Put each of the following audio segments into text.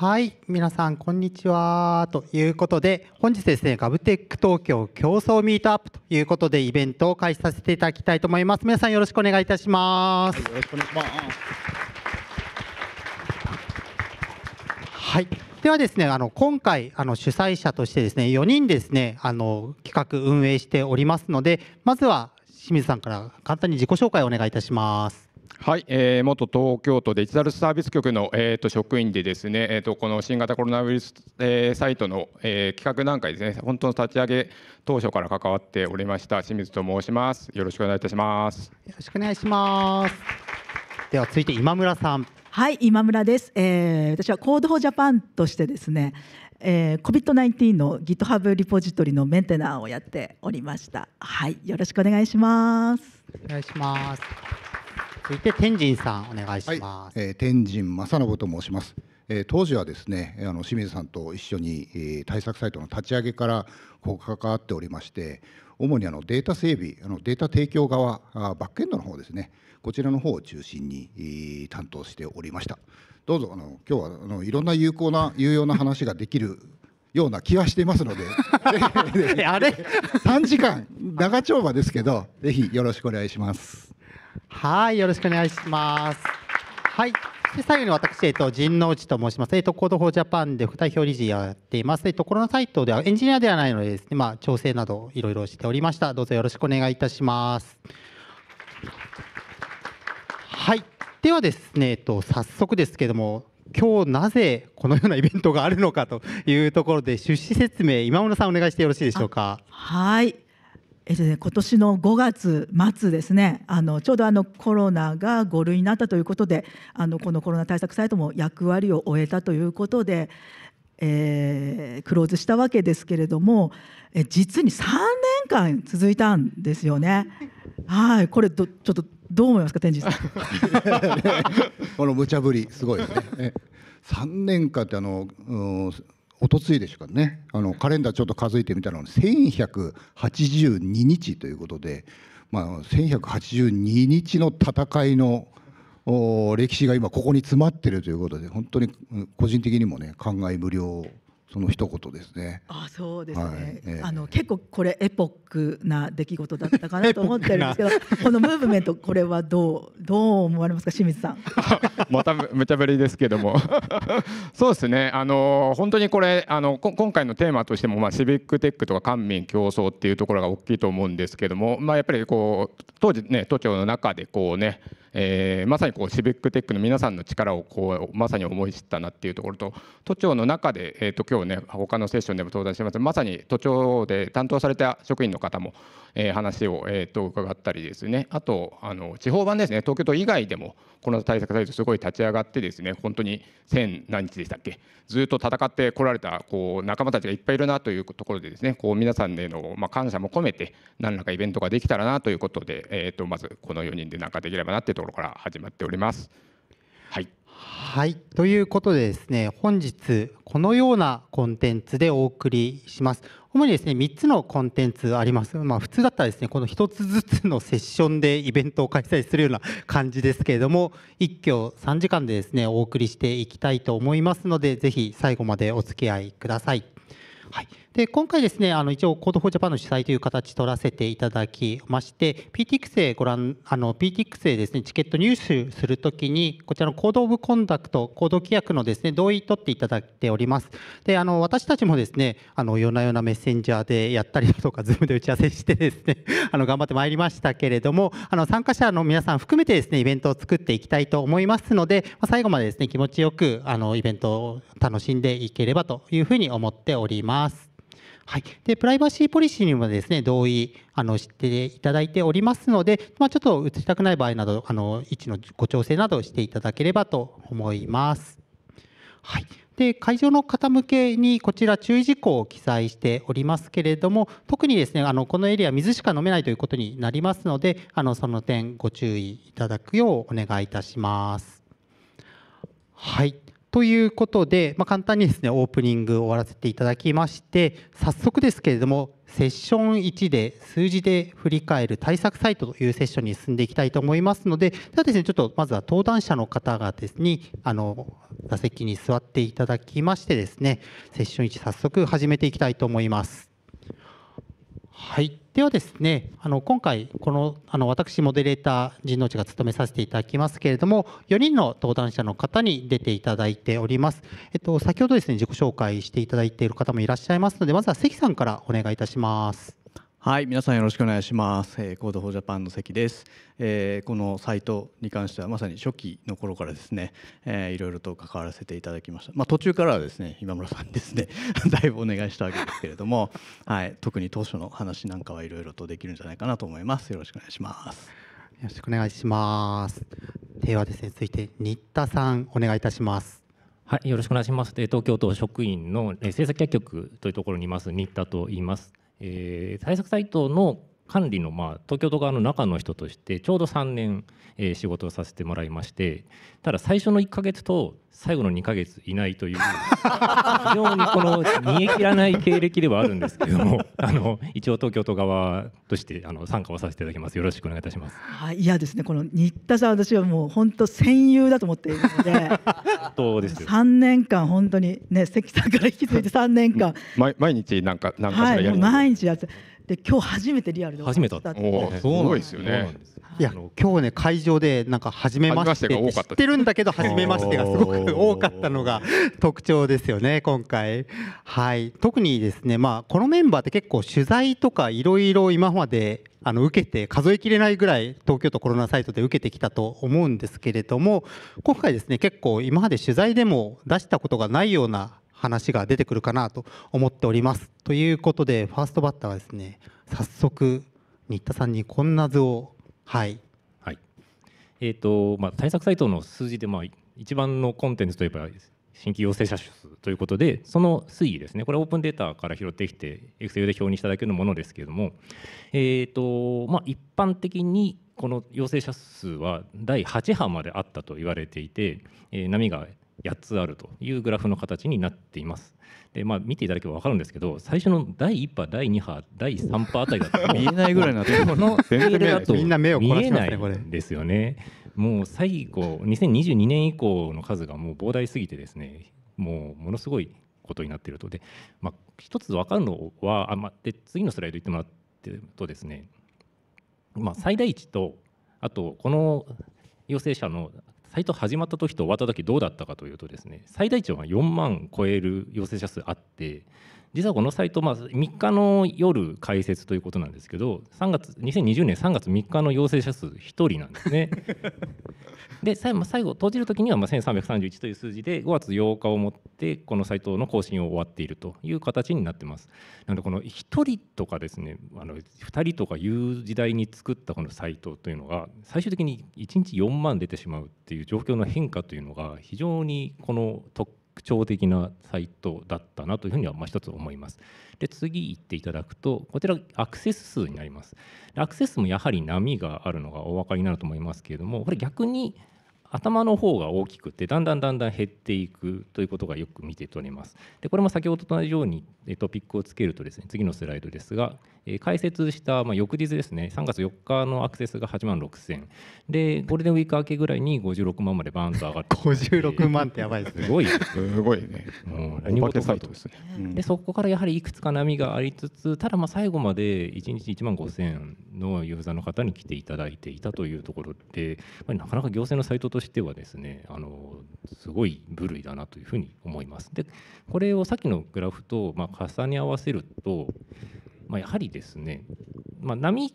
はい、皆さん、こんにちは。ということで、本日ですね、ガブテック東京競争ミートアップということで、イベントを開始させていただきたいと思います。皆さん、よろしくお願いいたします。よろしくお願いします。はい。ではですね、あの今回あの主催者としてですね、4人ですね、あの企画運営しておりますので、まずは清水さんから簡単に自己紹介をお願いいたします。はい、えー、元東京都デジタルサービス局の、えーと、職員でですね、えーと、この新型コロナウイルス、えー、サイトの、えー、企画段階ですね本当の立ち上げ当初から関わっておりました清水と申しますよろしくお願いいたしますよろしくお願いしますでは続いて今村さんはい今村です、えー、私はコードフォージャパンとしてですね、えー、COVID-19 の GitHub リポジトリのメンテナーをやっておりましたはいよろしくお願いしますお願いします続いて天神さんお願いします、はい、えー、天神正信と申します、えー、当時はですねあの清水さんと一緒に、えー、対策サイトの立ち上げからこう関わっておりまして主にあのデータ整備あのデータ提供側あバックエンドの方ですねこちらの方を中心に、えー、担当しておりましたどうぞあの今日はあのいろんな有効な有用な話ができるような気はしていますので あれ3 時間長丁場ですけどぜひよろしくお願いします。はい、よろしくお願いします。はい。で最後に私、えっと、陣内と申します。えっと、コードフォージャパンで副代表理事やっています。えっと、コロナサイトではエンジニアではないのでですね、まあ、調整などいろいろしておりました。どうぞよろしくお願いいたします。はい。ではですね、えっと、早速ですけども、今日なぜこのようなイベントがあるのかというところで、出資説明、今村さんお願いしてよろしいでしょうか。はい。えっとね、今年の5月末ですねあのちょうどあのコロナが5類になったということであのこのコロナ対策サイトも役割を終えたということで、えー、クローズしたわけですけれどもえ実に3年間続いたんですよね。はいこれどちょっとどう思いますか天神さん。この無茶ぶりすごいですね。3年間ってあの、うんおとついでしかねあのカレンダーちょっと数えてみたら1182日ということで、まあ、1182日の戦いの歴史が今ここに詰まってるということで本当に個人的にもね感慨無量その一言ですね。あ、そうですね。はい、あの結構これエポックな出来事だったかなと思ってるんですけど、このムーブメントこれはどうどう思われますか、清水さん。また無茶ぶりですけども、そうですね。あの本当にこれあの今回のテーマとしてもまあシビックテックとか官民競争っていうところが大きいと思うんですけども、まあやっぱりこう当時ね都庁の中でこうね。えー、まさにこうシビックテックの皆さんの力をこうまさに思い知ったなっていうところと都庁の中で、えーと、と今日ね他のセッションでも登壇してますまさに都庁で担当された職員の方もえ話を、えー、と伺ったりですねあとあの地方版ですね東京都以外でもコロナ対策サイトすごい立ち上がってですね本当に1000何日でしたっけずっと戦ってこられたこう仲間たちがいっぱいいるなというところでですねこう皆さんへの、ま感謝も込めて何らかイベントができたらなということで、えー、とまずこの4人で何かできればなっていうところから始まっております。はいはい。ということでですね、本日、このようなコンテンツでお送りします。主にですね、3つのコンテンツあります。まあ、普通だったらですね、この1つずつのセッションでイベントを開催するような感じですけれども、一挙3時間でですね、お送りしていきたいと思いますので、ぜひ最後までお付き合いください。はい、で今回ですねあの一応 Code for Japan の主催という形取らせていただきまして PTX へご覧あの PTX へですねチケット入手するときにこちらのコードオブコンダクトコード規約のですね同意取っていただいておりますであの私たちもですねあの夜な夜なメッセンジャーでやったりとか Zoom で打ち合わせしてですね あの頑張ってまいりましたけれどもあの参加者の皆さん含めてですねイベントを作っていきたいと思いますので、ま最後までですね気持ちよくあのイベントを楽しんでいければというふうに思っております。はい、でプライバシーポリシーにもですね同意あのしていただいておりますので、まあ、ちょっと映したくない場合などあの位置のご調整などしていただければと思います。はい、で会場の方向けにこちら注意事項を記載しておりますけれども特にですねあのこのエリア水しか飲めないということになりますのであのその点ご注意いただくようお願いいたします。はいということで、まあ、簡単にですねオープニング終わらせていただきまして早速ですけれどもセッション1で数字で振り返る対策サイトというセッションに進んでいきたいと思いますのでではですねちょっとまずは登壇者の方がですねあの座席に座っていただきましてですねセッション1早速始めていきたいと思います。はいではですね、あの今回このあの私モデレーター陣の内が務めさせていただきますけれども、4人の登壇者の方に出ていただいております。えっと先ほどですね自己紹介していただいている方もいらっしゃいますので、まずは関さんからお願いいたします。はい、皆さんよろしくお願いします。えー、コードフォージャパンの関です、えー、このサイトに関してはまさに初期の頃からですね、えー、いろいろと関わらせていただきました。まあ、途中からはですね、今村さんにですね、だいぶお願いしたわけですけれども、はい、特に当初の話なんかはいろいろとできるんじゃないかなと思います。よろしくお願いします。よろしくお願いします。ではですね、続いて新田さんお願いいたします。はい、よろしくお願いします。東京都職員の政策局というところにいます新田と言います。えー、対策サイトの管理の、まあ、東京都側の中の人としてちょうど3年、えー、仕事をさせてもらいましてただ最初の1か月と最後の2か月いないという非常にこの煮え切らない経歴ではあるんですけども あの一応東京都側としてあの参加をさせていただきますよろしくお願いいたします。はい、いやですねこの新田さん私はもう本当戦友だと思っているので そうです3年間本当にね関さんから引き継いで3年間毎日なんかなんかしらやる、はい、毎日やってで今日初めてリアルで初めておすごいですよねいや今日ね会場でなんか初めましてて知ってるんだけど初めましてがすごく多かったのが特徴ですよね今回はい特にですねまあこのメンバーって結構取材とかいろいろ今まであの受けて数えきれないぐらい東京都コロナサイトで受けてきたと思うんですけれども今回ですね結構今まで取材でも出したことがないような話が出てくるかなと思っております。ということでファーストバッターはですね早速新田さんにこんな図をはい、はいえーとまあ、対策サイトの数字で、まあ、一番のコンテンツといえば新規陽性者数ということでその推移ですねこれオープンデータから拾ってきてエク c ルで表にしただけのものですけれども、えーとまあ、一般的にこの陽性者数は第8波まであったと言われていて、えー、波が8つあるというグラフの形になっています。でまあ、見ていただければ分かるんですけど最初の第1波第2波第3波あたりだと 見えないぐらいなと このスピードだと見えないですよね。もう最後2022年以降の数がもう膨大すぎてですねもうものすごいことになっているとで、まあ、一つ分かるのはあ、まあ、で次のスライドいってもらってるとですね、まあ、最大値とあとこの陽性者のサイト始まった時と終わった時どうだったかというとですね最大値は4万超える陽性者数あって実はこのサイト、まあ、3日の夜開設ということなんですけど3月2020年3月3日の陽性者数1人なんですね。で最後最後閉じる時にはまあ1331という数字で5月8日をもってこのサイトの更新を終わっているという形になってます。なのでこの1人とかですねあの2人とかいう時代に作ったこのサイトというのが最終的に1日4万出てしまうっていう状況の変化というのが非常にこの特特徴的なサイトだったなというふうにはまあ一つ思います。で次行っていただくとこちらアクセス数になります。アクセスもやはり波があるのがお分かりになると思いますけれどもこれ逆に頭の方が大きくてだんだんだんだん減っていくということがよく見て取れます。でこれも先ほどと同じようにトピックをつけるとですね次のスライドですがえー、開設した、まあ、翌日ですね3月4日のアクセスが8万6000でゴールデンウィーク明けぐらいに56万までバーンと上がって56万ってやばいですねすごいすごいねもう何事サイトですね、でそこからやはりいくつか波がありつつただまあ最後まで1日1万5000のユーザーの方に来ていただいていたというところでなかなか行政のサイトとしてはですねあのすごい部類だなというふうに思いますでこれをさっきのグラフとまあ重ね合わせるとまあ、やはりですね、まあ、波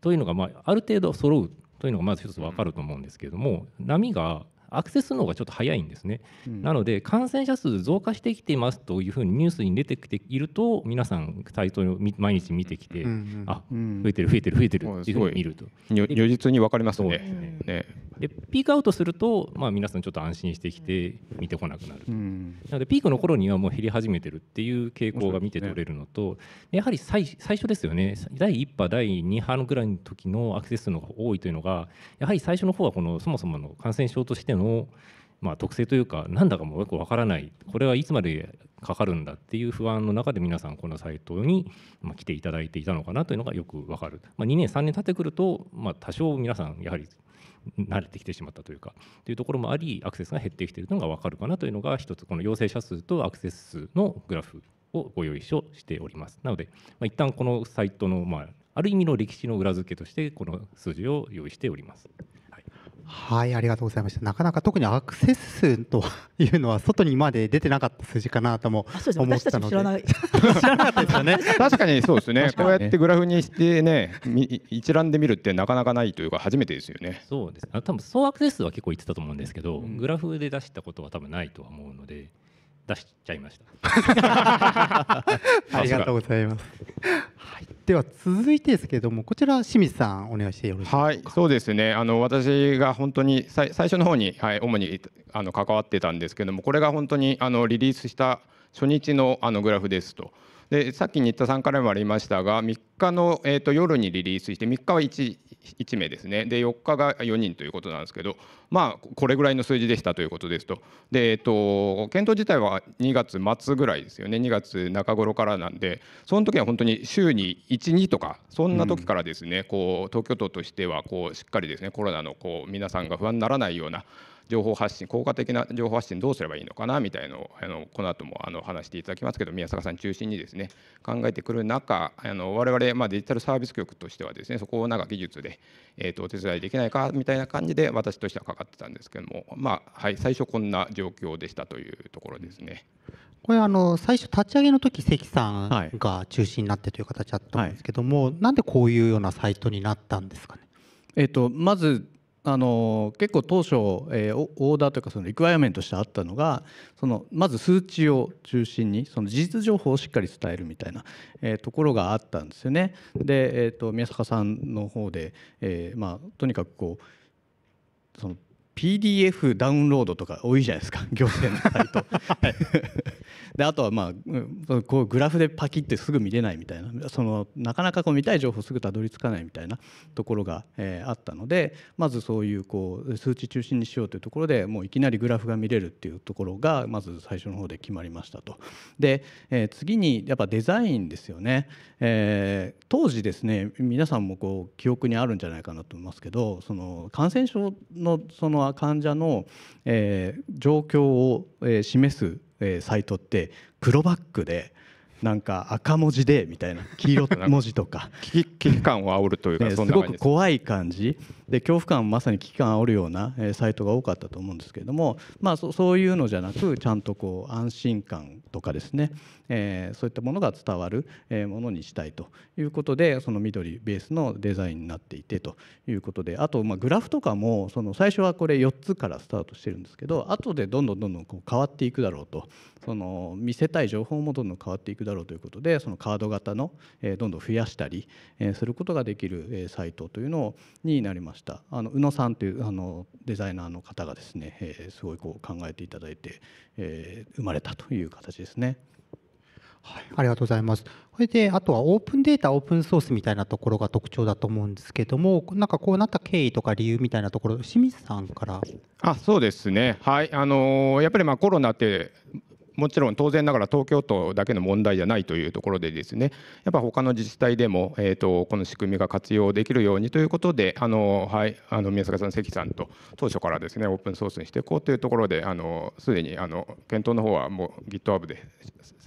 というのがまあある程度揃うというのがまず一つ分かると思うんですけれども波がアクセスの方がちょっと早いんですね、うん、なので感染者数増加してきていますというふうにニュースに出てきていると皆さんサイトを毎日見てきて、うん、あ増えてる増えてる増えてるっていうふうに見ると如実に分かりますねですねねでピークアウトすると、まあ、皆さんちょっと安心してきて見てこなくなる、うん、なのでピークの頃にはもう減り始めてるっていう傾向が見て取れるのと、ね、やはり最最初ですよね第1波第2波のぐらいの時のアクセス数の方が多いというのがやはり最初の方はこのそもそもの感染症としてのの、まあ、特性というかなんだかもうよくわからないこれはいつまでかかるんだっていう不安の中で皆さんこのサイトに来ていただいていたのかなというのがよくわかる、まあ、2年3年経ってくると、まあ、多少皆さんやはり慣れてきてしまったというかというところもありアクセスが減ってきているのがわかるかなというのが一つこの陽性者数とアクセス数のグラフをご用意しておりますなので、まあ、一旦このサイトの、まあ、ある意味の歴史の裏付けとしてこの数字を用意しております。はい、ありがとうございました。なかなか特にアクセス数というのは外にまで出てなかった数字かなとも思ったので。で 知らなかったですよね。確かにそうですね。こうやってグラフにしてね、一覧で見るってなかなかないというか初めてですよね。そうです。あ多分総アクセス数は結構言ってたと思うんですけど、うん、グラフで出したことは多分ないとは思うので。出しちゃいました ありがとうございます。はい、では続いてですけれども、こちら清水さんお願いしてよろしいはい、そうですね。あの私が本当に最初の方にはい主にあの関わってたんですけども、これが本当にあのリリースした初日のあのグラフですと。でさっき新田さんからもありましたが3日の、えーと、夜にリリースして3日は 1, 1名ですねで4日が4人ということなんですけどまあこれぐらいの数字でしたということですとで、えーと、検討自体は2月末ぐらいですよね2月中頃からなんでその時は本当に週に12とかそんな時からですね、うん、こう東京都としてはこうしっかりですねコロナのこう皆さんが不安にならないような情報発信効果的な情報発信どうすればいいのかなみたいのをあのこの後もあの話していただきますけど宮坂さん中心にですね考えてくる中あの我々、まあ、デジタルサービス局としてはですねそこをなんか技術で、えと、お手伝いできないかみたいな感じで私としてはかかってたんですけども、まあはい、最初こんな状況でしたというところですね。これあの最初立ち上げの時関さんが中心になってという形だったんですけども、はいはい、なんでこういうようなサイトになったんですかねえーとまずあの結構当初、えー、オーダーというかそのリクワイアメントとしてあったのがそのまず数値を中心にその事実情報をしっかり伝えるみたいな、えー、ところがあったんですよね。で、えーと、宮坂さんの方で、えーまあ、とにかくこうその PDF ダウンロードとか多いじゃないですか行政 のサイトはい、であとはまあこうグラフでパキってすぐ見れないみたいなそのなかなかこう見たい情報すぐたどり着かないみたいなところが、えー、あったのでまずそういうこう数値中心にしようというところでもういきなりグラフが見れるっていうところがまず最初の方で決まりましたと。で、えー、次にやっぱデザインですよね、えー、当時ですね皆さんもこう記憶にあるんじゃないかなと思いますけどその感染症のそのは患者の、えー、状況を、えー、示す、えー、サイトって黒バックでなんか赤文字でみたいな 黄色文字とか危機感を煽るというか、すごく怖い感じで恐怖感まさに危機感あるようなサイトが多かったと思うんですけれども、まあ、そういうのじゃなくちゃんとこう安心感とかですね、えー、そういったものが伝わるものにしたいということでその緑ベースのデザインになっていてということであとまグラフとかもその最初はこれ4つからスタートしてるんですけど後でどんどんどんどんこう変わっていくだろうとその見せたい情報もどんどん変わっていくだろうということでそのカード型のどんどん増やしたりすることができるサイトというのになりました。したあの宇野さんというあのデザイナーの方がですね、えー、すごいこう考えていただいて、えー、生まれたという形ですね。はい、ありがとうございます。これであとはオープンデータオープンソースみたいなところが特徴だと思うんですけどもなんかこうなった経緯とか理由みたいなところ清水さんからあそうですねはいあのやっぱりまあコロナってもちろん当然ながら東京都だけの問題じゃないというところでですねやっぱ他の自治体でも、えーと、この仕組みが活用できるようにということであの、はい、あの宮坂さん関さんと当初からですねオープンソースにしていこうというところであのすでにあの検討の方はもう GitHub で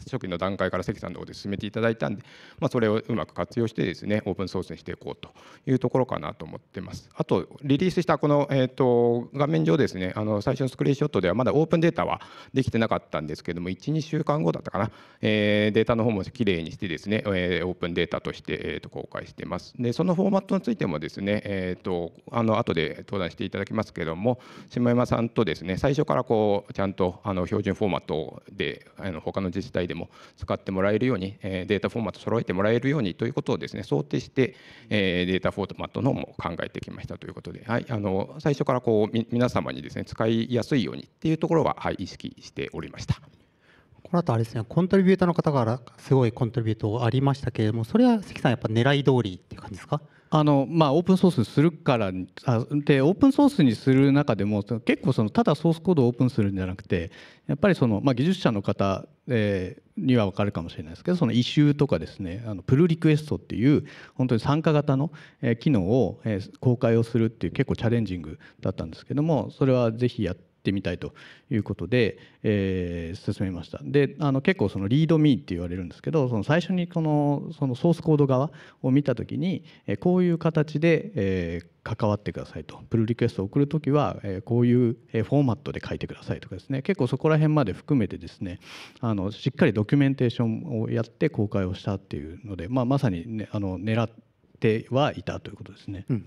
初期の段階から関さんの方で進めていただいたんで、まあ、それをうまく活用してですねオープンソースにしていこうというところかなと思ってます。あとリリースしたこの、えーと、画面上ですねあの最初のスクリーンショットではまだオープンデータはできてなかったんですけども12週間後だったかな、えー、データの方もきれいにしてですね、えー、オープンデータとして、えー、と公開してます。でそのフォーマットについてもですね、えーと、とあの後で登壇していただきますけども下山さんとですね最初からこうちゃんとあの標準フォーマットであの他の自治体でも使ってもらえるように、えデータフォーマット揃えてもらえるようにということをですね想定して、えデータフォーマットのも考えてきましたということで、はい、あの最初からこう皆様にですね使いやすいようにっていうところは、はい、意識しておりました。この後あれですね、コントリビューターの方からすごいコントリビュートありましたけれども、それは関さん、やっぱ狙い通りっていう感じですか、うんあのまあ、オープンソースにするからあでオープンソースにする中でも結構そのただソースコードをオープンするんじゃなくてやっぱりその、まあ、技術者の方、えー、には分かるかもしれないですけどその異臭とかですねあのプルリクエストっていう本当に参加型の、え機能を、え公開をするっていう結構チャレンジングだったんですけどもそれはぜひやって。ってみたいということで、えー、進めましたであの結構そのリードミーって言われるんですけどその最初にこのそのソースコード側を見た時に、えこういう形で、えー、関わってくださいとプルリクエストを送る時は、えこういうフォーマットで書いてくださいとかですね結構そこら辺まで含めてですねあのしっかりドキュメンテーションをやって公開をしたっていうので、まあ、まさに、ね、あの狙ってはいたということですね。うん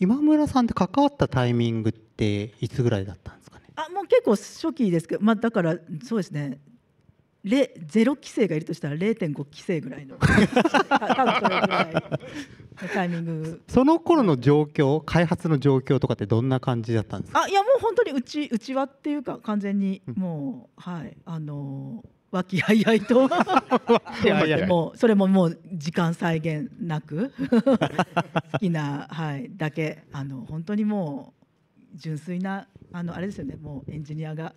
今村さんで関わったタイミングっていつぐらいだったんですかねあもう結構初期ですけど、まあ、だからそうですねゼロ規制がいるとしたら0.5規制ぐらいの 多分それぐらいのタイミングその頃の状況開発の状況とかってどんな感じだったんですかあいやもう本当にうちうちわっていうか完全にもう、うん、はいあのー和気あいあいともうそれももう時間際限なく 好きな、はい、だけあの本当にもう純粋なあのあれですよねもうエンジニアが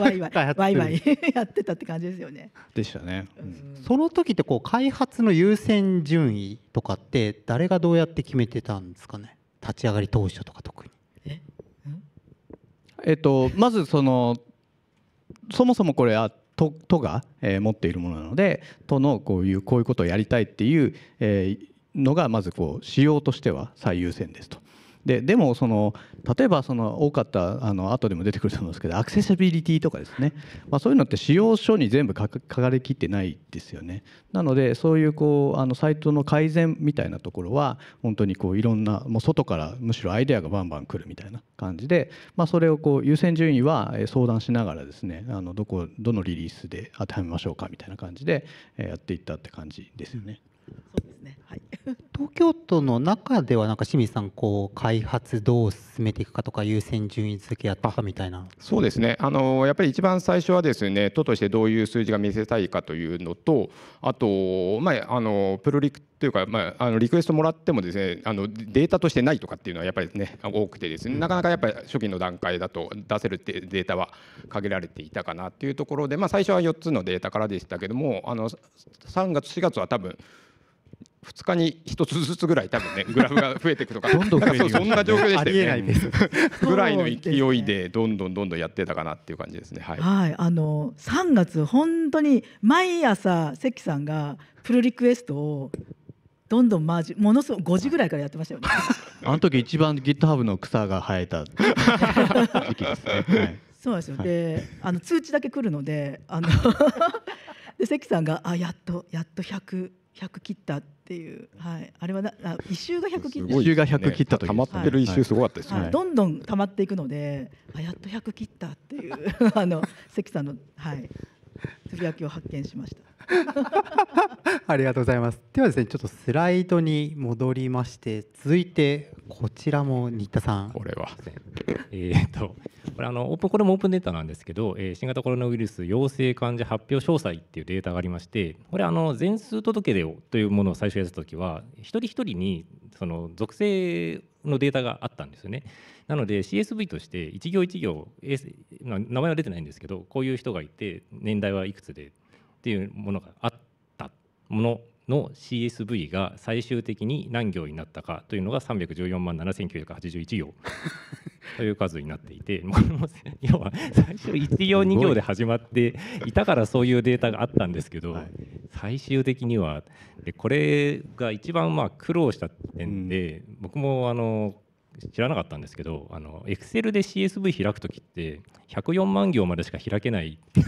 ワイワイワイワイやってたって感じですよね。でしたね。うん、その時ってこう開発の優先順位とかって誰がどうやって決めてたんですかね立ち上がり当初とか特に。ええっとまずそのそもそもこれあっ都都が、え持っているものなので都のこういうこういうことをやりたいっていう、えのがまずこう仕様としては最優先ですと。ででもその例えばその多かったあの後でも出てくると思うんですけどアクセシビリティとかですね、まあ、そういうのって使用書に全部書かれきってないですよねなのでそういうこうあのサイトの改善みたいなところは本当にこういろんなもう外からむしろアイデアがバンバン来るみたいな感じで、まあ、それをこう優先順位は相談しながらですねあのどこどのリリースで当てはめましょうかみたいな感じでやっていったって感じですよね。そうですねはい東京都の中ではなんか清水さんこう開発どう進めていくかとか優先順位付けやったかみたいなそうですねあのやっぱり一番最初はですね都としてどういう数字が見せたいかというのとあと、まあ、あのプロリクというか、まあ、あのリクエストもらってもですねあのデータとしてないとかっていうのはやっぱりね多くてですねなかなかやっぱり初期の段階だと出せるってデータは限られていたかなっていうところで、まあ、最初は4つのデータからでしたけどもあの3月4月は多分2日に1つずつぐらい多分ねグラフが増えていくとかどんどん増えていくそんな状況でしたよねぐらいの勢いでどんどんどんどんやってたかなっていう感じですねはい、はい、あの3月本当に毎朝関さんがプルリクエストをどんどんマージものすごい5時ぐらいからやってましたよね あの時一番 GitHub の草が生えた時期ですね、はい、そうですよ、はい、であの通知だけ来るのであの で関さんがあやっとやっと100 100切ったっていう、はい、あれはなあ一周が100切った一周が100切ったと溜まってる一周すごかったですね、どんどん溜まっていくのであやっと100切ったっていう あの関さんのはいつぶやきを発見しました ありがとうございますではですねちょっとスライドに戻りまして続いてこちらも新田さんこれはえっとこれあのオープンこれもオープンデータなんですけど、えー、新型コロナウイルス陽性患者発表詳細っていうデータがありましてこれあの全数届出をというものを最初やった時は一人一人にその属性のデータがあったんですよね。なので CSV として一行一行、ま名前は出てないんですけどこういう人がいて年代はいくつでっていうものがあったものの CSV が最終的に何行になったかというのが314万7981行という数になっていて 要は最初1行2行で始まっていたからそういうデータがあったんですけど、最終的にはでこれが一番まあ苦労した点で、僕もあの知らなかったんですけどあの Excel で CSV 開く時って104万行までしか開けないでっ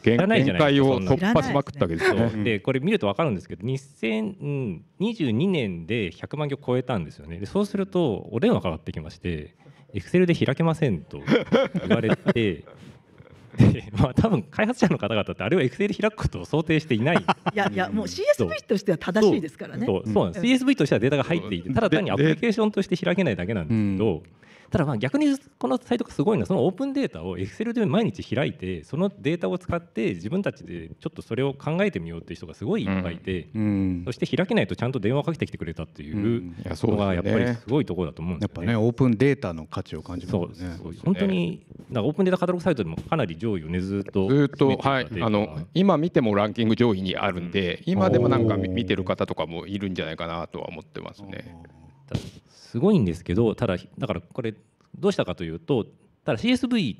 て限界を突破しまくったわけですね。でこれ見ると分かるんですけど2022年で100万行超えたんですよね。でそうするとお電話かかってきまして Excel で開けませんと言われて まあ多分開発者の方々ってあれを Excel 開くことを想定していない いやいやもう CSV としては正しいですからねそうなんです、CSV としてはデータが入っていてただ単にアプリケーションとして開けないだけなんですけど、うんただまあ逆にこのサイトがすごいのはそのオープンデータを Excel で毎日開いてそのデータを使って自分たちでちょっとそれを考えてみようっていう人がすごいいっぱいいて、うん、そして開けないとちゃんと電話かけてきてくれたっていうのがやっぱりすごいところだと思うんですよね。やっぱねオープンデータの価値を感じますね。そう本当になオープンデータカタログサイトでもかなり上位をねずっとずっとはいあの今見てもランキング上位にあるんで、今でもなんか見てる方とかもいるんじゃないかなとは思ってますね。すごいんですけどただだからこれどうしたかというとただ CSV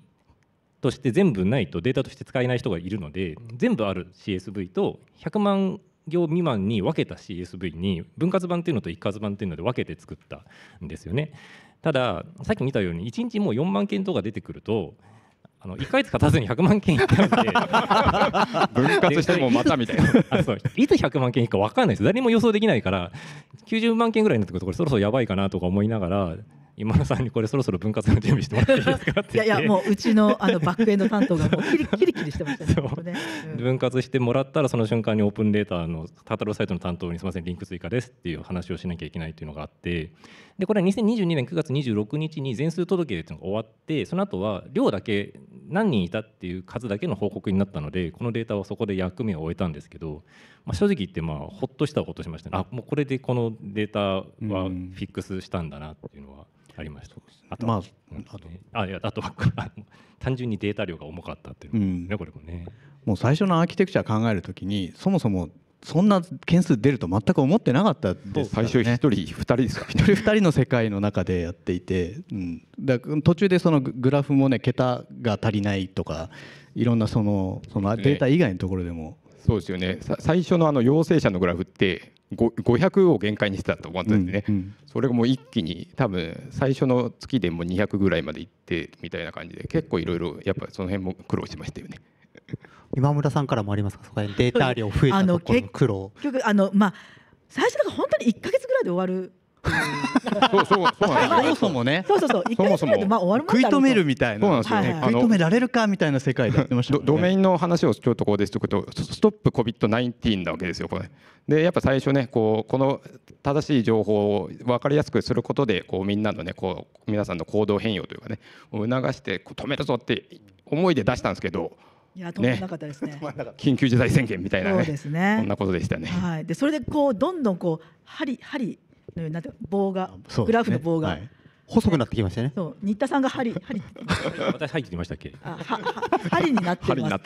として全部ないとデータとして使えない人がいるので全部ある CSV と100万行未満に分けた CSV に分割版っていうのと一括版っていうので分けて作ったんですよね。たださっき見たように1日もう4万件とか出てくるとあの1か月経たずに100万件いったので 分割してもまたみたいな そういつ100万件いくか分かんないです誰も予想できないから90万件ぐらいになってくるとこれそろそろやばいかなとか思いながら今田さんにこれそろそろ分割の準備してもらっていいですかっていやいやもううちのあのバックエンド担当がもうキリキリキリしてましたね、ねうん、分割してもらったらその瞬間にオープンデータのタタローサイトの担当にすみませんリンク追加ですっていう話をしなきゃいけないっていうのがあってでこれは2022年9月26日に全数届っていうのが終わってその後は量だけ何人いたっていう数だけの報告になったのでこのデータはそこで役目を終えたんですけど、まあ、正直言ってまあほっとしたことしましたねあもうこれでこのデータはフィックスしたんだなっていうのは。うんありました。あと、まあ、あと、あいやあと単純にデータ量が重かったっていうね、うん、これもね。もう最初のアーキテクチャ考えるときにそもそもそんな件数出ると全く思ってなかったです、ね、最初1人2人ですか1人2人の世界の中でやっていて、うん、だ途中でそのグラフもね桁が足りないとかいろんなそのそのデータ以外のところでも。そうですよね最初のあの陽性者のグラフって500を限界にしてたと思ったんですね、うんうん、それがもう一気に多分最初の月でもう200ぐらいまで行ってみたいな感じで結構いろいろやっぱその辺も苦労しましたよね。今村さんからもありますかそこデータ量増えたところの苦労。結局あのまあ最初だから本当に1か月ぐらいで終わるそうそうそうそもそもね。そうそうそう。そもそもまあ終わるも食い止めるみたいな。そうなんですよは食い止められるかみたいな世界でましたドメインの話をちょっとこうですとくとストップコビットナインティーンなわけですよこれでやっぱ最初ねこうこの正しい情報を分かりやすくすることでこうみんなのねこう皆さんの行動変容というかね促して止めるぞって思いで出したんですけどいやとんなかったですね。緊急事態宣言みたいなそうですねこんなことでしたね。はい、でそれでこうどんどんこう針針のようなって棒が、ね、グラフの棒が、はい、細くなってきましたね。そう新田さんが針 針私入ってきましたっけ？あ針になってますっ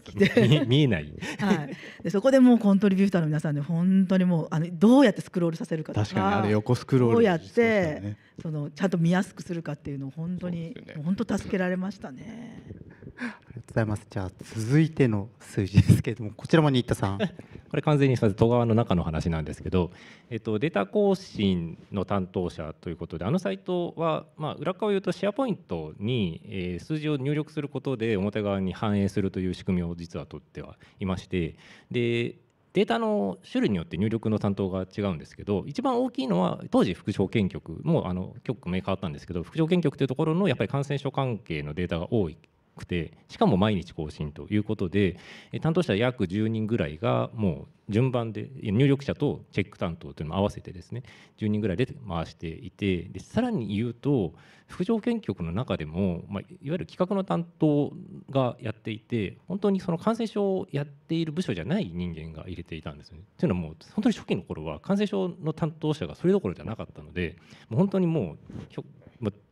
ていう。見 見えない。はい。でそこでもうコントリビューターの皆さんで、ね、本当にもうあのどうやってスクロールさせるかか。確かにあれ横スクロール、どうやってそのちゃんと見やすくするかっていうのを本当に、ね、本当助けられましたね。りがとうございます。じゃあ続いての数字ですけれども、こちらも新田さん。これ完全に戸川の中の話なんですけど、えっと、データ更新の担当者ということであのサイトは、まあ、裏側を言うとシェアポイントに、えー、数字を入力することで表側に反映するという仕組みを実はとってはいましてでデータの種類によって入力の担当が違うんですけど一番大きいのは当時副証券局もあの局名変わったんですけど副証券局というところのやっぱり感染症関係のデータが多いくてしかも毎日更新ということで担当者約10人ぐらいがもう順番で入力者とチェック担当というのも合わせてですね10人ぐらいで回していてでさらに言うと副条件局の中でも、まあ、いわゆる企画の担当がやっていて本当にその感染症をやっている部署じゃない人間が入れていたんですよね。というのも本当に初期の頃は感染症の担当者がそれどころじゃなかったのでもう本当にもう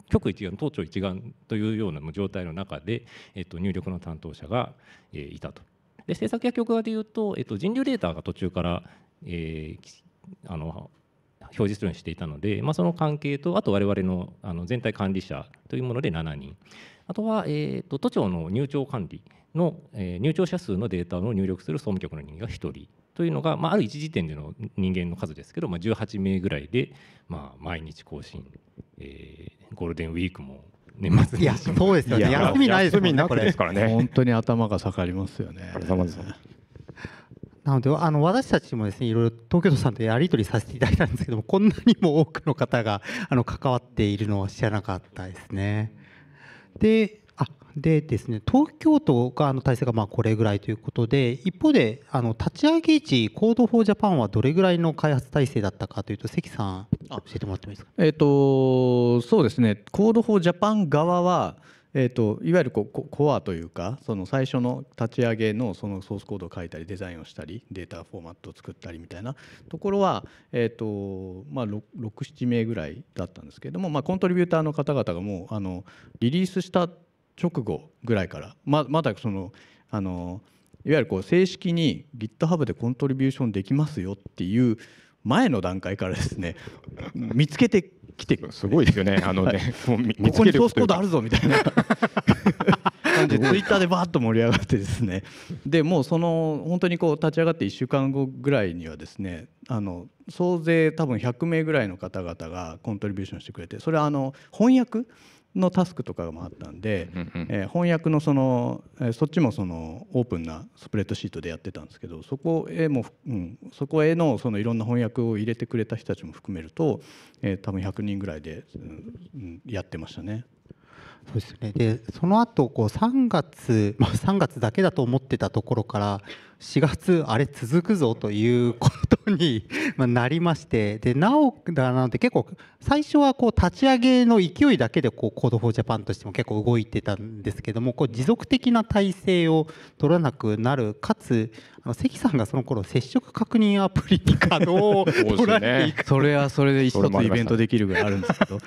局一丸当庁一丸というような状態の中で、えっと、入力の担当者が、いたと。で政策や局側でいうと、えっと、人流データが途中から、えー、あの表示するようにしていたので、まあ、その関係とあと我々のあの全体管理者というもので7人あとは、えーと都庁の入庁管理の、えー、入庁者数のデータを入力する総務局の人間が1人というのが、まあ、ある一時点での人間の数ですけど、まあ、18名ぐらいで、まあ、毎日更新、えー、ゴールデンウィークも年末いやそうですよね休みないですもんねからね本当に頭が下がりますよねなのであの私たちもですねいろいろ東京都さんとやり取りさせていただいたんですけどもこんなにも多くの方があの関わっているのは知らなかったですね。ででですね、東京都側の体制がまあこれぐらいということで、一方で、あの立ち上げ時、コードフォージャパンはどれぐらいの開発体制だったかというと、関さん、教えてもらってもいいですか。えっ、ー、と、そうですね、コードフォージャパン側は、えーと、いわゆるこコアというかその最初の立ち上げのそのソースコードを書いたりデザインをしたりデータフォーマットを作ったりみたいなところは、えーとまあ、67名ぐらいだったんですけれども、まあ、コントリビューターの方々がもうあのリリースした直後ぐらいからままだそのあのいわゆるこう正式に GitHub でコントリビューションできますよっていう前の段階からですね 見つけてきてすごいですよね あのね、は い、ここにソースコードあるぞみたいな感じでツイッターでバーッと盛り上がってですねでもうその本当にこう立ち上がって1週間後ぐらいにはですねあの総勢多分100名ぐらいの方々がコントリビューションしてくれてそれはあの翻訳のタスクとかもあったんで、え翻訳のその、えそっちもそのオープンなスプレッドシートでやってたんですけどそこへも、うん、そこへのそのいろんな翻訳を入れてくれた人たちも含めると、え多分100人ぐらいで、うん、やってましたね。そうですねでその後こう3月、まあ、3月だけだと思ってたところから4月あれ続くぞということになりましてでなおだなんて結構最初はこう立ち上げの勢いだけでこう Code for Japan としても結構動いてたんですけどもこう持続的な体制を取らなくなるかつあの関さんがその頃接触確認アプリに稼働を取られていくそれはそれで一つイベントできるぐらいあるんですけど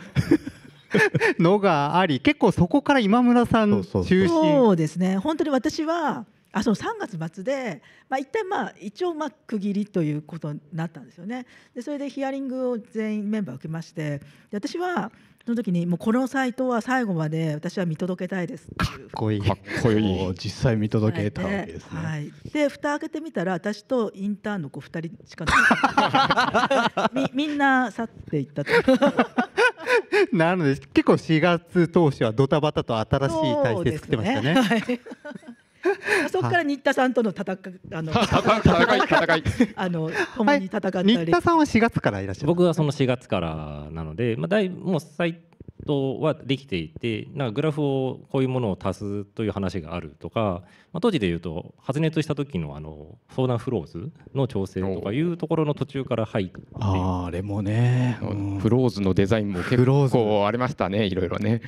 のがあり結構そこから今村さん中心そうですね本当に私はあそう3月末で、まあ、一旦まあ一応まあ区切りということになったんですよね。でそれでヒアリングを全員メンバー受けましてで私はその時にもうこのサイトは最後まで私は見届けたいですかっこいいかっこいい実際見届けたわけですね、はい、で蓋開けてみたら私とインターンの子2人しか みんな去っていったと なので結構4月当初はドタバタと新しい体制作ってましたね。ねはい そこから新田さんとの戦あの 戦い戦い あの共に戦ったり、い、新田さんは4月からいらっしゃる僕はその4月からなので、まあ、だいもうサイトはできていてなんかグラフをこういうものを足すという話があるとか、まあ、当時でいうと発熱した時のあの相談フローズの調整とかいうところの途中から入ってああれもね、うん、フローズのデザインも結構ありましたねいろいろね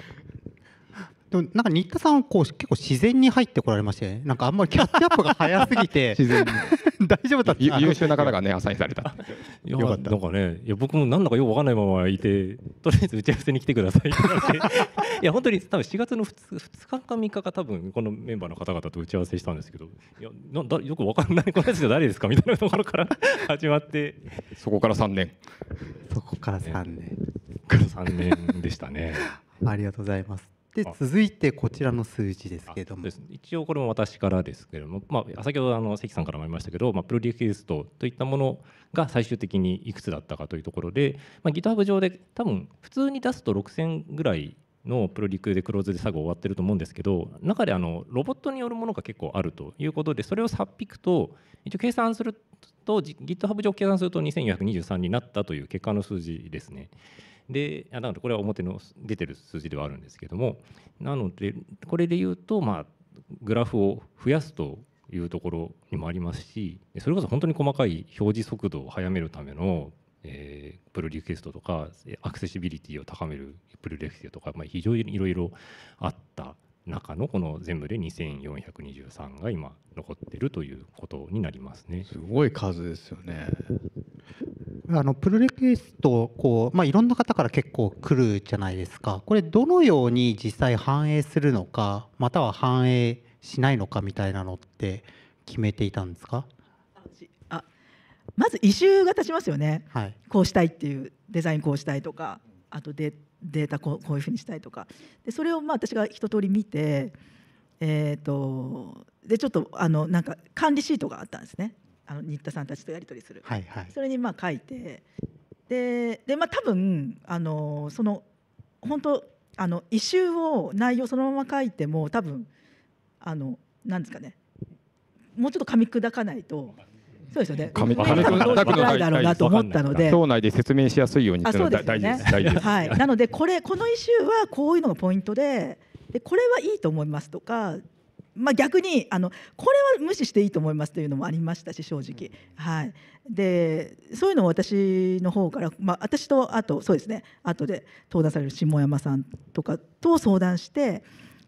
でもなんか新田さんはこう結構自然に入ってこられまして、なんかあんまりキャッチアップが早すぎて 自然 大丈夫だった優秀な方がねアサインされたよかったなんかねいや僕もなんだかよくわかんないままいてとりあえず打ち合わせに来てください いや本当に多分4月の 2, 2日か3日か多分このメンバーの方々と打ち合わせしたんですけどいやなだよくわかんないこのやつじゃ誰ですかみたいなところから始まってそこから3年そこから3年、ね、から3年でしたねありがとうございますで続いてこちらの数字ですけれども、ね、一応これも私からですけれども、まあ、先ほどあの関さんからもありましたけど、まあ、プロデューストといったものが最終的にいくつだったかというところで、まあ、GitHub 上で多分普通に出すと6000ぐらいのプロリクでクローズで作業終わってると思うんですけど中であのロボットによるものが結構あるということでそれをさっぴくと一応計算すると GitHub 上計算すると2423になったという結果の数字ですね。でなのでこれは表の出てる数字ではあるんですけどもなのでこれで言うとまあグラフを増やすというところにもありますしそれこそ本当に細かい表示速度を速めるための、えプルリクエストとかアクセシビリティを高めるプルリクエストとか、まあ、非常にいろいろあった中のこの全部で2423が今残ってるということになりますね。すごい数ですよね。あのプロレクエストこう、まあ、いろんな方から結構来るじゃないですかこれどのように実際反映するのかまたは反映しないのかみたいなのって決めていたんですかあまず異臭が立ちますよね、はい、こうしたいっていうデザインこうしたいとかあとでデータこうこういうふうにしたいとかでそれをまあ私が一通り見て、えーと、でちょっとあのなんか管理シートがあったんですねあの新田さんたちとやり取りする、はいはい、それにまあ書いてでで、まあ、多分あのその本当あの異臭を内容そのまま書いても多分あのなんですかねもうちょっと噛み砕かないとそうですよね。亀田君ないだろうなと思ったので、党内で説明しやすいようにするの大事です。大事です。はい。なのでこれこのイシューはこういうのがポイントで、でこれはいいと思いますとか。まあ、逆にあのこれは無視していいと思いますというのもありましたし正直、はい、でそういうのを私の方から、まあ、私とあとそうですね後で登壇される下山さんとかと相談して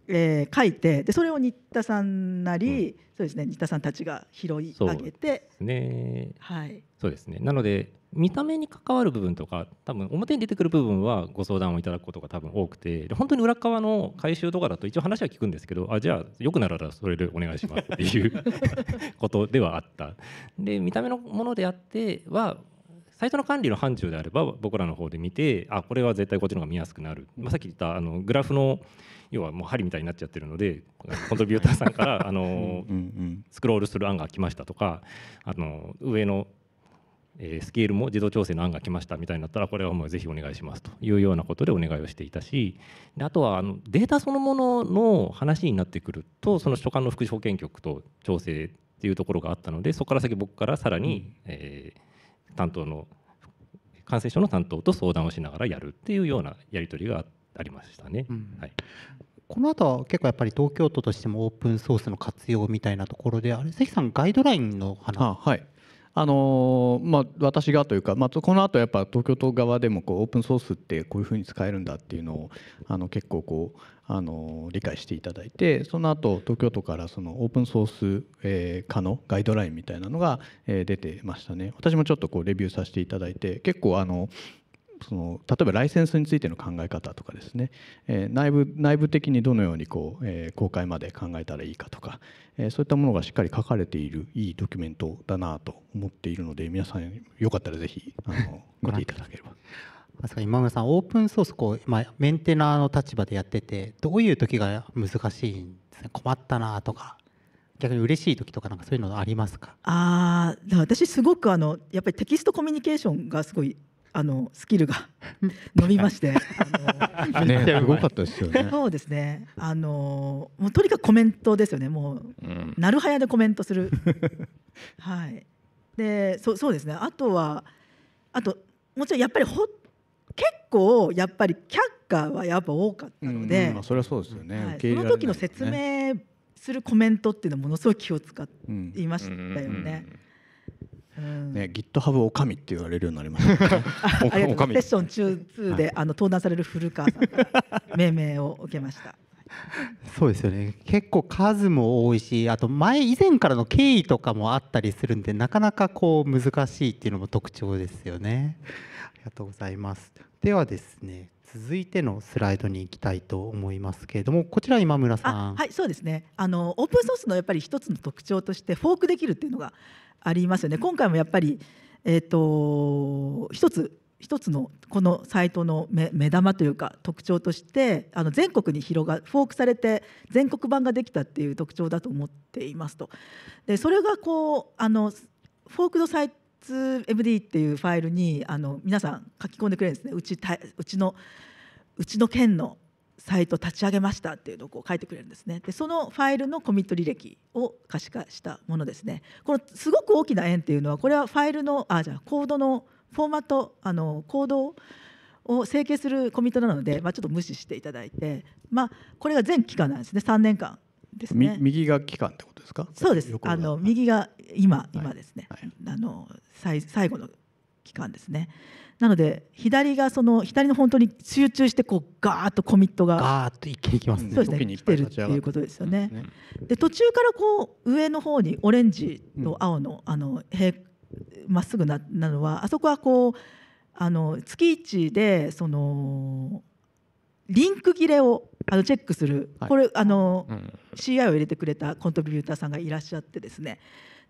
えー、書いてでそれを新田さんなり、うん、そうですね新田さんたちが拾い上げてねはいそうですねなので見た目に関わる部分とか多分表に出てくる部分はご相談をいただくことが多分多くて本当に裏側の回収とかだと一応話は聞くんですけどあじゃあよくならそれでお願いしますっていう ことではあった。で見た目のものであってはサイトの管理の範疇であれば僕らの方で見てあこれは絶対こっちの方が見やすくなる、まあ、さっき言ったあのグラフの要はもう針みたいになっちゃってるのでコントリビューターさんから、あのスクロールする案が来ましたとかあの上の、えスケールも自動調整の案が来ましたみたいになったらこれはもうぜひお願いしますというようなことでお願いをしていたしあとはあのデータそのものの話になってくるとその所管の福祉保健局と調整っていうところがあったのでそこから先僕からさらに、え担当の感染症の担当と相談をしながらやるっていうようなやり取りがあって。ありましたね。うんはいこの後は結構やっぱり東京都としてもオープンソースの活用みたいなところであれ関さんガイドラインの話あはいあのー、まあ、私がというか、まあ、この後やっぱ東京都側でもこうオープンソースってこういうふうに使えるんだっていうのをあの結構こう、あのー、理解していただいてその後東京都からそのオープンソース、え化のガイドラインみたいなのが、え出てましたね私もちょっとこうレビューさせていただいて結構あのその例えばライセンスについての考え方とかですね、え内部内部的にどのようにこう、え公開まで考えたらいいかとか、えそういったものがしっかり書かれているいいドキュメントだなと思っているので皆さんよかったらぜひあの 見ていただければ。今村さんオープンソースこう、まあ、メンテナーの立場でやっててどういう時が難しいんですね困ったなとか逆に嬉しい時とかなんかそういうのありますかあ私すごくあのやっぱりテキストコミュニケーションがすごいあのスキルが伸びまして、あのすごかったですよね。そうですね。あのもうとにかくコメントですよね。もう、うん、なるはやでコメントする。はい。で、そうそうですね。あとはあともちろんやっぱりほ結構やっぱり却下はやっぱ多かったので、うんまあ、それはそうですよね。はい、ねその時の説明するコメントっていうのはものすごい気を使っていましたよね。うんね、GitHub おかみって言われるようになりました、ね、おかみセッション中2で、はい、あの登壇される古川さんか命名を受けました。そうですよね結構数も多いしあと前以前からの経緯とかもあったりするんでなかなかこう難しいっていうのも特徴ですよね。ありがとうございますではですね続いてのスライドに行きたいと思いますけれどもこちら今村さんはいそうですねあのオープンソースのやっぱり一つの特徴としてフォークできるっていうのがありますよね今回もやっぱりえっ、ー、と一つ一つのこのサイトの目玉というか特徴としてあの全国に広がフォークされて全国版ができたっていう特徴だと思っていますと。でそれがこうあのフォークのサイト 2MD っていうファイルにあの皆さん書き込んでくれるんですねうちたうちのうちの県のサイト立ち上げましたっていうのを書いてくれるんですねでそのファイルのコミット履歴を可視化したものですねこのすごく大きな円っていうのはこれはファイルのあじゃあコードのフォーマットあのコードを整形するコミットなので、まあ、ちょっと無視していただいて、まあ、これが全期間なんですね3年間ですね。右が期間ってことですか？そうです。あの右が今、今ですね。はい、あの最最後の期間ですね。なので左がその左の本当に集中してこうガーッとコミットがガーッと一気にきますね。そうですね。来てるっていうことですよね。で途中からこう上の方にオレンジと青の、あの平まっすぐななのはあそこはこうあの月一でそのリンク切れをあのチェックする、はい、これあの、うん、CI を入れてくれたコントリビューターさんがいらっしゃってですね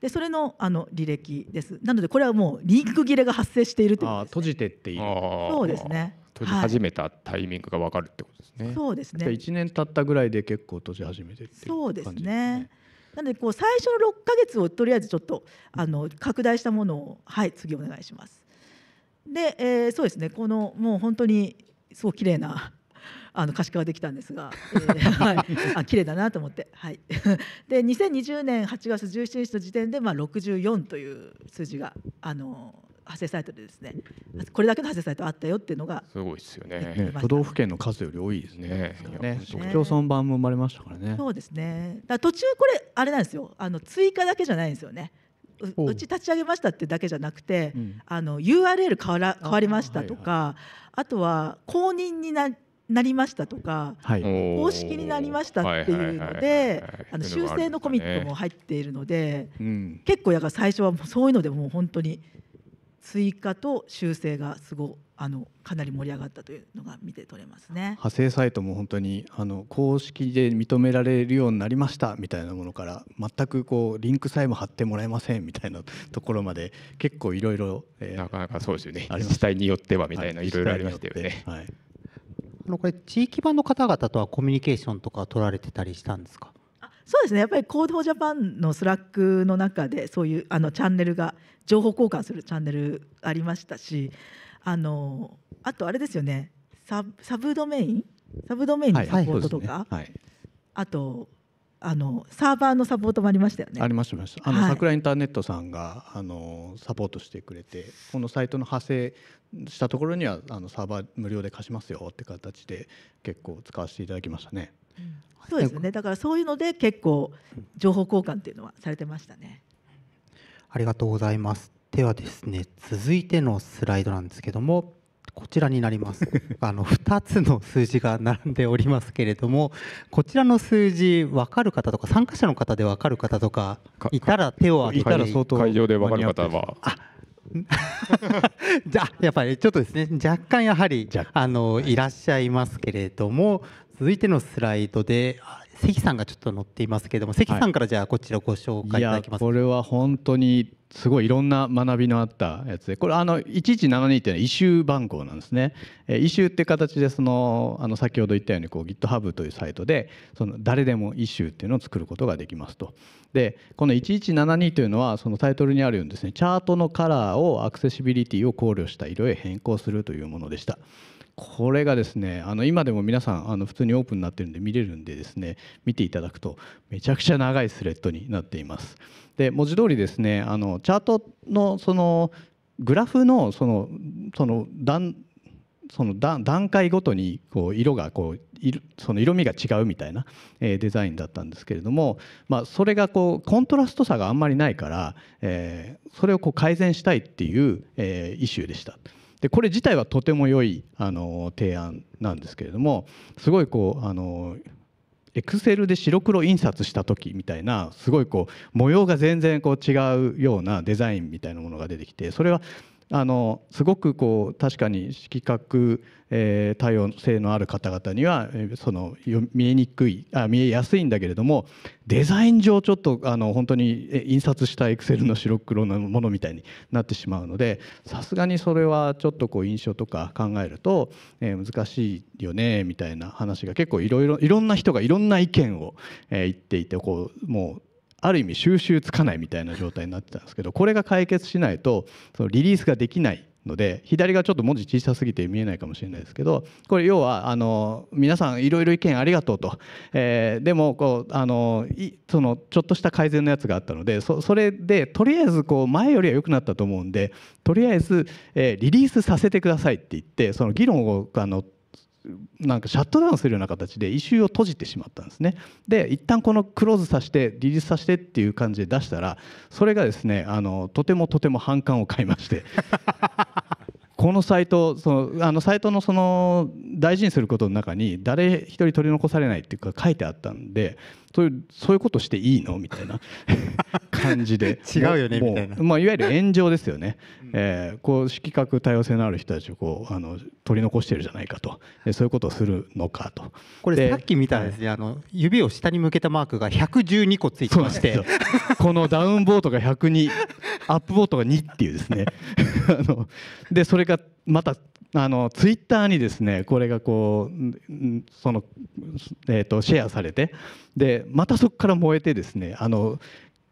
でそれのあの履歴ですなのでこれはもうリンク切れが発生しているという、ね、閉じてっていいそうですね閉じ始めたタイミングが分かるってことですね、はい、そうですね1年経ったぐらいで結構閉じ始めて、ね、そうですねなのでこう最初の6か月をとりあえずちょっとあの拡大したものをはい次お願いしますで、えー、そうですねこのもう本当にすごい綺麗なあの可視化はできたんですが、えー、はい、あ綺麗だなと思って、はい、で2020年8月17日の時点で、まあ、64という数字があの派生サイトでですねこれだけの派生サイトあったよっていうのがすごいですよね都道府県の数より多いですねね市区村版も生まれましたからねそうですねだ途中これあれなんですよあの追加だけじゃないんですよねうち立ち上げましたってだけじゃなくて、うん、あの URL 変わら変わりましたとかあはいはい、あとは公認にななりましたとか、はい、公式になりましたっていうので修正のコミットも入っているので、うん、結構やが最初はもうそういうのでもう本当に追加と修正がすごあのかなり盛り上がったというのが見て取れますね派生サイトも本当にあの公式で認められるようになりましたみたいなものから全くこうリンクさえも貼ってもらえませんみたいなところまで結構いろいろなかなかそうですよね自治体によってはみたいないろいろありましたよね。はいあのこれ地域版の方々とはコミュニケーションとか取られてたりしたんですかそうですねやっぱり「コードジャパンのスラックの中でそういうあのチャンネルが情報交換するチャンネルありましたしあのあとあれですよねサブサブドメインサブドメインのサポートとか、はいねはい、あとあのサーバーのサポートもありましたよね。ありましたあの、はい、桜インターネットさんがあのサポートしてくれてこのサイトの派生したところにはあのサーバー無料で貸しますよって形で結構使わせていただきましたね。うん、そうですねだからそういうので結構情報交換っていうのはされてましたね。ありがとうございます。ではですね続いてのスライドなんですけどもこちらになります あの2つの数字が並んでおりますけれどもこちらの数字分かる方とか参加者の方で分かる方とかいたら手を挙げたら相当会場で分かる方は じゃあやっぱりちょっとですね若干やはりあのいらっしゃいますけれども続いてのスライドで関さんがちょっと載っていますけれども関さんからじゃあこちらご紹介いただきます、はい、これは本当にすごいいろんな学びのあったやつでこれあの1172っていうのは異臭番号なんですね。異臭っていう形でそのあの先ほど言ったようにこう GitHub というサイトでその誰でも異臭っていうのを作ることができますと。でこの1172というのはそのタイトルにあるようにですねチャートのカラーをアクセシビリティを考慮した色へ変更するというものでした。これがですねあの今でも皆さんあの普通にオープンになってるんで見れるんでですね見ていただくとめちゃくちゃ長いスレッドになっています。で文字通りですねあのチャートのそのグラフのそのその段その段階ごとにこう色がこうその色味が違うみたいなデザインだったんですけれども、まあ、それがこうコントラスト差があんまりないから、えー、それをこう改善したいっていう、えー、イシューでした。でこれ自体はとても良いあの提案なんですけれどもすごいこうあのエクセルで白黒印刷した時みたいなすごいこう模様が全然こう違うようなデザインみたいなものが出てきてそれはあのすごくこう確かに色覚、えー、多様性のある方々にはその見えにくいあ見えやすいんだけれどもデザイン上ちょっとあの本当に印刷したエクセルの白黒のものみたいになってしまうのでさすがにそれはちょっとこう印象とか考えると、えー、難しいよねみたいな話が結構いろいろいろんな人がいろんな意見を、えー、言っていてこうもうある意味収集つかないみたいな状態になってたんですけどこれが解決しないとそのリリースができないので左がちょっと文字小さすぎて見えないかもしれないですけどこれ要はあの皆さんいろいろ意見ありがとうと、えでもこうあのそのちょっとした改善のやつがあったのでそれでとりあえずこう前よりは良くなったと思うんでとりあえず、えリリースさせてくださいって言ってその議論をあのなんかシャットダウンするような形で異臭を閉じてしまったんですねで一旦このクローズさせてリリースさせてっていう感じで出したらそれがですねあのとてもとても反感を買いまして このサイトそのあのサイトのその大事にすることの中に誰一人取り残されないっていうか書いてあったんでそういうそういうことしていいのみたいな 感じで違うよねみたいな、まあ、いわゆる炎上ですよね、うん、えー、こう色覚多様性のある人たちをこうあの取り残してるじゃないかとそういうことをするのかとこれさっき見たんですね、あの指を下に向けたマークが112個ついてましてこのダウンボートが102アップボートが2っていうですね あのでそれがまたあのツイッターにですねこれがこうその、えーと、シェアされてでまたそこから燃えてですねあの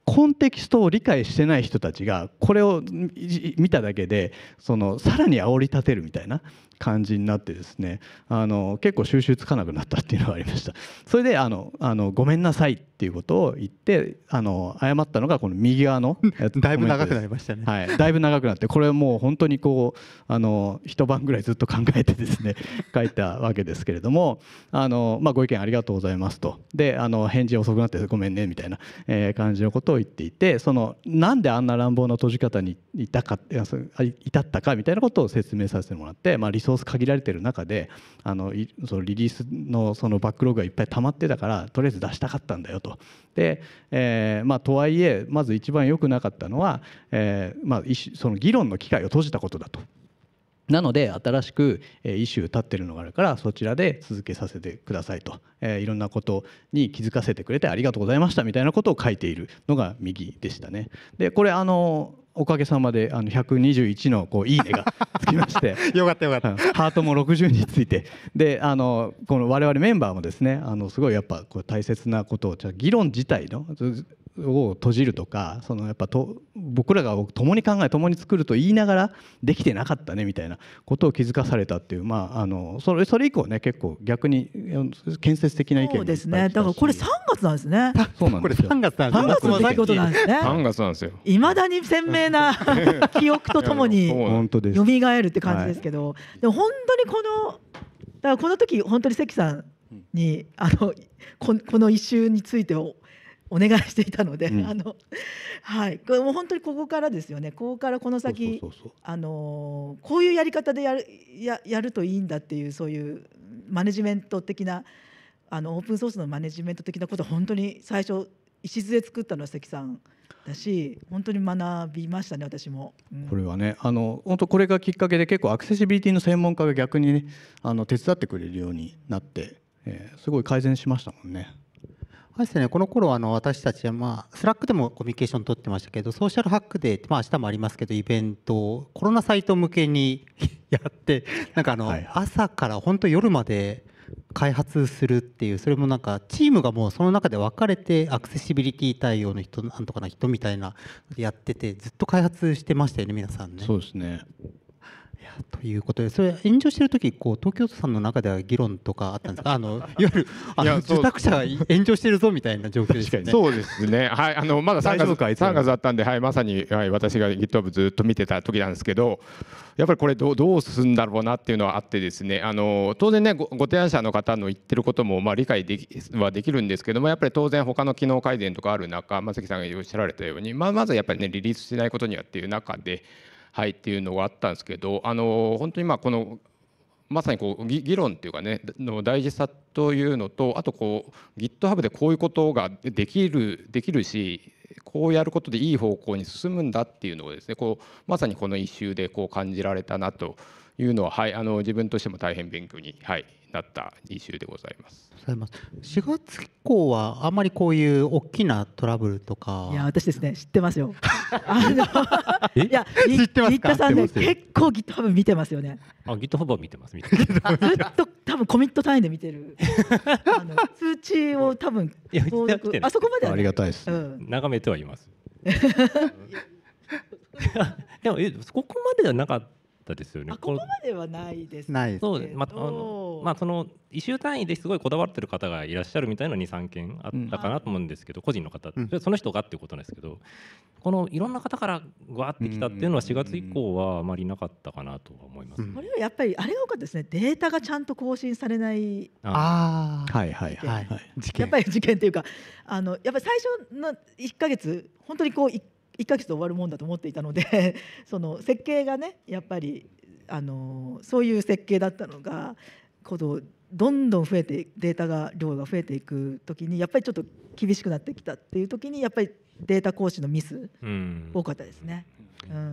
コンテキストを理解してない人たちがこれを見ただけでそのさらに煽り立てるみたいな感じになってですねあの結構収集つかなくなったっていうのがありました それであのあの「ごめんなさい」っていうことを言ってあの謝ったのがこの右側の だいぶ長くなりましたね、はい、だいぶ長くなってこれもう本当にこうあの一晩ぐらいずっと考えてですね 書いたわけですけれどもあの、まあ、ご意見ありがとうございますとであの返事遅くなってごめんねみたいな、え感じのことを言っていてそのなんであんな乱暴な閉じ方にいたかいたったかみたいなことを説明させてもらって、まあ、理想ース限られてる中であのそのリリースのそのバックログがいっぱい溜まってたからとりあえず出したかったんだよと。でえーまあ、とはいえまず一番良くなかったのは、えーまあ、その議論の機会を閉じたことだと。なので新しく一周立ってるのがあるからそちらで続けさせてくださいと、えー、いろんなことに気づかせてくれてありがとうございましたみたいなことを書いているのが右でしたね。でこれあのおかげさまであの121のこういいねがつきまして よかったよかった、うん、ハートも60についてであのこの我々メンバーもですねあのすごいやっぱこう大切なことをじゃ議論自体のを閉じるとかそのやっぱと僕らが共に考え共に作ると言いながらできてなかったねみたいなことを気づかされたっていう、まあ、あのそれそれ以降ね結構逆に建設的な意見そうですねだからこれ3月なんですねそうなんですよ3月なんですよ3月のてことなんですね3月なんですよいまだに鮮明な 記憶とともによみがえるって感じですけど、はい、でも本当にこのだからこの時本当に関さんにあのこの一周についてお願いしていたので、うん、あのはいこれもう本当にここからですよねここからこの先あのこういうやり方でやるややるといいんだっていうそういうマネジメント的なあのオープンソースのマネジメント的なこと本当に最初礎作ったのは関さんだし本当に学びましたね私も、うん、これはねあの本当これがきっかけで結構アクセシビリティの専門家が逆にねあの手伝ってくれるようになって、えー、すごい改善しましたもんね。そうですね、この頃あの私たちは、まあ、スラックでもコミュニケーション取ってましたけど、ソーシャルハックデーって、まあ明日もありますけど、イベントをコロナサイト向けにやって、なんかあの、はい、朝から本当夜まで開発するっていう、それもなんかチームがもうその中で分かれて、アクセシビリティ対応の人、なんとかな人みたいな、やってて、ずっと開発してましたよね、皆さんね。そうですねということで、それ炎上してる時、こう東京都さんの中では議論とかあったんですか。あのいわゆるあの受託者が炎上してるぞみたいな状況ですね。そうですね。はい、あのまだ3月三月だったんで、はい、まさに、はい、私が GitHub ずっと見てた時なんですけど、やっぱりこれどうどう進んだろうなっていうのはあってですね、あの当然ねご提案者の方の言ってることもまあ理解できはできるんですけども、やっぱり当然他の機能改善とかある中、松木さんがおっしゃられたように、まあまずやっぱりねリリースしないことにはっていう中で。はい、っていうのがあったんですけどあの本当にまあこのまさにこう議論っていうかねの大事さというのとあとこう GitHub でこういうことができるできるしこうやることでいい方向に進むんだっていうのをですねこうまさにこの一周でこう感じられたなというのは、はい、あの自分としても大変勉強に、はい、なった二週でございます。四月以降はあんまりこういう大きなトラブルとかいや私ですね知ってますよ。あのいや 知ってますか。さんね結構見てますよね。あ見てます見てます。ずっと多分コミット単位で見てる。通知を多分あそこまでありがたいです、うん。眺めてはいます。でもそこまではなかった。ったですよね。ここまではないですないそう、まあ、あのまあその一週単位ですごいこだわってる方がいらっしゃるみたいな二三件あったかなと思うんですけど、うん、個人の方、うん、その人がっていうことなんですけどこのいろんな方からわってきたっていうのは4月以降はあまりなかったかなとは思います、ね、これはやっぱりあれが多かったですねデータがちゃんと更新されないああはいはいはい、はい、やっぱり事件というかあのやっぱり最初の1か月本当にこう1ヶ月で終わるもんだと思っていたので その設計がねやっぱりあのそういう設計だったのがこのどんどん増えてデータが量が増えていく時にやっぱりちょっと厳しくなってきたっていう時にやっぱりデータ更新のミス、うん、多かったですね。うん、ありが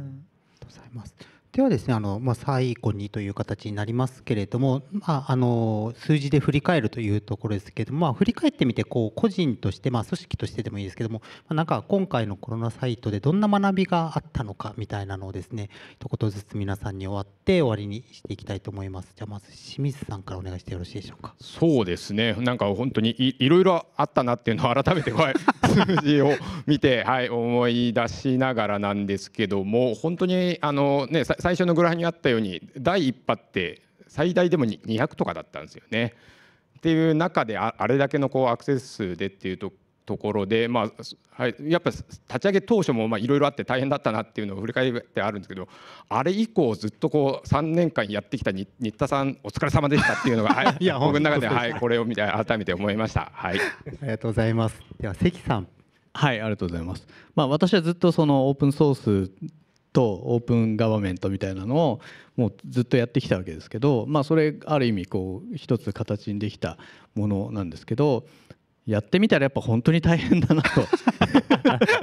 とうございますではですねあの、まあ、最後にという形になりますけれども、まあ、あの数字で振り返るというところですけれども、まあ、振り返ってみてこう個人として、まあ、組織としてでもいいですけども、まあ、なんか今回のコロナサイトでどんな学びがあったのかみたいなのをですね一言ずつ皆さんに終わって終わりにしていきたいと思いますじゃあまず清水さんからお願いしてよろしいでしょうかそうですねなんか本当にいろいろあったなっていうのを改めて 数字を見て、はい、思い出しながらなんですけども本当にあのね最初のグラフにあったように第1波って最大でも200とかだったんですよね。っていう中であれだけのこうアクセス数でっていうとところで、まあ、はい、やっぱ立ち上げ当初もいろいろあって大変だったなっていうのを振り返ってあるんですけどあれ以降ずっとこう3年間やってきた新田さんお疲れ様でしたっていうのが、はい、いや僕の中では、はい、これを見て改めて思いました。はい、ありがとうございますでは関さんはいありがとうございます、まあ、私はずっとそのオープンソースとオープンガバメントみたいなのをもうずっとやってきたわけですけど、まあ、それある意味こう一つ形にできたものなんですけどやってみたらやっぱ本当に大変だなと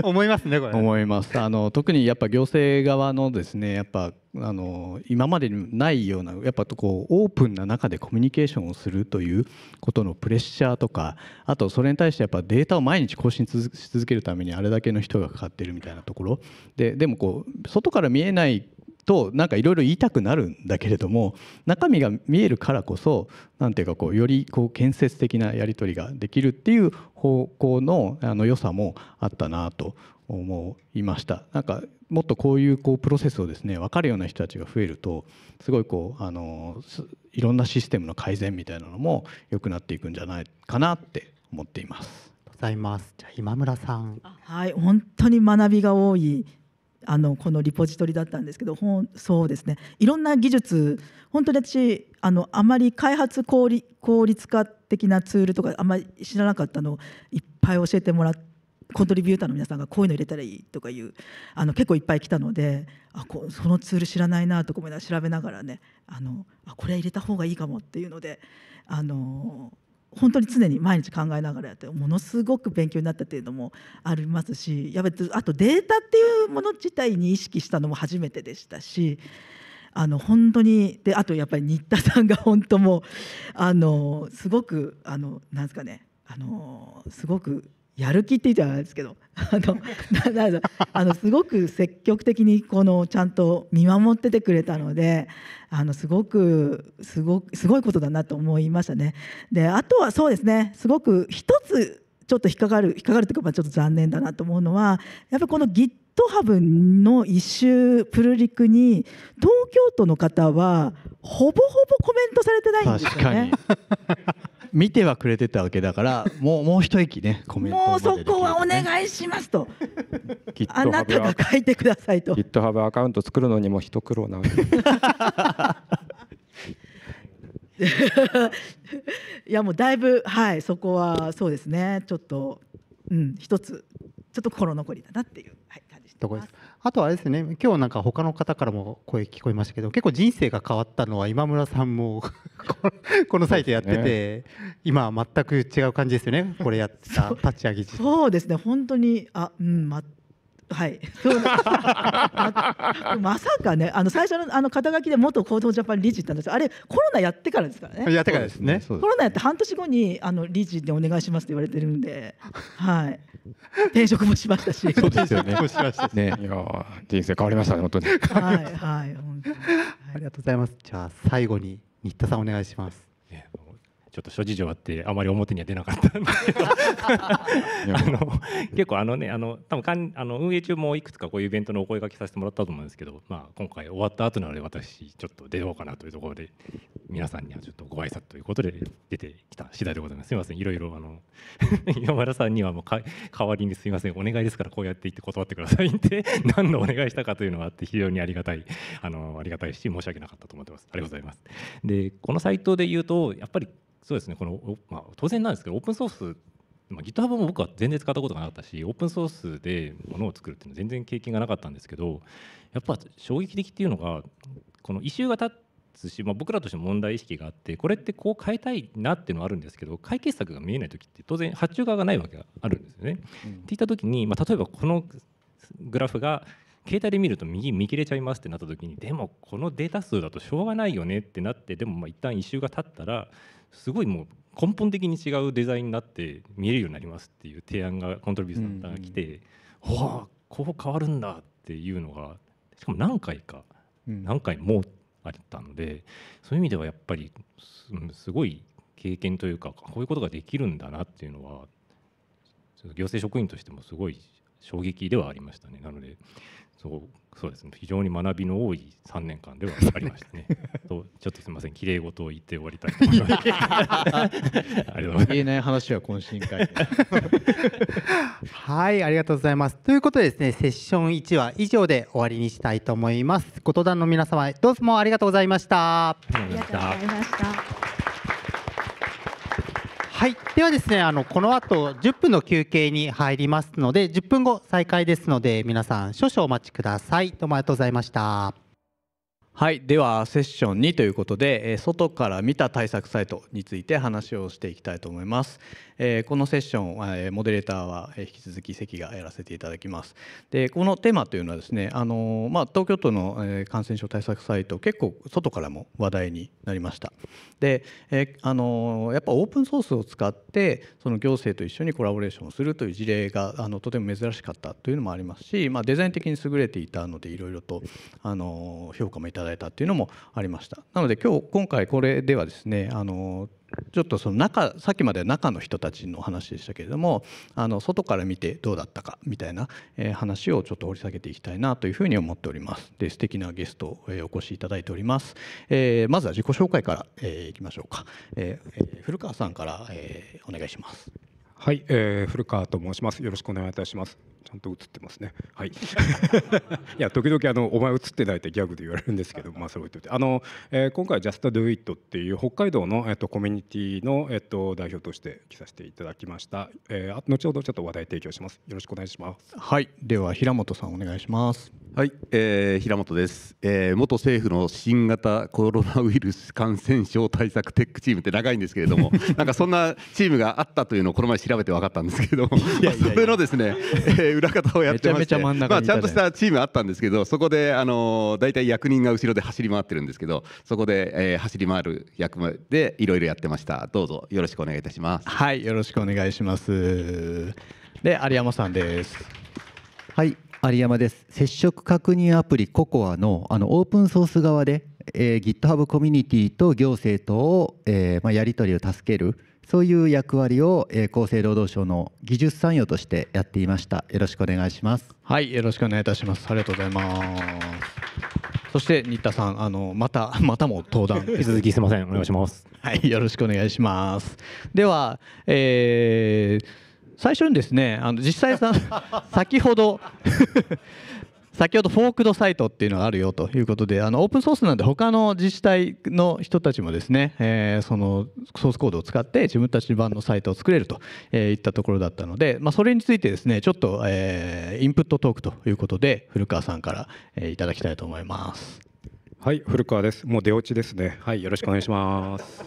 思いますねこれ思いますあの特にやっぱ行政側のですねやっぱあの今までにないようなやっぱこうオープンな中でコミュニケーションをするということのプレッシャーとかあとそれに対してやっぱデータを毎日更新し続けるためにあれだけの人がかかってるみたいなところででもこう外から見えないとなんかいろいろ言いたくなるんだけれども中身が見えるからこそんていうかこうよりこう建設的なやり取りができるっていう方向のあの良さもあったなと思いました。なんかもっとこういうこうプロセスをですね分かるような人たちが増えるとすごいこうあのいろんなシステムの改善みたいなのも良くなっていくんじゃないかなって思っています。ございます。じゃ今村さん。はい、本当に学びが多いあのこのリポジトリだったんですけどほんそうですねいろんな技術本当に私あのあまり開発効率効率化的なツールとかあんまり知らなかったのをいっぱい教えてもらってコントリビューターの皆さんがこういうの入れたらいいとかいうあの結構いっぱい来たのであこそのツール知らないなとか思いながら調べながらねあのあこれ入れた方がいいかもっていうのであの本当に常に毎日考えながらやってものすごく勉強になったっていうのもありますしやべあとデータっていうもの自体に意識したのも初めてでしたし。あの本当にであとやっぱり新田さんが本当もあのすごくあのなんですかねあのすごくやる気って言っちゃないですけどあのあのすごく積極的にこのちゃんと見守っててくれたのであのすごくすごすごいことだなと思いましたね。であとはそうですねすごく一つちょっと引っかかる引っかかるというかちょっと残念だなと思うのはやっぱりこのギットハブの一周プルリクに東京都の方はほぼほぼコメントされてないんですよね。見てはくれてたわけだからもう もう一息ねコメント、ね、もうそこはお願いしますとあなたが書いてくださいと GitHub アカウント作るのにも一苦労なわけいやもうだいぶはいそこはそうですねちょっとうん一つちょっと心残りだなっていう。ところです。あとはですね、今日なんか他の方からも声聞こえましたけど、結構人生が変わったのは今村さんも このサイトやってて、ね、今は全く違う感じですよね。これやった 立ち上げそうですね、本当にあうんはい まさかねあの最初のあの肩書きで元行動ジャパン理事ってんですあれコロナやってからですからねやってからですねコロナやって半年後にあの理事でお願いしますって言われてるんではい転職もしましたしそうですよねね いや人生変わりましたね本当にはいはい本当に、ありがとうございますじゃあ最後に新田さんお願いします、ちょっと諸事情あってあまり表には出なかったんですけどあの結構あのねあの多分かんあの運営中もいくつかこういうイベントのお声がけさせてもらったと思うんですけど、まあ、今回終わった後なので私ちょっと出ようかなというところで皆さんにはちょっとご挨拶ということで出てきた次第でございますすいませんいろいろあの今村 さんにはもうか代わりにすみませんお願いですからこうやって言って断ってくださいって 何のお願いしたかというのはあって非常にありがたいあのありがたいし申し訳なかったと思ってますありがとうございますでこのサイトで言うとやっぱりそうですねこの、まあ、当然なんですけどオープンソース、まあ、GitHub も僕は全然使ったことがなかったしオープンソースでものを作るっていうのは全然経験がなかったんですけどやっぱ衝撃的っていうのがこの異臭が立つし、まあ、僕らとしても問題意識があってこれってこう変えたいなっていうのはあるんですけど解決策が見えない時って当然発注側がないわけがあるんですよね。うん、っていった時に、まあ、例えばこのグラフが携帯で見ると右見切れちゃいますってなった時にでもこのデータ数だとしょうがないよねってなってでもまあ一旦異臭が立ったらすごいもう根本的に違うデザインになって見えるようになりますっていう提案がコントロビューさんから来て、うんうん、あこう変わるんだっていうのがしかも何回か、何回もあったのでそういう意味ではやっぱりすごい経験というかこういうことができるんだなっていうのは行政職員としてもすごい衝撃ではありましたねなのでそうそうですね非常に学びの多い3年間ではありましたね。とちょっとすみませんきれい事を言って終わりたいと思います。あり言えない話は懇親会。はいありがとうございます。ということでですねセッション1は以上で終わりにしたいと思います。ご登壇の皆様どうもありがとうございました。ありがとうございました。はい、ではですね、あのこの後10分の休憩に入りますので、10分後再開ですので、皆さん少々お待ちください。どうもありがとうございました。はい、ではセッション2ということで、え外から見た対策サイトについて話をしていきたいと思います。えこのセッション、えモデレーターは引き続き関がやらせていただきます。で、このテーマというのはですね、あのまあ、東京都の感染症対策サイト結構外からも話題になりました。で、えあのやっぱオープンソースを使ってその行政と一緒にコラボレーションをするという事例があのとても珍しかったというのもありますし、まあ、デザイン的に優れていたのでいろいろとあの評価もいただただいたっていうのもありましたなので今日今回これではですねあのちょっとその中さっきまで中の人たちの話でしたけれどもあの外から見てどうだったかみたいな、え話をちょっと掘り下げていきたいなというふうに思っておりますで素敵なゲストを、えお越しいただいております、えー、まずは自己紹介から、えー、いきましょうか、えー、古川さんから、えー、お願いしますはい、えー、古川と申しますよろしくお願いいたしますちゃんと映ってますね。はい。いや時々あのお前映ってないってギャグで言われるんですけど、まあそれ置いとて、あの、えー、今回 Just Do It っていう北海道のえっとコミュニティのえっと代表として来させていただきました。えー、後ほどちょっと話題提供します。よろしくお願いします。はい。では平本さんお願いします。はい、えー、平本です、えー、元政府の新型コロナウイルス感染症対策テックチームって長いんですけれども なんかそんなチームがあったというのをこの前調べてわかったんですけどもいやそれのですね、えー裏方をやってましてまあちゃんとしたチームあったんですけどそこであの大体役人が後ろで走り回ってるんですけどそこで、えー、走り回る役目でいろいろやってましたどうぞよろしくお願いいたしますはいよろしくお願いしますで有山さんですはい有山です接触確認アプリ COCOA のあのオープンソース側でえー、GitHub コミュニティと行政とを、えーまあ、やり取りを助ける、そういう役割を、えー、厚生労働省の技術産業としてやっていましたよろしくお願いしますはいよろしくお願いいたしますありがとうございますそして新田さんあのまた またも登壇引き続きすみませんお願いします はいよろしくお願いしますでは、えー、最初にですねあの実際さ 先ほど先ほどフォークドサイトっていうのがあるよということであのオープンソースなんで他の自治体の人たちもですね、えー、そのソースコードを使って自分たち版のサイトを作れるといったところだったので、まあ、それについてですねちょっと、えー、インプットトークということで古川さんから、えいただきたいと思います。はい古川ですもう出落ちですねはいよろしくお願いします。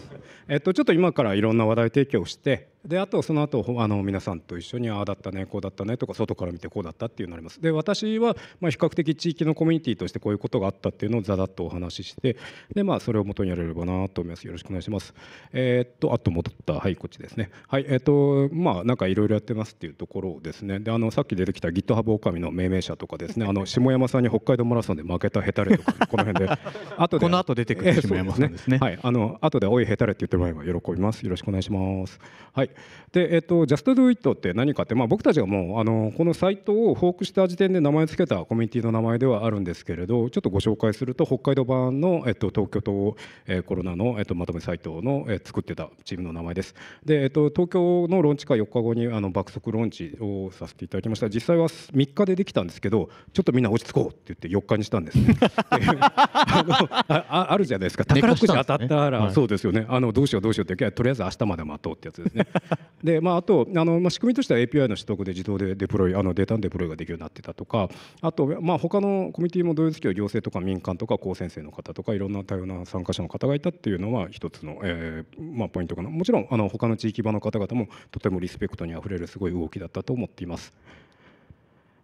えっと、ちょっと今からいろんな話題提供してであとその後あの皆さんと一緒にああだったねこうだったねとか外から見てこうだったっていうのがありますで私はまあ比較的地域のコミュニティとしてこういうことがあったっていうのをざざっとお話ししてでまあそれを元にやれればなと思いますよろしくお願いしますえー、っとあと戻ったはいこっちですねはいえー、っとまあなんかいろいろやってますっていうところですねであのさっき出てきた GitHub 狼の命名者とかですねあの下山さんに北海道マラソンで負けたヘタレとかこの辺で 後でこの後出てくる下山さんですね、えー、ですねはいあの後でおいヘタレっててもらえば喜びます。よろしくお願いします。はい。で、えっ、と Just Do It って何かって、まあ僕たちがもうあのこのサイトをフォークした時点で名前を付けたコミュニティの名前ではあるんですけれど、ちょっとご紹介すると北海道版のえっ、と東京と、えー、コロナのえっ、とまとめサイトの、え作ってたチームの名前です。で、えっ、と東京のローンチか4日後にあの爆速ローンチをさせていただきました。実際は3日でできたんですけど、ちょっとみんな落ち着こうって言って4日にしたんです、ねあのあ。あるじゃないですか。宝くじ当たったら、ねはい、そうですよね。あのどうしようどうしようってとりあえず明日まで待とうってやつですね で、まあ、あとあの、まあ、仕組みとしては API の取得で自動でデプロイあのデータのデプロイができるようになってたとかあと、まあ、他のコミュニティも同様ですけど行政とか民間とか高専生の方とかいろんな多様な参加者の方がいたっていうのは一つの、えーまあ、ポイントかなもちろんあの他の地域場の方々もとてもリスペクトにあふれるすごい動きだったと思っています。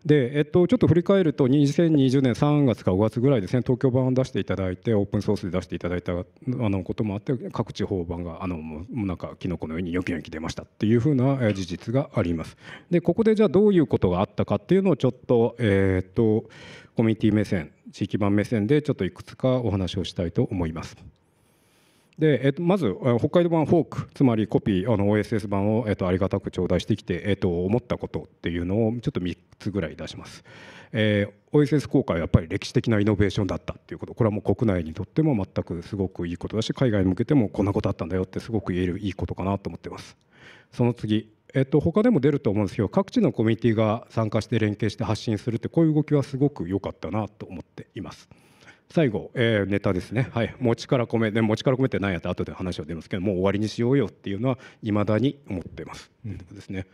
で、えっと、ちょっと振り返ると2020年3月か5月ぐらいですね東京版を出していただいてオープンソースで出していただいたあのこともあって各地方版があのもうなんかキノコのようによきよき出ましたっていうふうな事実があります。でここでじゃあどういうことがあったかっていうのをちょっと,、えー、っとコミュニティ目線地域版目線でちょっといくつかお話をしたいと思います。で、えっと、まず北海道版フォークつまりコピーあの OSS 版を、えっと、ありがたく頂戴してきて、えっと、思ったことっていうのをちょっと3つぐらい出します。えー、OSS 公開はやっぱり歴史的なイノベーションだったっていうことこれはもう国内にとっても全くすごくいいことだし海外に向けてもこんなことあったんだよってすごく言えるいいことかなと思ってます。その次えっと、他でも出ると思うんですけど各地のコミュニティが参加して連携して発信するってこういう動きはすごく良かったなと思っています。最後、えー、ネタですね、はい、餅から米持ちから米って何やって後で話は出ますけどもう終わりにしようよっていうのはいまだに思ってます、うん、ですね。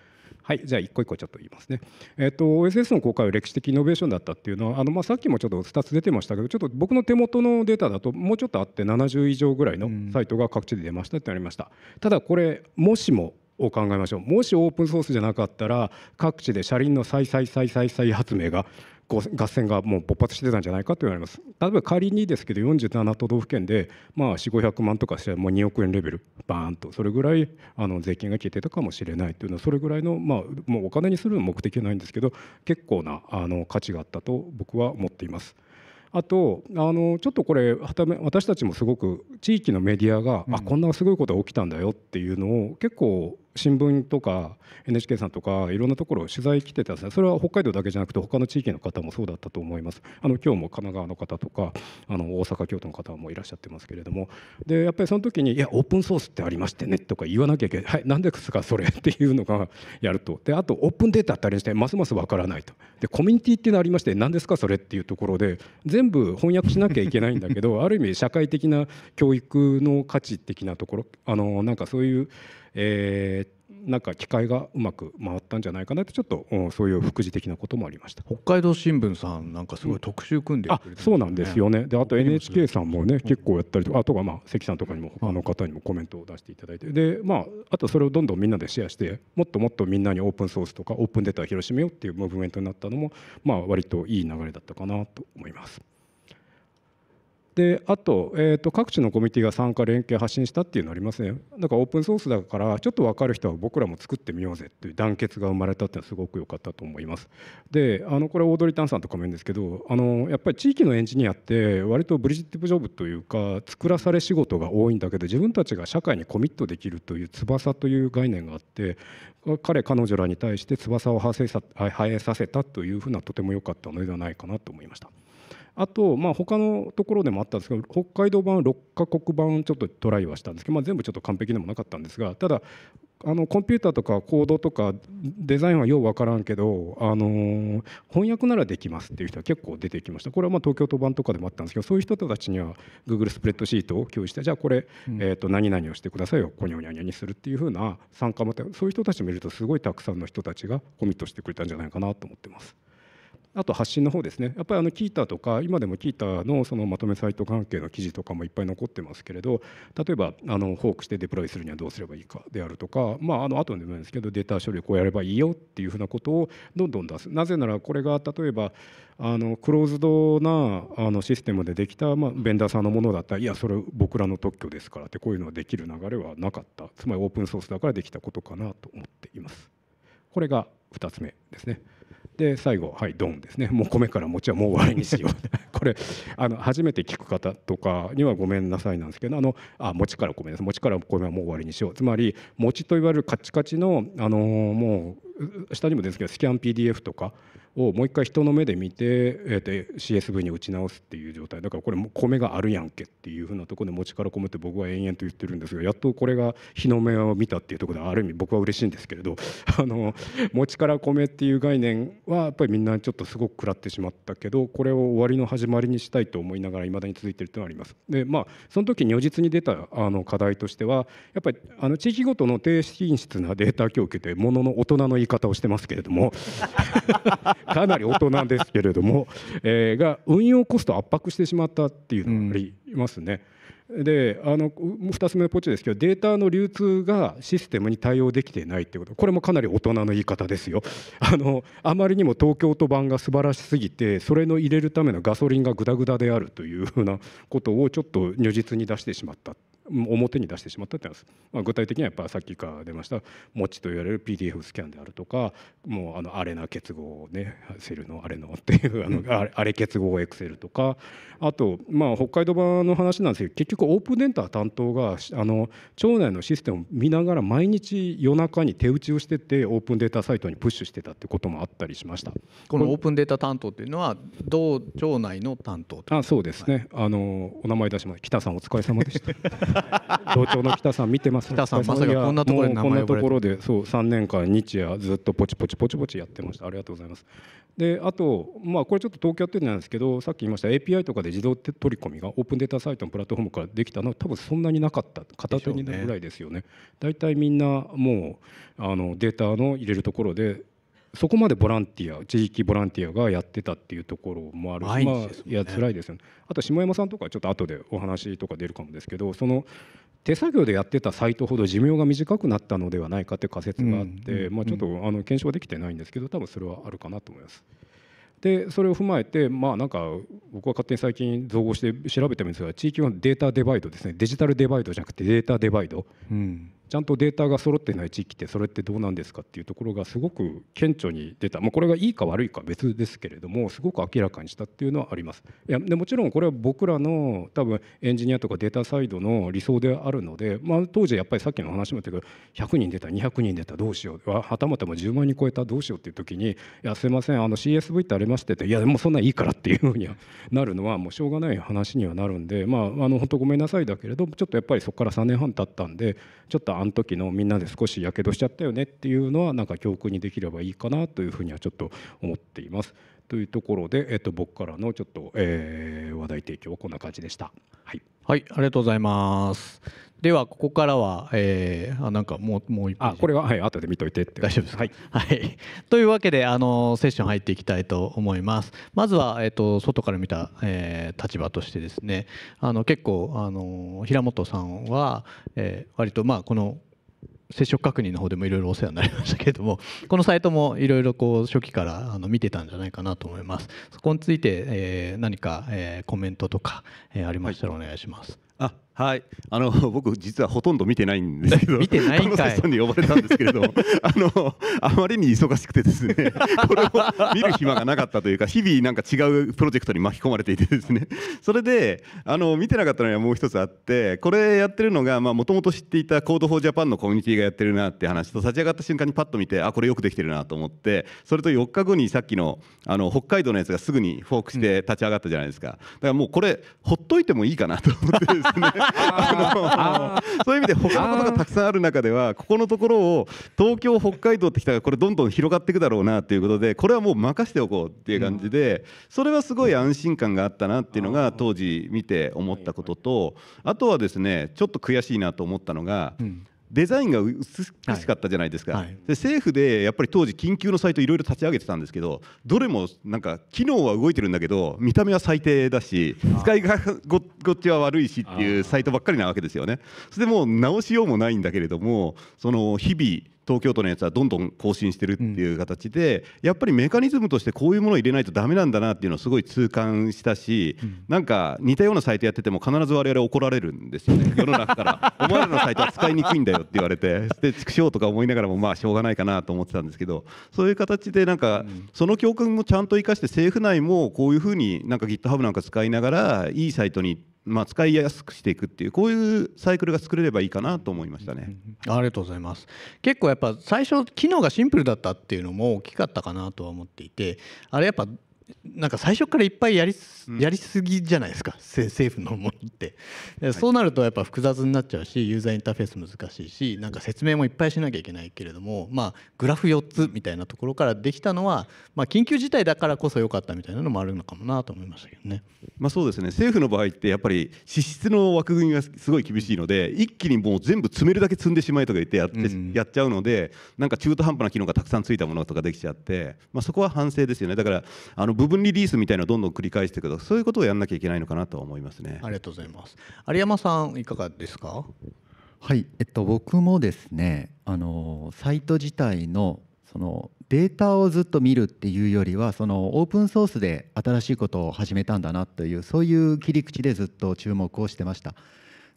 はい、じゃあ一個一個ちょっと言いますね。えっ、ー、と OSS の公開は歴史的イノベーションだったっていうのはあのまあさっきもちょっと2つ出てましたけど、ちょっと僕の手元のデータだともうちょっとあって70以上ぐらいのサイトが各地で出ましたってなりました。ただこれもしもを考えましょうもしオープンソースじゃなかったら各地で車輪の再再再再再発明が合戦がもう勃発してたんじゃないかと言われます例えば仮にですけど47都道府県で、まあ、4500万とかしてもう2億円レベルバーンとそれぐらいあの税金が消えてたかもしれないというのはそれぐらいの、まあ、もうお金にする目的はないんですけど結構なあの価値があったと僕は思っています。あとあのちょっとこれ私たちもすごく地域のメディアが、うん、あこんなすごいことが起きたんだよっていうのを結構新聞とか NHK さんとかいろんなところ取材来てたんですねそれは北海道だけじゃなくて他の地域の方もそうだったと思いますあの今日も神奈川の方とかあの大阪京都の方もいらっしゃってますけれどもでやっぱりその時に「いやオープンソースってありましてね」とか言わなきゃいけない「はい何ですかそれ」っていうのがやるとであとオープンデータってありましてますますわからないとでコミュニティっていうのありまして何ですかそれっていうところで全部翻訳しなきゃいけないんだけどある意味社会的な教育の価値的なところあのなんかそういうえー、なんか機会がうまく回ったんじゃないかなってちょっと、そういう副次的なこともありました北海道新聞さんなんかすごい特集組んで、そうなんですよねであと NHK さんもね結構やったりとかあとはまあ関さんとかにも他の方にもコメントを出していただいてでまああとそれをどんどんみんなでシェアしてもっともっとみんなにオープンソースとかオープンデータを広めようっていうムーブメントになったのもまあ割といい流れだったかなと思います。であと,、えーと、各地のコミュニティが参加連携発信したっていうのありますねだからオープンソースだからちょっと分かる人は僕らも作ってみようぜっていう団結が生まれたっていうのはすごく良かったと思いますであのこれオードリー・タンさんとかも言うんですけどあのやっぱり地域のエンジニアって割とブリジット・ジョブというか作らされ仕事が多いんだけど自分たちが社会にコミットできるという翼という概念があって彼彼女らに対して翼を生えさせたというふうなとても良かったのではないかなと思いました。あと、まあ、他のところでもあったんですけど北海道版6カ国版ちょっとトライはしたんですけど、まあ、全部ちょっと完璧でもなかったんですがただあのコンピューターとかコードとかデザインはよう分からんけど、あの翻訳ならできますっていう人は結構出てきましたこれはまあ東京都版とかでもあったんですけどそういう人たちには Google スプレッドシートを共有してじゃあこれ、えー、と何々をしてくださいをこにょにゃにゃにするっていうふうな参加もそういう人たち見るとすごいたくさんの人たちがコミットしてくれたんじゃないかなと思ってます。あと発信の方ですねやっぱりあのキータとか今でもキータのそのまとめサイト関係の記事とかもいっぱい残ってますけれど例えばフォークしてデプロイするにはどうすればいいかであるとかまああの後でもいいんですけどデータ処理をこうやればいいよっていうふうなことをどんどん出すなぜならこれが例えばあのクローズドなあのシステムでできた、まあ、ベンダーさんのものだったらいやそれ僕らの特許ですからってこういうのはできる流れはなかったつまりオープンソースだからできたことかなと思っています。これが2つ目ですね。で最後はいドンですねもう米から餅はもう終わりにしよう これあの初めて聞く方とかにはごめんなさいなんですけどあのあ餅から米です餅から米はもう終わりにしようつまり餅といわれるカチカチのあのもう下にもですけどスキャン PDF とかをもう一回人の目で見て、えー、CSV に打ち直すっていう状態だからこれも米があるやんけっていうふうなところで持ちから込って僕は延々と言ってるんですがやっとこれが日の目を見たっていうところである意味僕は嬉しいんですけれど あの持ちから米っていう概念はやっぱりみんなちょっとすごく食らってしまったけどこれを終わりの始まりにしたいと思いながらいまだに続いてるっていうのはあります。でまあその時如実に出たあの課題としてはやっぱりあの地域ごとの低品質なデータ供給とてうものの大人の言い方をしてますけれども かなり大人ですけれども、えー、が運用コストを圧迫してしまったっていうのがありますね。であの2つ目のポチですけどデータの流通がシステムに対応できていないってことこれもかなり大人の言い方ですよ あのあまりにも東京都版が素晴らしすぎてそれの入れるためのガソリンがグダグダであるというふうなことをちょっと如実に出してしまった表に出してしまったってます、まあ、具体的にはやっぱさっきから出ました「持ち」と言われる PDF スキャンであるとかもうあのアレな結合ねセルのアレのっていうあのアレ結合エクセルとかあとまあ北海道版の話なんですけど結局オープンデータ担当があの町内のシステムを見ながら毎日夜中に手打ちをしててオープンデータサイトにプッシュしてたってこともあったりしましたこのオープンデータ担当っていうのは同町内の担当あそうですね、はい、あのお名前出します北さんお疲れ様でした 同調の北さん見てます北さんまさかこんなところで名前こんなとそう3年間日夜ずっとポチポチポチポチやってましたありがとうございますであとまあこれちょっと東京やってるんですけどさっき言いました API とかで自動取り込みがオープンデータサイトのプラットフォームからできたのは多分そんなになかった片手になるぐらいですよね大体、ね、いみんなもうあのデータの入れるところでそこまでボランティア地域ボランティアがやってたっていうところもあるし、ね、まあ、いや辛いですよねあと下山さんとかちょっと後でお話とか出るかもですけどその手作業でやってたサイトほど寿命が短くなったのではないかという仮説があって、まあ、ちょっとあの検証できてないんですけど多分それはあるかなと思います。でそれを踏まえてまあなんか僕は勝手に最近造語して調べてみるんですが地域はデータデバイドですねデジタルデバイドじゃなくてデータデバイド、うん、ちゃんとデータが揃ってない地域ってそれってどうなんですかっていうところがすごく顕著に出た、まあ、これがいいか悪いか別ですけれどもすごく明らかにしたっていうのはあります。いやでもちろんこれは僕らの多分エンジニアとかデータサイドの理想であるので、まあ、当時やっぱりさっきの話も言ったけど100人出た200人出たどうしようはたまたま10万人超えたどうしようっていう時に「いやすいませんあの CSV ってありまして」って「いやでもそんないいから」っていうふうになるのはもうしょうがない話にはなるんでまああの本当ごめんなさいだけれどちょっとやっぱりそこから3年半経ったんでちょっとあの時のみんなで少しやけどしちゃったよねっていうのはなんか教訓にできればいいかなというふうにはちょっと思っています。というところで、えっと、僕からのちょっと、えー、話題提供はこんな感じでした。はい、はい、ありがとうございます。ではここからは、えー、あなんかもうもう一あこれははい後で見といてって大丈夫ですはい、はい、というわけであのセッション入っていきたいと思いますまずは、えーと、と外から見た、えー、立場としてですねあの結構あの平本さんは、えー、割とまあこの接触確認の方でもいろいろお世話になりましたけれども このサイトもいろいろ初期からあの見てたんじゃないかなと思いますそこについて、えー、何か、えー、コメントとか、えー、ありましたらお願いします、はい、あはい、あの 僕実はほとんど見てないんですけど、見てないんさんに呼ばれたんですけれど、あのあまりに忙しくてですね、これを見る暇がなかったというか、日々なんか違うプロジェクトに巻き込まれていてですね、それであの見てなかったのにはもう一つあって、これやってるのがまあもと知っていた Code for Japan のコミュニティがやってるなって話と立ち上がった瞬間にパッと見て、あこれよくできてるなと思って、それと4日後にさっきのあの北海道のやつがすぐにフォークして立ち上がったじゃないですか。だからもうこれほっといてもいいかなと思ってですね。あのそういう意味で他のことがたくさんある中ではここのところを東京北海道ってきたらこれどんどん広がっていくだろうなっていうことでこれはもう任せておこうっていう感じでそれはすごい安心感があったなっていうのが当時見て思ったこととあとはですねちょっと悔しいなと思ったのが、うんデザインが美しかったじゃないですか、はいはい、で政府でやっぱり当時緊急のサイトいろいろ立ち上げてたんですけどどれもなんか機能は動いてるんだけど見た目は最低だし使いがごっちは悪いしっていうサイトばっかりなわけですよね。それでもう直しようもないんだけれどもその日々東京都のやつはどんどん更新してるっていう形で、うん、やっぱりメカニズムとしてこういうものを入れないとダメなんだなっていうのをすごい痛感したし、うん、なんか似たようなサイトやってても必ず我々怒られるんですよね世の中から「お前らのサイトは使いにくいんだよ」って言われてで畜生とか思いながらもまあしょうがないかなと思ってたんですけどそういう形でなんか、うん、その教訓もちゃんと生かして政府内もこういうふうになんか GitHub なんか使いながらいいサイトにまあ、使いやすくしていくっていうこういうサイクルが作れればいいかなと思いましたね、ありがとうございます結構やっぱ最初機能がシンプルだったっていうのも大きかったかなとは思っていてあれやっぱなんか最初からいっぱいやりやりすぎじゃないですか、うん、政府のものって、はい、そうなるとやっぱ複雑になっちゃうしユーザーインターフェース難しいしなんか説明もいっぱいしなきゃいけないけれども、まあ、グラフ4つみたいなところからできたのは、まあ、緊急事態だからこそ良かったみたいなのもあるのかもなと思いましたけどね、まあ、そうですね政府の場合ってやっぱり支出の枠組みがすごい厳しいので一気にもう全部詰めるだけ積んでしまえとか言ってやって、うん、やっちゃうのでなんか中途半端な機能がたくさんついたものとかできちゃって、まあ、そこは反省ですよねだからあのの部分リリースみたいなどんどん繰り返してくださいそういうことをやんなきゃいけないのかなと思いますねありがとうございます有山さんいかがですかはい、えっと、僕もですねあのサイト自体のそのデータをずっと見るっていうよりはそのオープンソースで新しいことを始めたんだなというそういう切り口でずっと注目をしてました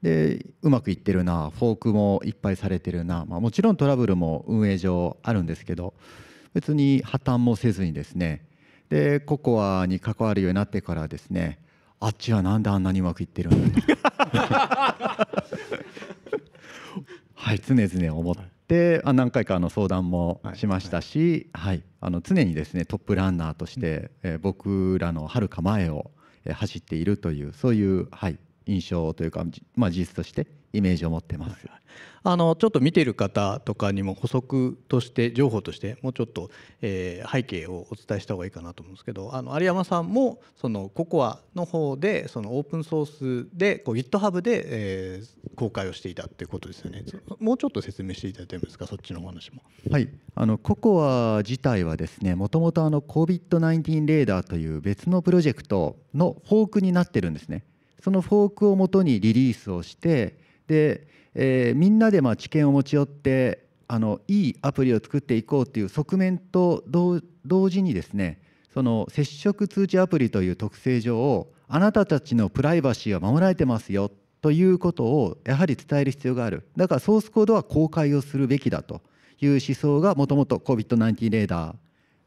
でうまくいってるなフォークもいっぱいされてるな、まあ、もちろんトラブルも運営上あるんですけど別に破綻もせずにですねでココアに関わるようになってからですねあっちはなんであんなにうまくいってるんだ はい常々思って、あ何回かあの相談もしましたし、はい、あの常にですねトップランナーとして、うん、え僕らのはるか前を走っているというそういう、はい、印象というか、まあ、事実としてイメージを持ってます、あのちょっと見てる方とかにも補足として情報としてもうちょっと、えー、背景をお伝えした方がいいかなと思うんですけどあの有山さんもその COCOA の方でそのオープンソースでこう GitHub で、えー、公開をしていたっていうことですよねもうちょっと説明していただけますかそっちのお話も。はいあの COCOA 自体はですねもともと COVID-19 レーダーという別のプロジェクトのフォークになってるんですね。そのフォークをもとにリリースをしてで、えー、みんなでまあ知見を持ち寄ってあのいいアプリを作っていこうという側面と同時にですねその接触通知アプリという特性上あなたたちのプライバシーは守られてますよということをやはり伝える必要があるだからソースコードは公開をするべきだという思想がもともと COVID-19 レーダー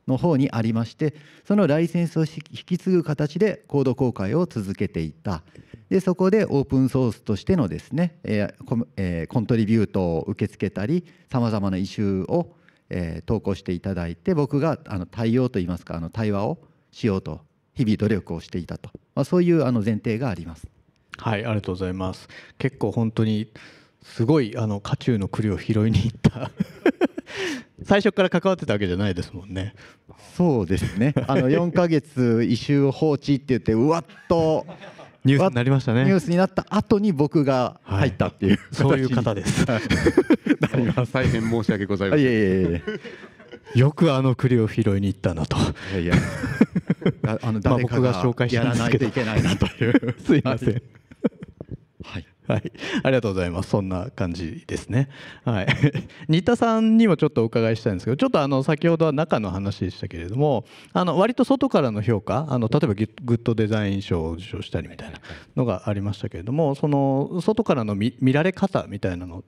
の方にありましてそのライセンスを引き継ぐ形でコード公開を続けていたでそこでオープンソースとしてのですね、えーコえー、コントリビュートを受け付けたりさまざまなイシューを、えー、投稿していただいて僕があの対応といいますかあの対話をしようと日々努力をしていたと、まあ、そういうあの前提があります。はいありがとうございます結構本当にすごいあの渦中の栗を拾いに行った 最初から関わってたわけじゃないですもんね。そうですね。あの4ヶ月異臭放置って言ってうわっとニュースになりましたね。ニュースになった後に僕が入ったっていう、はい、そういう方です。大変申し訳ございません。いやいやいや。よくあの栗を拾いに行ったなと。いやいや。あの誰かが紹介しやらないといけないなという。すいません。はい、ありがとうございます。そんな感じですね。はい、新田さんにもちょっとお伺いしたいんですけど、ちょっとあの先ほどは中の話でしたけれども、あの割と外からの評価、あの例えばグッドデザイン賞を受賞したりみたいなのがありましたけれども、その外からの見られ方みたいなの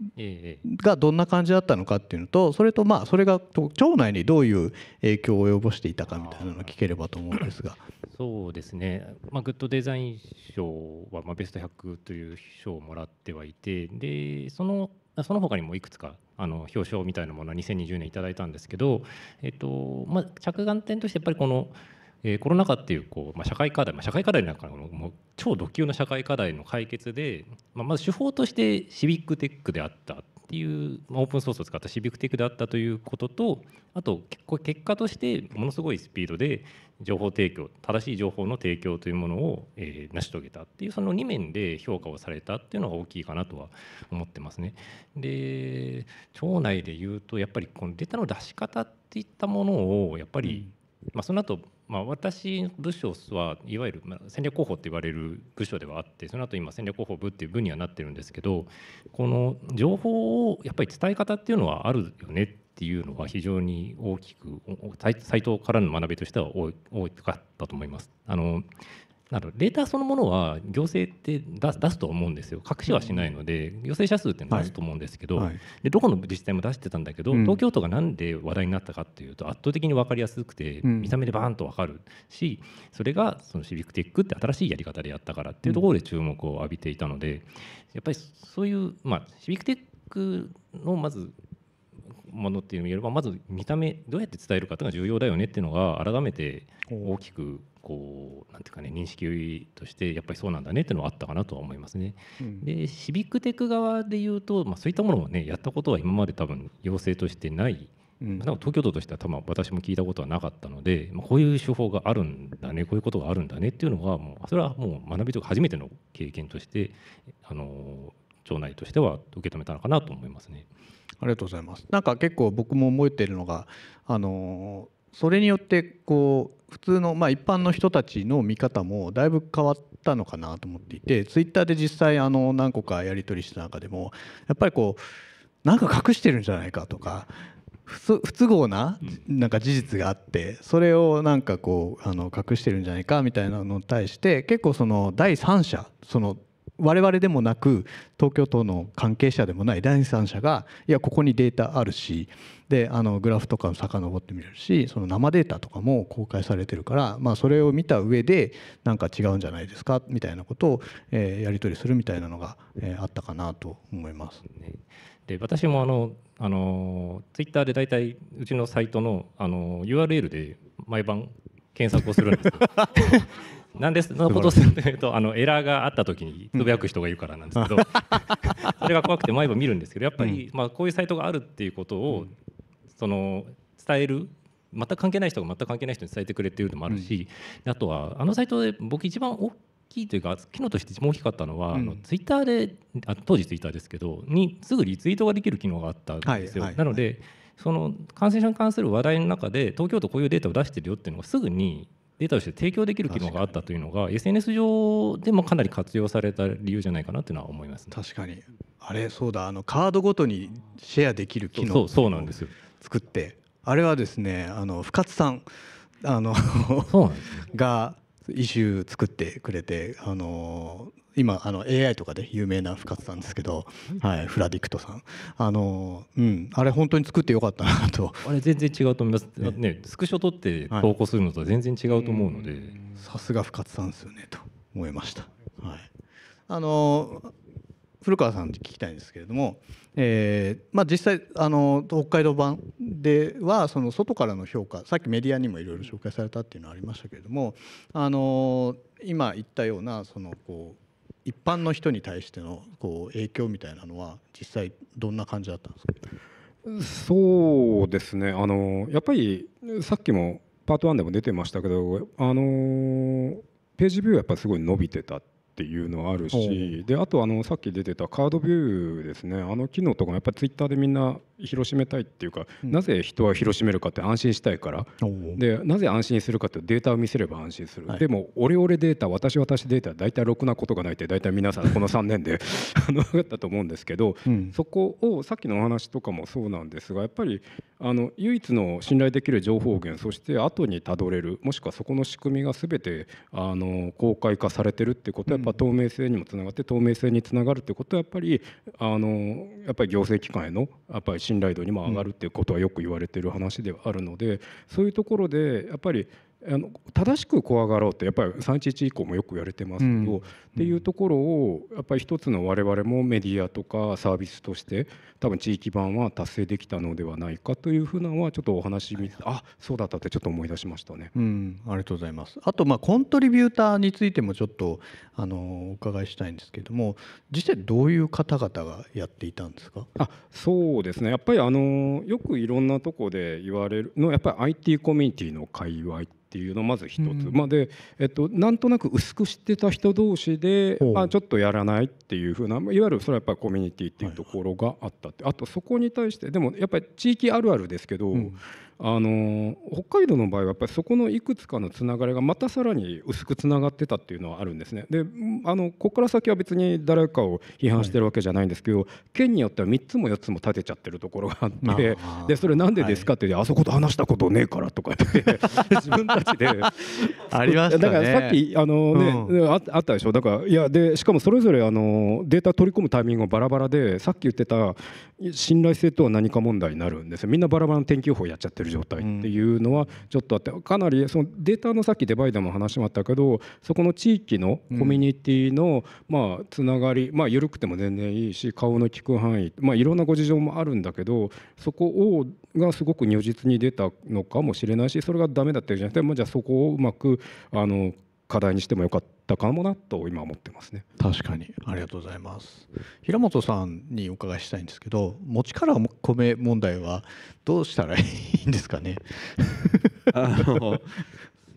がどんな感じだったのかっていうのと、それとまあそれが町内にどういう影響を及ぼしていたかみたいなのを聞ければと思うんですが。そうですね。まあグッドデザイン賞はまあベスト100という賞ももらってはいてでそのその他にもいくつかあの表彰みたいなものは2020年いただいたんですけど、えっとまあ、着眼点としてやっぱりこの、えー、コロナ禍っていうこう、まあ、社会課題、まあ、社会課題なんかのもう超ド級の社会課題の解決で、まあ、まず手法としてシビックテックであったっていう、まあ、オープンソースを使ったシビックテックであったということとあと結構結果としてものすごいスピードで情報提供正しい情報の提供というものを、え成し遂げたっていうその2面で評価をされたっていうのが大きいかなとは思ってますね。で町内で言うとやっぱりこのデータの出し方っていったものをやっぱり、まあ、その後まあ、私部署はいわゆる戦略広報って言われる部署ではあってその後今戦略広報部っていう部にはなってるんですけどこの情報をやっぱり伝え方っていうのはあるよねっていうのは非常に大きくサイトからの学びとしては大きかったと思います。あのなのデータそのものは行政って出すと思うんですよ隠しはしないので、行政者数って出すと思うんですけど、はいはい、でどこの自治体も出してたんだけど、うん、東京都が何で話題になったかっていうと圧倒的に分かりやすくて、見た目でバーンと分かるしそれがそのシビックテックって新しいやり方でやったからっていうところで注目を浴びていたので、やっぱりそういう、まあ、シビックテックのまずものっていうよまず見た目どうやって伝えるかっていうのが重要だよねっていうのが改めて大きくこうなんていうかね認識としてやっぱりそうなんだねっていうのはあったかなとは思いますね。うん、でシビックテック側でいうと、まあ、そういったものもねやったことは今まで多分要請としてない。うん、東京都としては多分私も聞いたことはなかったので、まあ、こういう手法があるんだねこういうことがあるんだねっていうのがもうそれはもう学びとか初めての経験としてあの町内としては受け止めたのかなと思いますね。ありがとうございます。なんか結構僕も思えてるのがあのそれによってこう普通のまあ一般の人たちの見方もだいぶ変わったのかなと思っていてツイッターで実際あの何個かやり取りした中でもやっぱりこうなんか隠してるんじゃないかとか不都合ななんか事実があってそれをなんかこうあの隠してるんじゃないかみたいなのに対して結構その第三者その我々でもなく東京都の関係者でもない第三者がいやここにデータあるしであのグラフとかを遡ってみるしその生データとかも公開されてるから、まあ、それを見た上でなんか違うんじゃないですかみたいなことを、えー、やり取りするみたいなのが、えー、あったかなと思います。で私もあのあのツイッターで大体うちのサイトのあの URL で毎晩検索をするんです なんでのことするというとあのエラーがあった時につぶやく人がいるからなんですけど、それが怖くて毎晩見るんですけどやっぱり、まあ、こういうサイトがあるっていうことを、その伝える全く関係ない人が全く関係ない人に伝えてくれてうのもあるし、あとはあのサイトで僕一番大きいというか機能として一番大きかったのは、あのツイッターであ当時ツイッターですけどにすぐリツイートができる機能があったんですよ。なので、その感染症に関する話題の中で東京都こういうデータを出してるよっていうのがすぐにデータとして提供できる機能があったというのが SNS 上でもかなり活用された理由じゃないかなというのは思います、ね、確かにあれそうだあのカードごとにシェアできる機能を作ってあれはですねあの深津さんあのがイシュー作ってくれてあの今あの AI とかで有名な深津さんですけど、はい、フラディクトさんあの、うん、あれ本当に作ってよかったなとあれ全然違うと思います、ね、ね、スクショ撮って投稿するのとは全然違うと思うのでさすが深津さんですよねと思いました、はい、あの古川さんに聞きたいんですけれども、えーまあ、実際あの北海道版ではその外からの評価さっきメディアにもいろいろ紹介されたっていうのはありましたけれどもあの今言ったようなそのこう一般の人に対してのこう影響みたいなのは実際どんな感じだったんですかそうですねあのやっぱりさっきもパート1でも出てましたけどあのページビューはやっぱすごい伸びてたっていうのはあるしであとあのさっき出てたカードビューですねあの機能とかもやっぱツイッターでみんな広しめたいっていうか、うん、なぜ人は広しめるかって安心したいから、うん、でなぜ安心するかってデータを見せれば安心する、はい、でもオレオレデータ私私データ大体ろくなことがないって大体皆さんこの3年で あったと思うんですけど、うん、そこをさっきのお話とかもそうなんですがやっぱりあの唯一の信頼できる情報源そして後にたどれるもしくはそこの仕組みが全てあの公開化されてるってことはやっぱ透明性にもつながって透明性につながるってことはやっぱりあのやっぱり行政機関へのやっぱり信頼度にも上がるっていうことはよく言われてる話ではあるのでそういうところでやっぱりあの正しく怖がろうってやっぱり311以降もよく言われてますけど、うん、っていうところをやっぱり一つの我々もメディアとかサービスとして多分地域版は達成できたのではないかというふうなのはちょっとお話見て、ああそうだったってちょっと思い出しましたね。うん、ありがとうございますあとまあコントリビューターについてもちょっとあのお伺いしたいんですけども実際どういう方々がやっていたんですかあそうですねやっぱりあのよくいろんなとこで言われるのやっぱり IT コミュニティの会話っていうのまず一つ、うん、まあ、で、えっと、なんとなく薄く知ってた人同士で、あ、ちょっとやらないっていうふうないわゆるそれはやっぱりコミュニティっていうところがあったって、はい、あとそこに対してでもやっぱり地域あるあるですけど、うん、あの北海道の場合はやっぱりそこのいくつかのつながりがまたさらに薄くつながってたっていうのはあるんですねであのここから先は別に誰かを批判してるわけじゃないんですけど、はい、県によっては3つも4つも立てちゃってるところがあってでそれなんでですかって、はい、あそこと話したことねえからとか言って自分たちで ありまし、ね、だからさっきあのね、うん、あったでしょだからいやでしかもそれぞれあのデータ取り込むタイミングもバラバラでさっき言ってた信頼性とは何か問題になるんですみんなバラバラの天気予報やっちゃってる状態っていうのはちょっとあってかなりそのデータのさっきデバイドも話しまったけどそこの地域のコミュニティのまあつながりまあ緩くても全然いいし顔の利く範囲まあいろんなご事情もあるんだけどそこをがすごく如実に出たのかもしれないしそれがダメだったじゃなくてまあじゃあそこをうまくあの課題にしてもよかったかもなと今思ってますね確かにありがとうございます平本さんにお伺いしたいんですけど持ちから米問題はどうしたらいいんですかねあの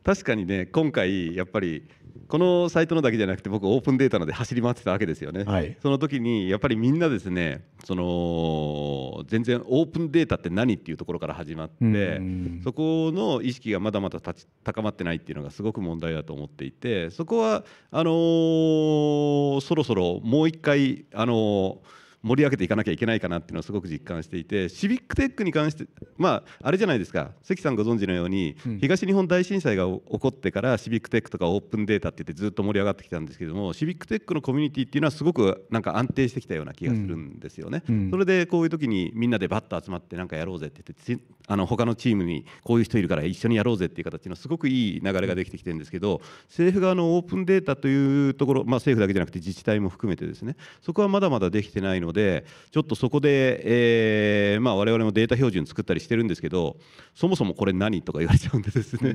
確かにね今回やっぱりこのサイトのだけじゃなくて僕オープンデータので走り回ってたわけですよね、はい、その時にやっぱりみんなですねその全然オープンデータって何っていうところから始まってそこの意識がまだまだ立ち高まってないっていうのがすごく問題だと思っていてそこはあのー、そろそろもう一回あのー盛り上げていかなきゃいけないかなっていうのをすごく実感していてシビックテックに関してまああれじゃないですか関さんご存知のように、うん、東日本大震災が起こってからシビックテックとかオープンデータって言ってずっと盛り上がってきたんですけどもシビックテックのコミュニティっていうのはすごくなんか安定してきたような気がするんですよね。うん、それでこういう時にみんなでバッと集まってなんかやろうぜって言ってあの他のチームにこういう人いるから一緒にやろうぜっていう形のすごくいい流れができてきてるんですけど政府側のオープンデータというところまあ政府だけじゃなくて自治体も含めてですねそこはまだまだできてないので。でちょっとそこで、えーまあ、我々もデータ標準作ったりしてるんですけどそもそもこれ何とか言われちゃうんでですね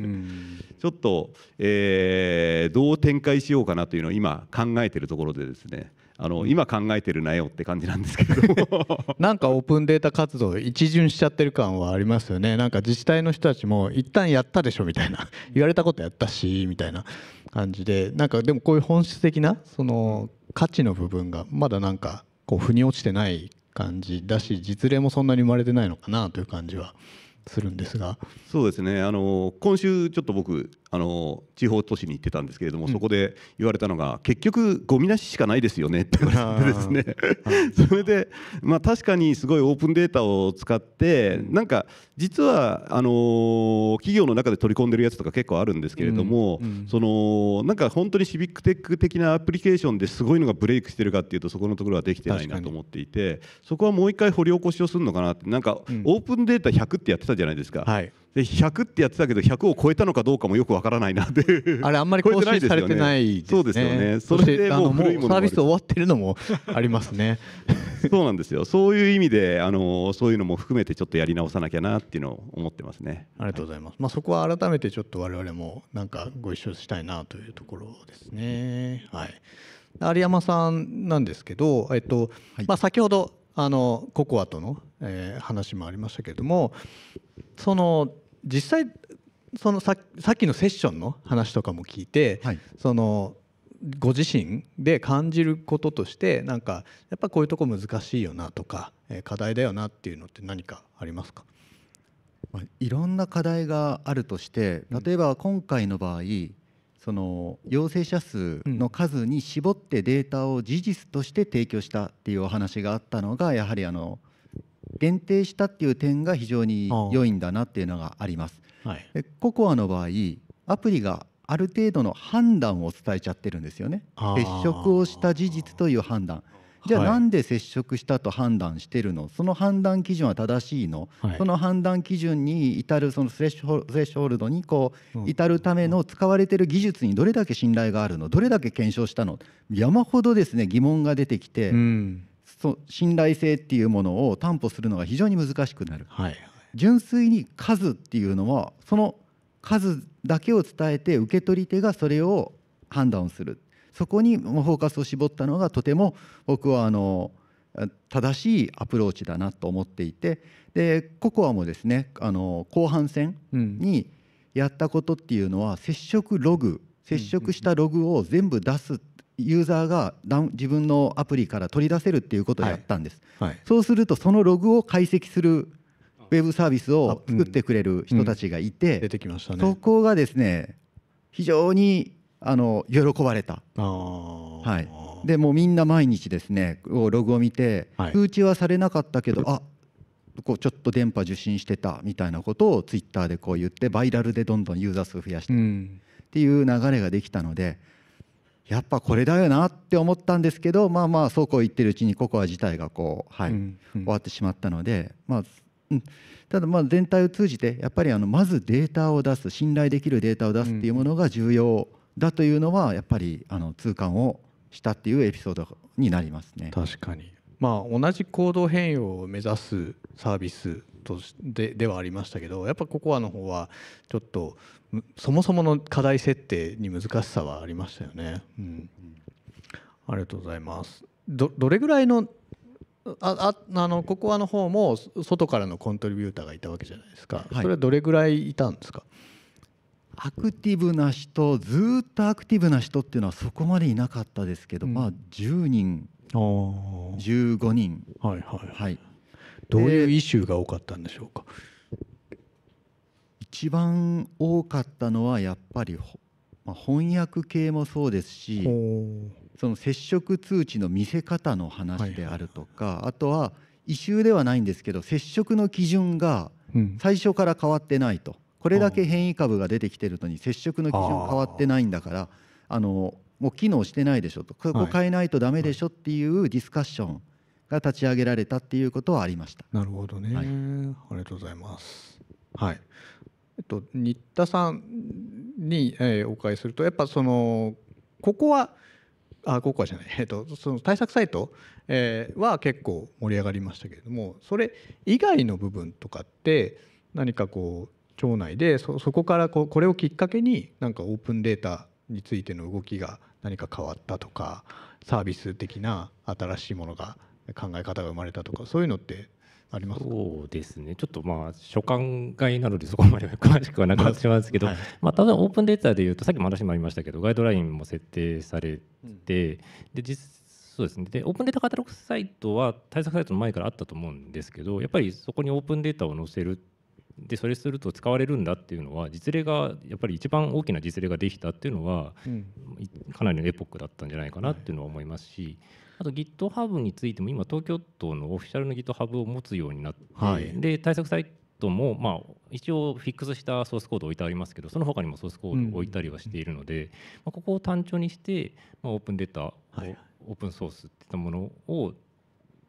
ちょっと、えー、どう展開しようかなというのを今考えてるところでですねあの今考えてるなよって感じなんですけど なんかオープンデータ活動一巡しちゃってる感はありますよねなんか自治体の人たちも一旦やったでしょみたいな言われたことやったしみたいな感じでなんかでもこういう本質的なその価値の部分がまだなんかこう腑に落ちてない感じだし実例もそんなに生まれてないのかなという感じはするんですがそうですねあの今週ちょっと僕あの地方都市に行ってたんですけれども、そこで言われたのが結局ゴミなししかないですよねって言われてですね それで、まあ、確かにすごいオープンデータを使ってなんか実はあの企業の中で取り込んでるやつとか結構あるんですけれども、そのなんか本当にシビックテック的なアプリケーションですごいのがブレイクしてるかっていうとそこのところはできてないなと思っていてそこはもう一回掘り起こしをするのかなってなんかオープンデータ100ってやってたじゃないですか、はい。で100ってやってたけど100を超えたのかどうかもよくわからないなって あれあんまり更新されてないですね、そうですよねそれでもうもうサービス終わってるのも ありますね そうなんですよそういう意味であのそういうのも含めてちょっとやり直さなきゃなっていうのを思ってますねありがとうございます、まあ、そこは改めてちょっと我々もなんかご一緒したいなというところですねはい有山さんなんですけど、えっと、はい、まあ、先ほどあのココアとの、えー、話もありましたけれどもその実際そのささっきのセッションの話とかも聞いて、はい、そのご自身で感じることとしてなんかやっぱこういうとこ難しいよなとか、え課題だよなっていうのって何かありますか、まいろんな課題があるとして例えば今回の場合、うん、その陽性者数の数に絞ってデータを事実として提供したっていうお話があったのがやはりあの限定したっていう点が非常に良いんだなっていうのがあります。はい、ココアの場合アプリがある程度の判断を伝えちゃってるんですよね接触をした事実という判断じゃあなんで接触したと判断してるの、はい、その判断基準は正しいの、はい、その判断基準に至るそのスレッシュホールドにこう至るための使われてる技術にどれだけ信頼があるのどれだけ検証したの山ほどですね疑問が出てきて、うんそ信頼性っていうものを担保するのが非常に難しくなる、はい、純粋に数っていうのはその数だけを伝えて受け取り手がそれを判断するそこにフォーカスを絞ったのがとても僕はあの正しいアプローチだなと思っていてでココアもですねあの後半戦にやったことっていうのは接触ログ接触したログを全部出すっユーザーが自分のアプリから取り出せるっていうことをやったんです、はいはい、そうするとそのログを解析するウェブサービスを作ってくれる人たちがいて、出てきましたねそこがですね非常にあの喜ばれたはい、でもうみんな毎日ですねログを見て、通知はされなかったけど、あこうちょっと電波受信してたみたいなことをツイッターでこう言ってバイラルでどんどんユーザー数増やして、うん、っていう流れができたので。やっぱこれだよなって思ったんですけどまあまあそうこう言ってるうちにココア自体がこう、はい終わってしまったので、まあうん、ただまあ全体を通じてやっぱりあのまずデータを出す信頼できるデータを出すっていうものが重要だというのはやっぱりあの痛感をしたっていうエピソードになりますね。確かにまあ、同じ行動変容を目指すサービスとしてではありましたけどやっぱココアの方はちょっとそもそもの課題設定に難しさはありましたよね。うん、ありがとうございますどどれぐらいのああはのココアの方も外からのコントリビューターがいたわけじゃないですか、はい、それはどれぐらいいたんですかアクティブな人ずっとアクティブな人っていうのはそこまでいなかったですけど、うん、まあ10人15人はいはいはい、どういうイシューが多かったんでしょうか一番多かったのはやっぱり、まあ、翻訳系もそうですしその接触通知の見せ方の話であるとか、はい、あとは異臭ではないんですけど接触の基準が最初から変わってないと、うん、これだけ変異株が出てきてるのに接触の基準変わってないんだからあのもう機能してないでしょとここ変えないとダメでしょっていうディスカッションが立ち上げられたっていうことはありました。なるほどね、はい、ありがとうございます。はい、えっと、新田さんに、えー、お伺いするとやっぱそのここはあここはじゃない、えっと、その対策サイト、えー、は結構盛り上がりましたけれどもそれ以外の部分とかって何かこう町内でそこからここれをきっかけになんかオープンデータについての動きが何か変わったとかサービス的な新しいものが考え方が生まれたとかそういうのってありますそうですねちょっとまあ所管外なのでそこまで詳しくはなくなってしまうんですけど、はい、まあ、ただオープンデータでいうとさっきも話もありましたけどガイドラインも設定されて、うん、で実そうですねでオープンデータカタログサイトは対策サイトの前からあったと思うんですけどやっぱりそこにオープンデータを載せるでそれすると使われるんだっていうのは実例がやっぱり一番大きな実例ができたっていうのは、かなりのエポックだったんじゃないかなっていうのは思いますし、あと GitHub についても今東京都のオフィシャルの GitHub を持つようになって、はい、で対策サイトもまあ一応フィックスしたソースコード置いてありますけどその他にもソースコード置いたりはしているので、うん、まあ、ここを単調にして、まあ、オープンデータを、はい、オープンソースっていったものを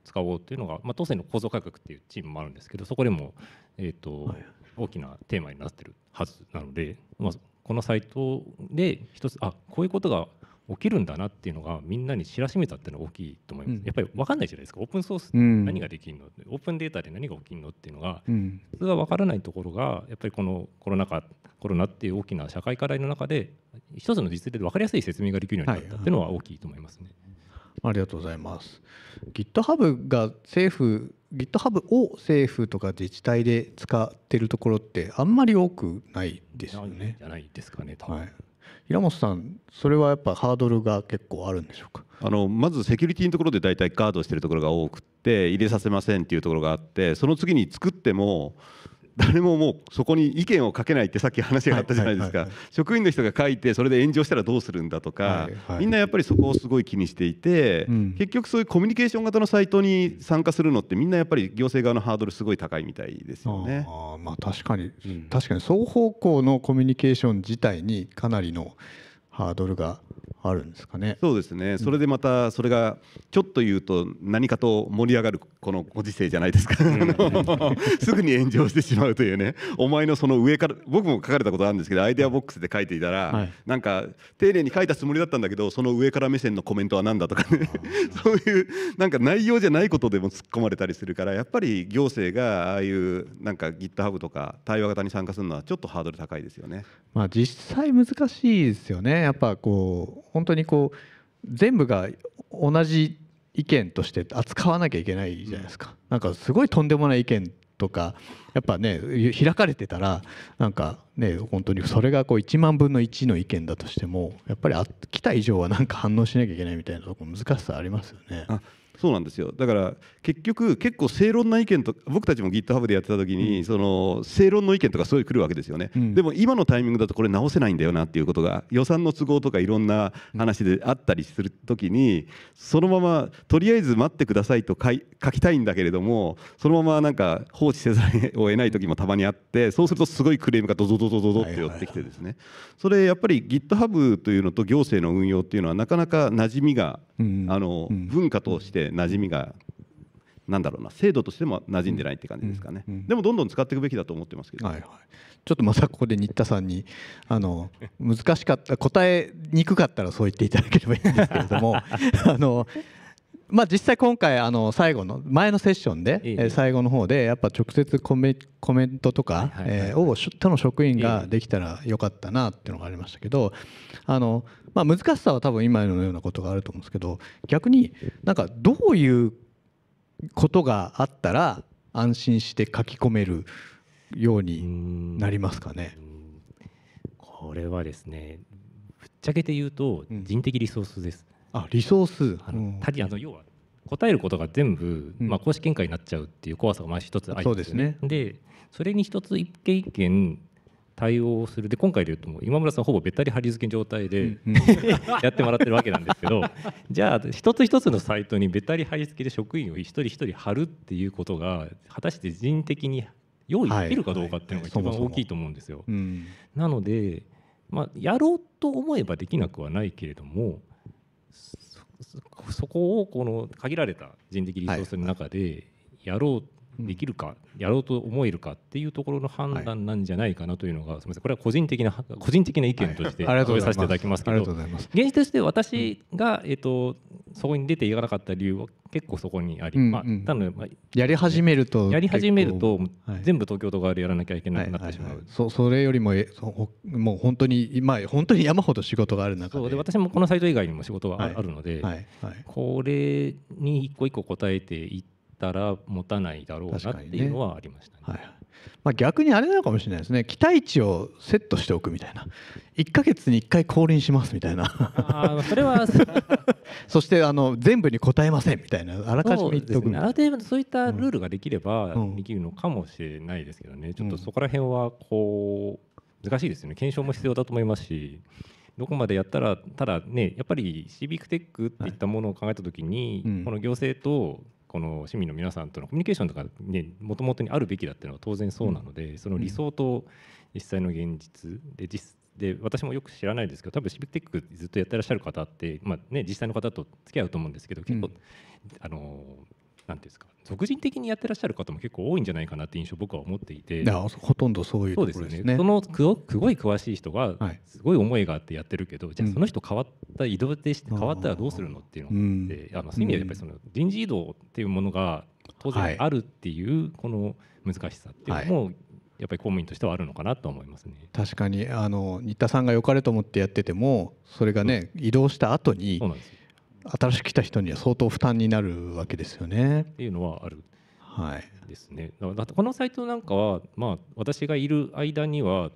使おうというのが、まあ、当選の構造改革っていうチームもあるんですけどそこでも、えーと、はい、大きなテーマになってるはずなので、まあ、このサイトで一つあこういうことが起きるんだなっていうのがみんなに知らしめたっていうのは大きいと思います、うん、やっぱり分かんないじゃないですかオープンソースで何ができるの、うん、オープンデータで何が起きるのっていうのが、うん、普通は分からないところがやっぱりこのコロナ禍コロナっていう大きな社会課題の中で一つの実例で分かりやすい説明ができるようになったっていうのは大きいと思いますね。はいはいありがとうございます GitHub が政府 GitHub を政府とか自治体で使ってるところってあんまり多くないですよねじゃないですかね多分、はい、平本さんそれはやっぱハードルが結構あるんでしょうかあのまずセキュリティのところで大体ガードしてるところが多くて入れさせませんっていうところがあってその次に作っても誰ももうそこに意見をかけないってさっき話があったじゃないですか、職員の人が書いてそれで炎上したらどうするんだとか、みんなやっぱりそこをすごい気にしていて、結局そういうコミュニケーション型のサイトに参加するのってみんなやっぱり行政側のハードルすごい高いみたいですよね。あまあ、確かに、確かに双方向のコミュニケーション自体にかなりの、ハードルがあるんですかね。そうですね。それでまたそれがちょっと言うと何かと盛り上がるこのご時世じゃないですか。すぐに炎上してしまうというね。お前のその上から僕も書かれたことあるんですけど、アイデアボックスで書いていたら、なんか丁寧に書いたつもりだったんだけど、その上から目線のコメントは何だとかね。そういうなんか内容じゃないことでも突っ込まれたりするから、やっぱり行政がああいうなんか GitHub とか対話型に参加するのはちょっとハードル高いですよね。まあ実際難しいですよね。ねやっぱこう本当にこう全部が同じ意見として扱わなきゃいけないじゃないですか。なんかすごいとんでもない意見とかやっぱね開かれてたらなんかね本当にそれがこう1万分の1の意見だとしてもやっぱり来た以上はなんか反応しなきゃいけないみたいなとこ難しさありますよね。そうなんですよだから結局結構正論な意見と僕たちも GitHub でやってた時に、うん、その正論の意見とかそういう来るわけですよね、うん、でも今のタイミングだとこれ直せないんだよなっていうことが予算の都合とかいろんな話であったりする時にそのままとりあえず待ってくださいと書きたいんだけれどもそのままなんか放置せざるを得ない時もたまにあってそうするとすごいクレームがドドドドドドって寄ってきてですねそれやっぱり GitHub というのと行政の運用っていうのはなかなか馴染みが、うん、あの、文化として馴染みがなんだろうな制度としても馴染んでないって感じですかね、うんうん、でもどんどん使っていくべきだと思ってますけど、はいはい、ちょっとまたここで新田さんにあの難しかった答えにくかったらそう言っていただければいいんですけれども あのまあ、実際今回あの最後の前のセッションでえ最後の方でやっぱ直接コメコメントとかえを他の職員ができたらよかったなっていうのがありましたけどあのまあ難しさは多分今のようなことがあると思うんですけど逆になんかどういうことがあったら安心して書き込めるようになりますかね。これはですねぶっちゃけて言うと人的リソースです、うんあリソースあの、たあの要は答えることが全部、まあ、公式見解になっちゃうっていう怖さがまあ一つありますね。で、それに一つ一件一件対応するで今回でいうともう今村さんほぼべったり貼り付けの状態で、うん、やってもらってるわけなんですけどじゃあ一つ一つのサイトにべったり貼り付けで職員を一人一人貼るっていうことが果たして人的に用意できるかどうかっていうのが一番大きいと思うんですよ。なので、まあ、やろうと思えばできなくはないけれども そこをこの限られた人的リソースの中でやろうできるか、やろうと思えるかっていうところの判断なんじゃないかなというのが、すみませんこれは個人的な個人的な意見として述べさせていただきますけど現実として私が、えー、とそこに出ていかなかった理由は結構そこにあり、まあ、なのまあ、やり始めるとやり始めると全部東京都側でやらなきゃいけなくなってしまう、そそれよりもえそもう本当に、まあ、本当に山ほど仕事がある中で私もこのサイト以外にも仕事はあるので、これに一個一個答えていってたら持たないだろうなっていうのはありましたね、ねはいまあ、逆にあれなのかもしれないですね期待値をセットしておくみたいな1か月に1回降臨しますみたいなあそれは そしてあの全部に答えませんみたいなあらかじめ言っておくみたいな、そういったルールができればできるのかもしれないですけどね、うん、ちょっとそこら辺はこう難しいですよね検証も必要だと思いますし。どこまでやったらただねやっぱりシビックテックっていったものを考えた時に、はいうん、この行政とこの市民の皆さんとのコミュニケーションとかねもともとにあるべきだっていうのは当然そうなので、その理想と実際の現実で実で私もよく知らないですけど多分シビテックずっとやってらっしゃる方って、まあね、実際の方と付き合うと思うんですけど結構、あのなんですか俗人的にやってらっしゃる方も結構多いんじゃないかなって印象僕は思っていてほとんどそういうところですねそ、ね、のすごい詳しい人がすごい思いがあってやってるけど、はい、じゃあその人変わった移動でして変わったらどうするのっていうのって、うん、あのそういう意味でやっぱりその人事異動っていうものが当然あるっていうこの難しさっていうのも、はいやっぱり公務員としてはあるのかなと思いますね確かにあの新田さんが良かれと思ってやっててもそれがね、移動した後にそうなんですよ新しく来た人には相当負担になるわけですよね。っていうのはある。はいですね、だからこのサイトなんかは、まあ、私がいる間には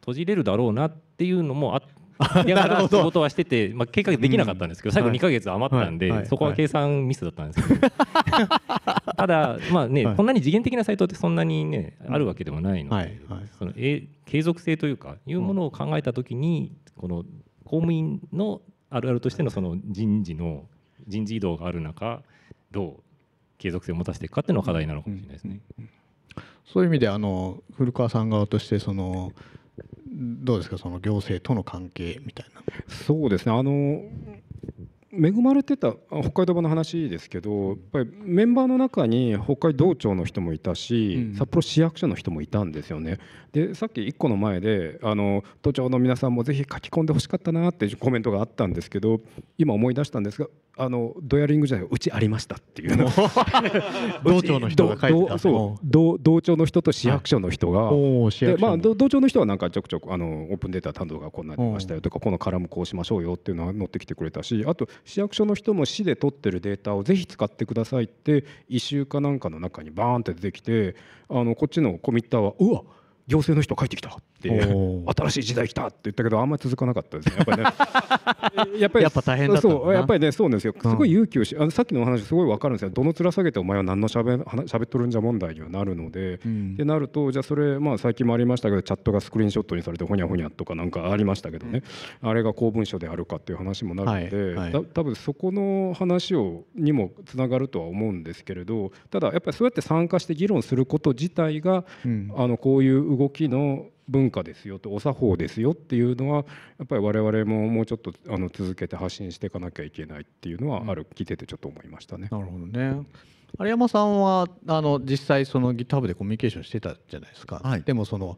閉じれるだろうなっていうのもあって や仕事はしてて、まあ、計画できなかったんですけど、うん、最後2か月余ったんで、はいはい、そこは計算ミスだったんですけど、はい、ただ、まあねこんなに次元的なサイトってそんなに、ね、あるわけでもないので、そのえ継続性というかいうものを考えた時にこの公務員のあるあるとしてのその人事の人事異動がある中どう継続性を持たせていくかっていうのは課題なのかもしれないですね。うんうん、そういう意味であの古川さん側としてそのどうですかその行政との関係みたいな。そうですねあの恵まれてた北海道版の話ですけどやっぱりメンバーの中に北海道庁の人もいたし、札幌市役所の人もいたんですよね。でさっき1個の前であの都庁の皆さんもぜひ書き込んでほしかったなっていうコメントがあったんですけど今思い出したんですがあのドヤリングじゃないうちありましたっていうの同調 の人が書いてたそう同調の人と市役所の人が、はい、まあ、同調の人はなんかちょくちょくあのオープンデータ担当がこうなりましたよとかこのカラこうしましょうよっていうのは乗ってきてくれたしあと市役所の人も市で取ってるデータをぜひ使ってくださいって異臭かなんかの中にバーンって出てきてあのこっちのコミッターはうわ行政の人帰ってきた新しい時代来たって言ったけどあんまり続かなかったですね やっぱりねやっぱりやっぱ大変だったそうやっぱりねそうなんですよすごい勇気をし、あのさっきのお話すごい分かるんですよどの面下げてお前は何のしゃべしゃべっとるんじゃ問題にはなるので、うん、でなるとじゃあそれまあ最近もありましたけどチャットがスクリーンショットにされてほにゃほにゃとかなんかありましたけどね、うん、あれが公文書であるかっていう話もなるので、はいはい、多分そこの話をにもつながるとは思うんですけれどただやっぱりそうやって参加して議論すること自体が、うん、あのこういう動きの文化ですよとお作法ですよっていうのはやっぱり我々ももうちょっとあの続けて発信していかなきゃいけないっていうのはある、聞いててちょっと思いましたね。なるほどね有山さんはあの実際その GitHub でコミュニケーションしてたじゃないですか、はい、でもその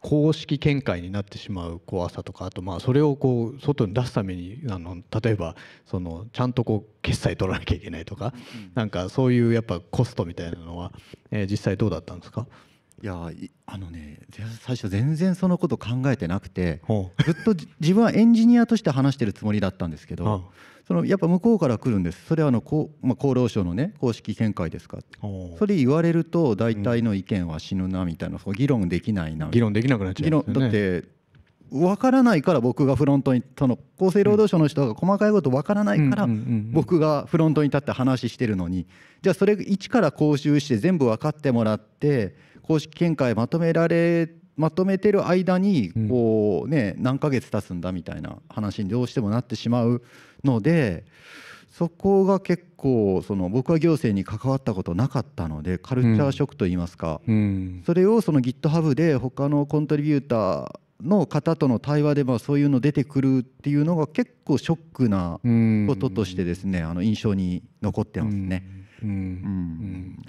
公式見解になってしまう怖さとかあとまあそれをこう外に出すためにあの例えばそのちゃんとこう決済取らなきゃいけないとか、うん、なんかそういうやっぱコストみたいなのは、えー、実際どうだったんですかいやあのね最初全然そのこと考えてなくてずっと自分はエンジニアとして話してるつもりだったんですけどそのやっぱ向こうから来るんですそれはあのこう、まあ、厚労省のね公式見解ですかそれ言われると大体の意見は死ぬなみたいな、うん、議論できないな議論できなくなっちゃう、ね、だって分からないから僕がフロントにその厚生労働省の人が細かいこと分からないから僕がフロントに立って話してるのにじゃあそれ一から講習して全部分かってもらって。公式見解まとめられまとめてる間にこうね、何ヶ月経つんだみたいな話にどうしてもなってしまうのでそこが結構その僕は行政に関わったことなかったのでカルチャーショックといいますか、それをその GitHub で他のコントリビューターの方との対話でまそういうの出てくるっていうのが結構ショックなこととしてですねあの印象に残ってますね。うん、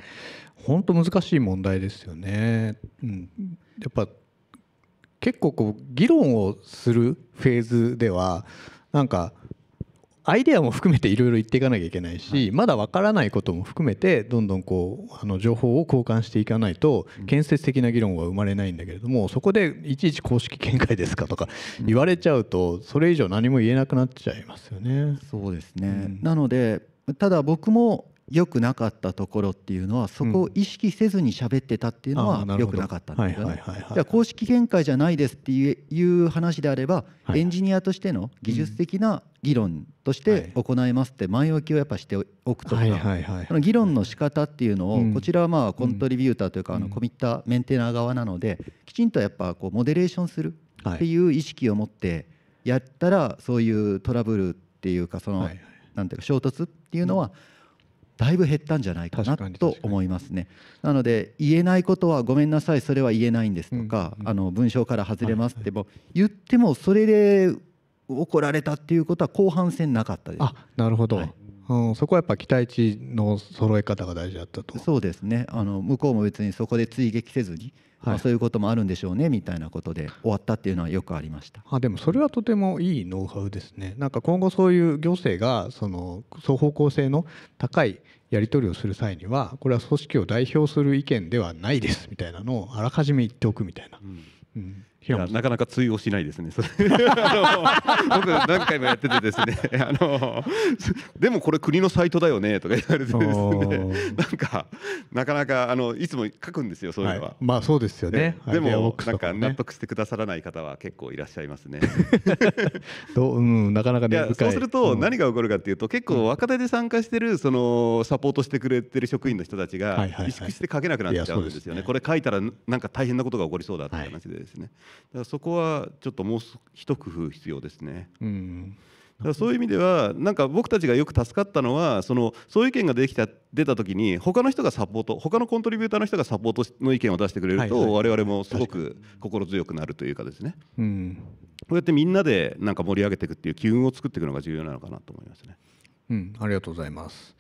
本当難しい問題ですよね。うん、やっぱ結構こう議論をするフェーズではなんかアイデアも含めていろいろ言っていかなきゃいけないし、まだわからないことも含めてどんどんこうあの情報を交換していかないと建設的な議論は生まれないんだけれどもそこでいちいち公式見解ですかとか言われちゃうとそれ以上何も言えなくなっちゃいますよね。そうですね、うん、なのでただ僕も良くなかったところっていうのはそこを意識せずに喋ってたっていうのは良くなかったんだね。公式見解じゃないですっていう話であればエンジニアとしての技術的な議論として行いますって前置きをやっぱしておくとか議論の仕方っていうのをこちらはまあコントリビューターというかあのコミッターメンテナー側なのできちんとやっぱこうモデレーションするっていう意識を持ってやったらそういうトラブルっていうかそのなんていうか衝突っていうのは、うんだいぶ減ったんじゃないかなと思いますね。なので言えないことは「ごめんなさいそれは言えないんです」とか、あの「文章から外れます」っても言ってもそれで怒られたっていうことは後半戦なかったです。あなるほど、はいうん、そこはやっぱ期待値の揃え方が大事だったとそうですねあの向こうも別にそこで追撃せずに、はい、まあ、そういうこともあるんでしょうねみたいなことで終わったっていうのはよくありましたあでもそれはとてもいいノウハウですねなんか今後そういう行政がその双方向性の高いやり取りをする際にはこれは組織を代表する意見ではないですみたいなのをあらかじめ言っておくみたいな。うんうんいやなかなか通用しないですね。僕何回もやっててですね。あのでもこれ国のサイトだよねとか言われてですね。なんかなかなかあのいつも書くんですよそういうのは。はい、まあそうですよね。でも、ね、なんか納得してくださらない方は結構いらっしゃいますね。うんなかなかねそうすると何が起こるかっていうと、うん、結構若手で参加してるそのサポートしてくれてる職員の人たちが萎縮して書けなくなっちゃうんですよね。これ書いたらなんか大変なことが起こりそうだって話でですね。はいだからそこはちょっともう一工夫必要ですね。うんだからそういう意味ではなんか僕たちがよく助かったのはそのそういう意見ができた出た時に他の人がサポート他のコントリビューターの人がサポートの意見を出してくれると我々もすごく心強くなるというかですね、うん、こうやってみんなでなんか盛り上げていくっていう機運を作っていくのが重要なのかなと思いますね。うん、ありがとうございます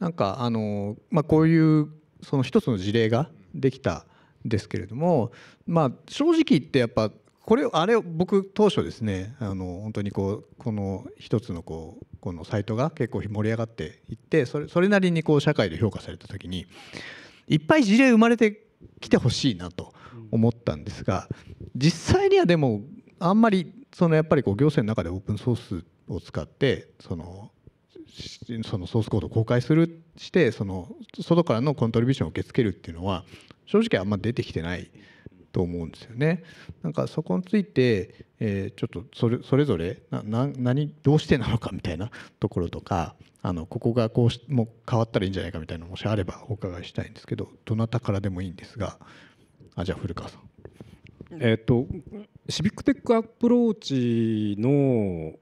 なんかあの、まあ、こういうその一つの事例ができた、ですけれども、まあ、正直言ってやっぱこれあれ僕当初ですねあの本当にこうこの一つのこうこのサイトが結構盛り上がっていってそれそれなりにこう社会で評価された時にいっぱい事例生まれてきてほしいなと思ったんですが実際にはでもあんまりそのやっぱりこう行政の中でオープンソースを使ってそのそのソースコードを公開するしてその外からのコントリビューションを受け付けるっていうのは正直あんま出てきてないと思うんですよね。なんかそこについて、えー、ちょっとそれそれぞれな何どうしてなのかみたいなところとかあのここがこうもう変わったらいいんじゃないかみたいなもしあればお伺いしたいんですけどどなたからでもいいんですがあじゃあ古川さん。えーと、とシビックテックアプローチの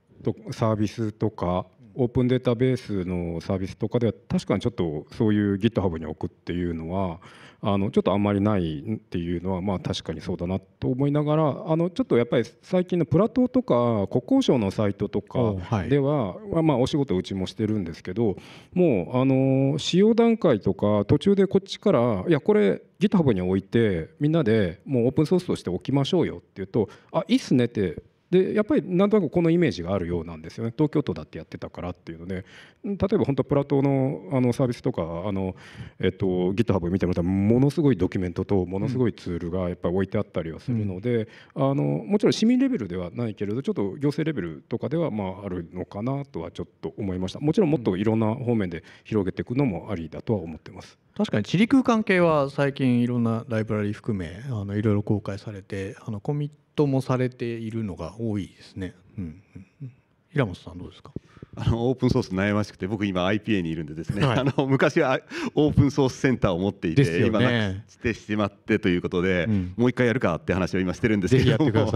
サービスとかオープンデータベースのサービスとかでは確かにちょっとそういう GitHub に置くっていうのはあのちょっとあんまりないっていうのはまあ確かにそうだなと思いながらあのちょっとやっぱり最近のプラトーとか国交省のサイトとかでは、はい、まあお仕事うちもしてるんですけどもうあの使用段階とか途中でこっちからいやこれ GitHub に置いてみんなでもうオープンソースとして置きましょうよっていうとあいいっすねってでやっぱりなんとなくこのイメージがあるようなんですよね東京都だってやってたからっていうので例えば本当プラトのあのサービスとかあの、えっと、GitHub 見てもらったらものすごいドキュメントとものすごいツールがやっぱり置いてあったりはするので、うん、あのもちろん市民レベルではないけれどちょっと行政レベルとかではまああるのかなとはちょっと思いましたもちろんもっといろんな方面で広げていくのもありだとは思ってます。確かに地理空間系は最近いろんなライブラリ含めあのいろいろ公開されてあのコミッともされているのが多いですね。うん、平本さんどうですかあのオープンソース悩ましくて僕今 IPA にいるんでですね、はい、あの昔はオープンソースセンターを持っていて、ね、今なくしてしまってということで、うん、もう一回やるかって話を今してるんですけども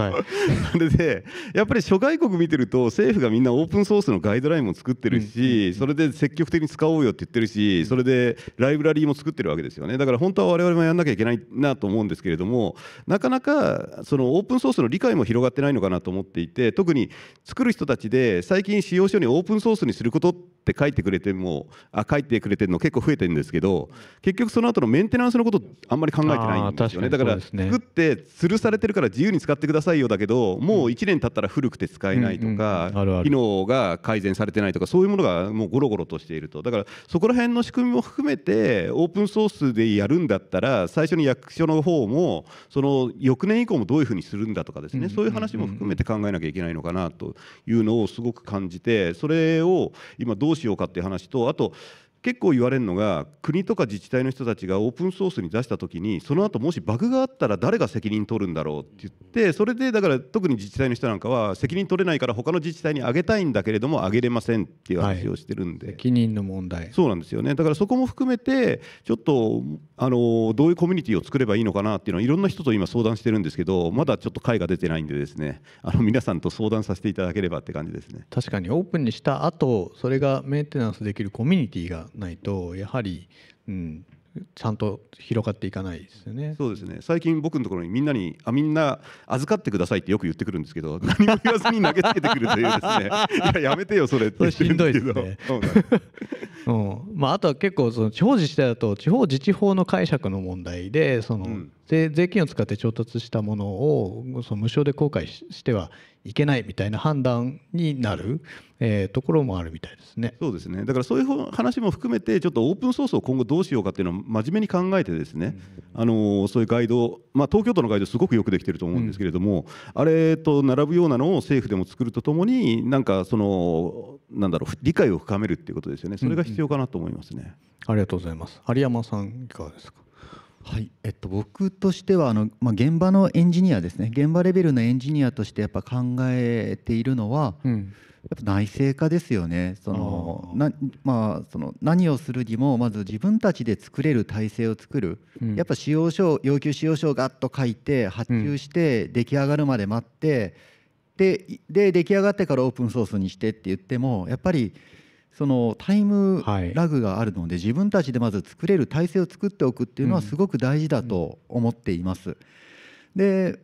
でやっぱり諸外国見てると政府がみんなオープンソースのガイドラインも作ってるし、うん、それで積極的に使おうよって言ってるしそれでライブラリーも作ってるわけですよねだから本当は我々もやんなきゃいけないなと思うんですけれどもなかなかそのオープンソースの理解も広がってないのかなと思っていて特に作る人たちで最近使用書にオープンープンソースにすることって書いてくれてもあ書いてくれてるの結構増えてるんですけど結局その後のメンテナンスのことあんまり考えてないんですよね、ね、だから作って吊るされてるから自由に使ってくださいよだけどもう1年経ったら古くて使えないとか、機能が改善されてないとかそういうものがもうゴロゴロとしているとだからそこら辺の仕組みも含めてオープンソースでやるんだったら最初に役所の方もその翌年以降もどういうふうにするんだとかですね、そういう話も含めて考えなきゃいけないのかなというのをすごく感じてそれれを今どうしようかっていう話とあと結構言われるのが国とか自治体の人たちがオープンソースに出した時にその後もしバグがあったら誰が責任取るんだろうって言ってそれでだから特に自治体の人なんかは責任取れないから他の自治体にあげたいんだけれどもあげれませんっていう話をしてるんで、はい、責任の問題そうなんですよねだからそこも含めてちょっとあのどういうコミュニティを作ればいいのかなっていうのはいろんな人と今相談してるんですけどまだちょっと会が出てないんでですねあの皆さんと相談させていただければって感じですね確かにオープンにした後それがメンテナンスできるコミュニティがないとやはり、うん、ちゃんと広がっていかないですよね。そうですね。最近僕のところにみんなにあみんな預かってくださいってよく言ってくるんですけど、何も言わずに投げつけてくるというですね。いややめてよそれって言ってるんですけど。ね、うん。まああとは結構その地方自治体だと地方自治法の解釈の問題でその、うん、税金を使って調達したものをその無償で公開ししてはいけないみたいな判断になる、えー、ところもあるみたいですね。そうですねだからそういう話も含めてちょっとオープンソースを今後どうしようかっていうのを真面目に考えてですね、うん、あのー、そういうガイド、まあ、東京都のガイドすごくよくできてると思うんですけれども、うん、あれと並ぶようなのを政府でも作るとともになんかそのなんだろう理解を深めるっていうことですよねそれが必要かなと思いますね。うんうん、ありがとうございます有山さんいかがですか僕としては現場のエンジニアですね現場レベルのエンジニアとしてやっぱ考えているのは、うん、内製化ですよねそのな、まあ、その何をするにもまず自分たちで作れる体制を作る、うん、やっぱ使用書要求使用書をガッと書いて発注して出来上がるまで待って、うん、でで出来上がってからオープンソースにしてって言ってもやっぱり。そのタイムラグがあるので、自分たちでまず作れる体制を作っておくっていうのはすごく大事だと思っています。で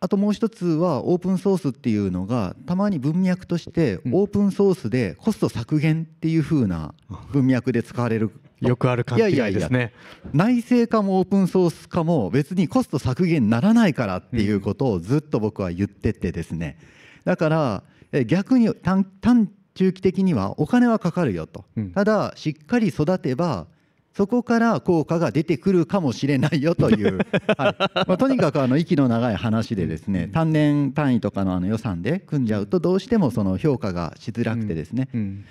あともう一つはオープンソースっていうのがたまに文脈としてオープンソースでコスト削減っていう風な文脈で使われるよくある感じいですね内製化もオープンソース化も別にコスト削減にならないからっていうことをずっと僕は言っててですねだから逆に中期的にはお金はかかるよと、うん、ただしっかり育てばそこから効果が出てくるかもしれないよという はいまあ、とにかくあの息の長い話でですね単年単位とかのあの予算で組んじゃうとどうしてもその評価がしづらくてですね、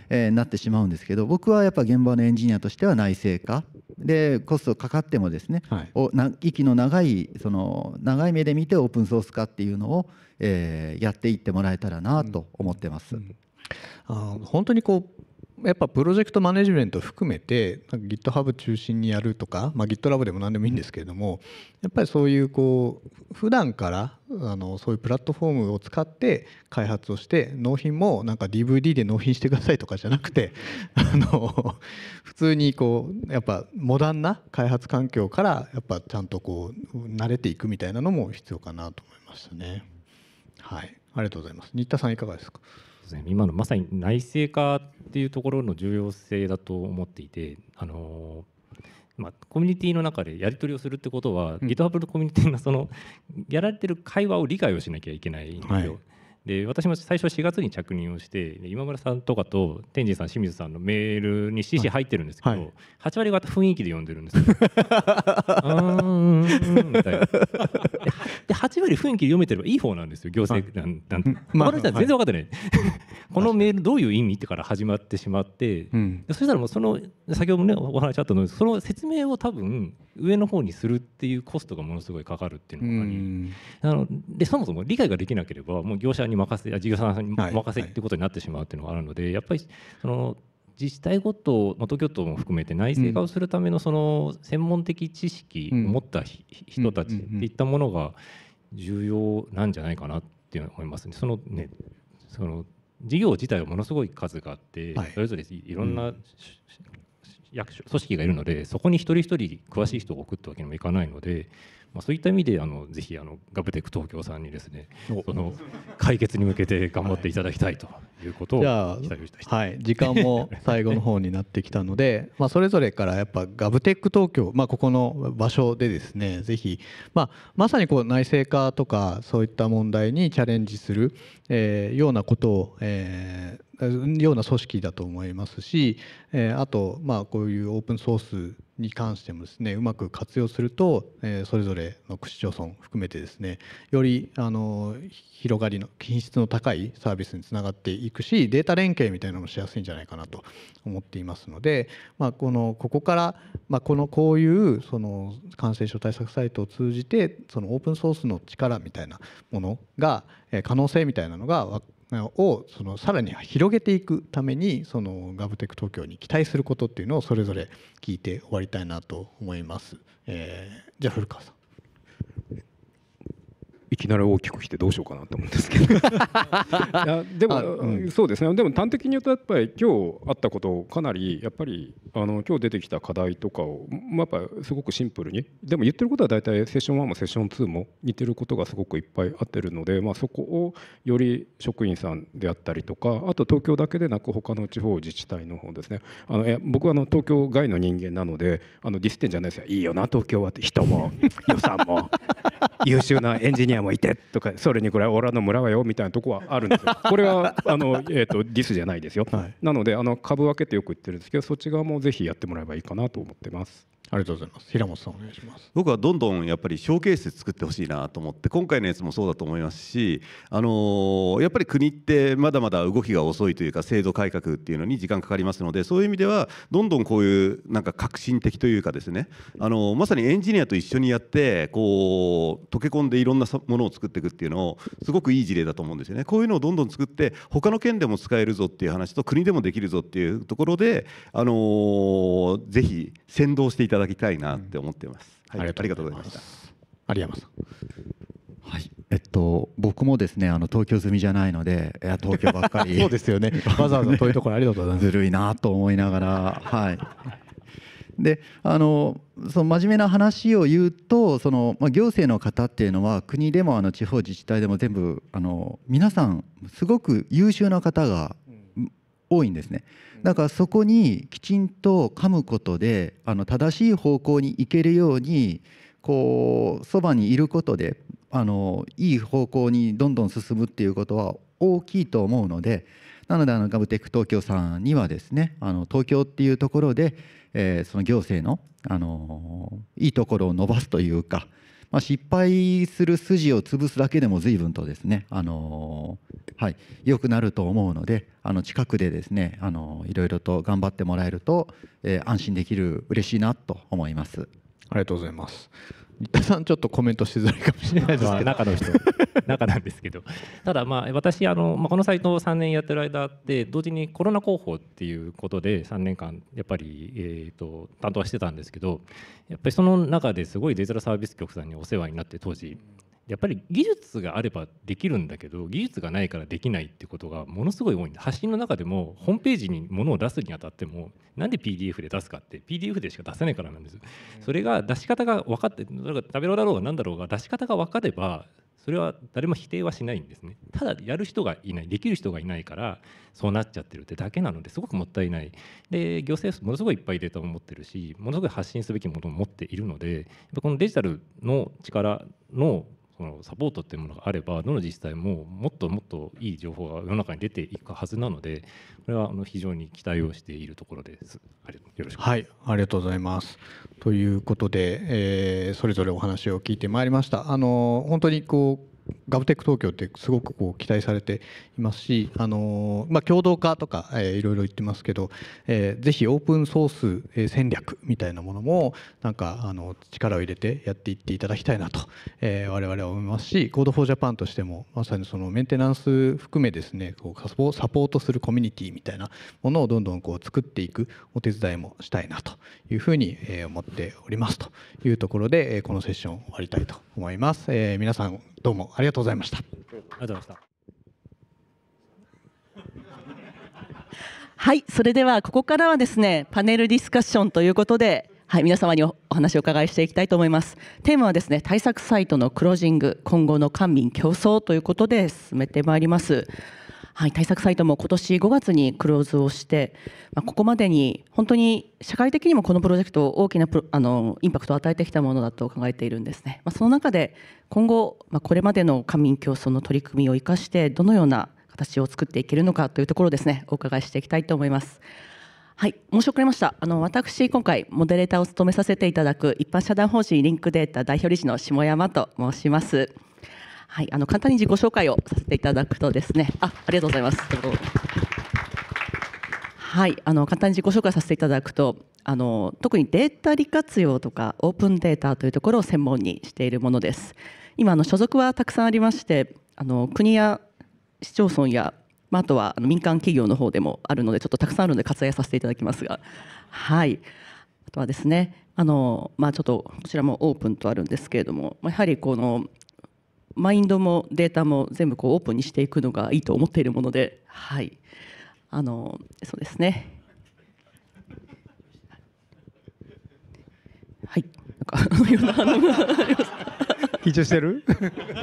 えなってしまうんですけど僕はやっぱ現場のエンジニアとしては内製化でコストかかってもですね、おな息の長いその長い目で見てオープンソース化っていうのを、えやっていってもらえたらなと思ってます。うんあ本当にこうやっぱプロジェクトマネジメント含めて GitHub 中心にやるとか、まあ、GitLab でも何でもいいんですけれどもやっぱりそういうこう普段からあのそういうプラットフォームを使って開発をして納品もなんか DVD で納品してくださいとかじゃなくて あの普通にこうやっぱモダンな開発環境からやっぱちゃんとこう慣れていくみたいなのも必要かなと思いましたね。はい、ありがとうございます。新田さんいかがですか。ですね今のまさに内製化っていうところの重要性だと思っていてあのまあ、コミュニティの中でやり取りをするってことは、うん、GitHub のコミュニティがそのやられてる会話を理解をしなきゃいけないんですよ。はい、で私も最初4月に着任をして今村さんとかと天神さん清水さんのメールに CC 入ってるんですけど、はいはい、8割方雰囲気で読んでるんですよ。あーんみたいなで8割雰囲気読めてればいい方なんですよ行政なんなん、まあ、人は全然分かってない、このメールどういう意味ってから始まってしまって、そしたらもうその先ほどもねお話あったのですその説明を多分上の方にするっていうコストがものすごいかかるっていうのがあり、うん、でそもそも理解ができなければもう業者に任せ事業者さんに任せってことになってしまうっていうのがあるので、はい、やっぱりその自治体ごと、の東京都も含めて内製化をするためのその専門的知識を持った、うん、人たちっていったものが重要なんじゃないかなって思いますね。そのねその事業自体はものすごい数があって、はい、それぞれいろんな、うん、役所組織がいるのでそこに一人一人詳しい人を送ってわけにもいかないのでまあ、そういった意味であのぜひあのガブテック東京さんにですねその解決に向けて頑張っていただきたいということを期待した、はい、はい、時間も 最後の方になってきたのでまあそれぞれからやっぱガブテック東京、まあ、ここの場所でですねぜひ、まあ、まさにこう内製化とかそういった問題にチャレンジする、えー、ようなことを、えーような組織だと思いますし、あと、まあ、こういうオープンソースに関してもですねうまく活用すると、それぞれの区市町村含めてですねよりあの広がりの品質の高いサービスにつながっていくしデータ連携みたいなのもしやすいんじゃないかなと思っていますので、まあ、このここから、まあ、このこういうその感染症対策サイトを通じてそのオープンソースの力みたいなものが可能性みたいなのがをそのさらに広げていくためにそのガブテック東京に期待することっていうのをそれぞれ聞いて終わりたいなと思います。えー、じゃあ古川さんいきなり大きくしてどうしようかなと思うんですけど いやでも、うん、そうですねでも端的に言うとやっぱり今日あったことをかなりやっぱりあの今日出てきた課題とかを、まあ、やっぱすごくシンプルにでも言ってることは大体セッション1もセッション2も似てることがすごくいっぱい合ってるので、まあ、そこをより職員さんであったりとかあと東京だけでなく他の地方自治体の方ですねあの僕はあの東京外の人間なのであのディスってんじゃないですよいいよな東京はって人も予算も 優秀なエンジニアもいてとかそれにこれはラの村はよみたいなとこはあるんですよ これはあの、えーと、とディスじゃないですよ、はい、なのであの株分けってよく言ってるんですけどそっち側もぜひやってもらえばいいかなと思ってますありがとうございます。平本さんお願いします。僕はどんどんやっぱりショーケース作ってほしいなと思って、今回のやつもそうだと思いますし、あのー、やっぱり国ってまだまだ動きが遅いというか制度改革っていうのに時間かかりますので、そういう意味ではどんどんこういうなんか革新的というかですね、あのー、まさにエンジニアと一緒にやってこう溶け込んでいろんなものを作っていくっていうのをすごくいい事例だと思うんですよね。こういうのをどんどん作って他の県でも使えるぞっていう話と国でもできるぞっていうところで、あのー、ぜひ先導していただただきたいなって思ってます。はい、ありがとうございました。有山さん。はい、えっと、僕もですね、あの東京住みじゃないので、いや、東京ばっかり。そうですよね。わざわざ遠いところありがとうございます。ずるいなと思いながら、はい。であのその真面目な話を言うとその、まあ、行政の方っていうのは国でもあの地方自治体でも全部あの皆さんすごく優秀な方が多いんですね。だからそこにきちんと噛むことであの正しい方向に行けるようにこうそばにいることであのいい方向にどんどん進むっていうことは大きいと思うのでなのであのガムテック東京さんにはですねあの東京っていうところで、えー、その行政の、あのいいところを伸ばすというか。まあ、失敗する筋を潰すだけでも随分とですね、あのはい、良くなると思うのであの近くでですね、あのいろいろと頑張ってもらえると、えー、安心できる嬉しいなと思います。ありがとうございます。新田さんちょっとコメントしづらいかもしれないですけど、まあ、中の人 中なんですけどただまあ私あの、まあ、このサイトを3年やってる間って同時にコロナ広報っていうことで3年間やっぱり、えーと、と担当はしてたんですけどやっぱりその中ですごいデジタルサービス局さんにお世話になって当時やっぱり技術があればできるんだけど技術がないからできないってことがものすごい多いんで発信の中でもホームページにものを出すにあたってもなんで PDF で出すかって PDF でしか出せないからなんですそれが出し方が分かってそれが食べろだろうが何だろうが出し方が分かればそれは誰も否定はしないんですねただやる人がいないできる人がいないからそうなっちゃってるってだけなのですごくもったいないで行政ものすごいいっぱいデータを持ってるしものすごい発信すべきものを持っているのでこのデジタルの力のこのサポートっていうものがあればどの自治体ももっともっといい情報が世の中に出ていくはずなのでこれはあの非常に期待をしているところです。よろしくはいありがとうございますということで、えー、それぞれお話を聞いてまいりました。あの本当にこうガブテック東京ってすごくこう期待されていますし、あのまあ、共同化とか、えー、いろいろ言ってますけど、えー、ぜひオープンソース戦略みたいなものもなんかあの力を入れてやっていっていただきたいなと、えー、我々は思いますし c o d e for j a p a n としてもまさにそのメンテナンス含めですねこうサポートするコミュニティみたいなものをどんどんこう作っていくお手伝いもしたいなというふうに思っておりますというところでこのセッション終わりたいと思います。えー、皆さんどうもありがとうございました。ありがとうございました。はい、それではここからはですね、パネルディスカッションということで、はい、皆様にお話を伺いしていきたいと思います。テーマはですね、対策サイトのクロージング、今後の官民競争ということで進めてまいります。はい、対策サイトも今年5月にクローズをして、まあ、ここまでに本当に社会的にもこのプロジェクト大きなあのインパクトを与えてきたものだと考えているんですね、まあ、その中で今後、まあ、これまでの官民競争の取り組みを生かしてどのような形を作っていけるのかというところですねお伺いしていきたいと思います。はい、申し遅れました。あの私今回モデレーターを務めさせていただく一般社団法人リンクデータ代表理事の下山と申します。はい、あの簡単に自己紹介をさせていただくとですね、あ、ありがとうございます。はい、あの簡単に自己紹介させていただくと、あの特にデータ利活用とかオープンデータというところを専門にしているものです。今の所属はたくさんありまして、あの国や市町村やまあ、あとは民間企業の方でもあるのでちょっとたくさんあるので割愛させていただきますが、はい、あとはですねあの、まあ、ちょっとこちらもオープンとあるんですけれどもまやはりこのマインドもデータも全部こうオープンにしていくのがいいと思っているもので、はい、あのそうですね。はい、なんかいろんな反応があり緊張してる？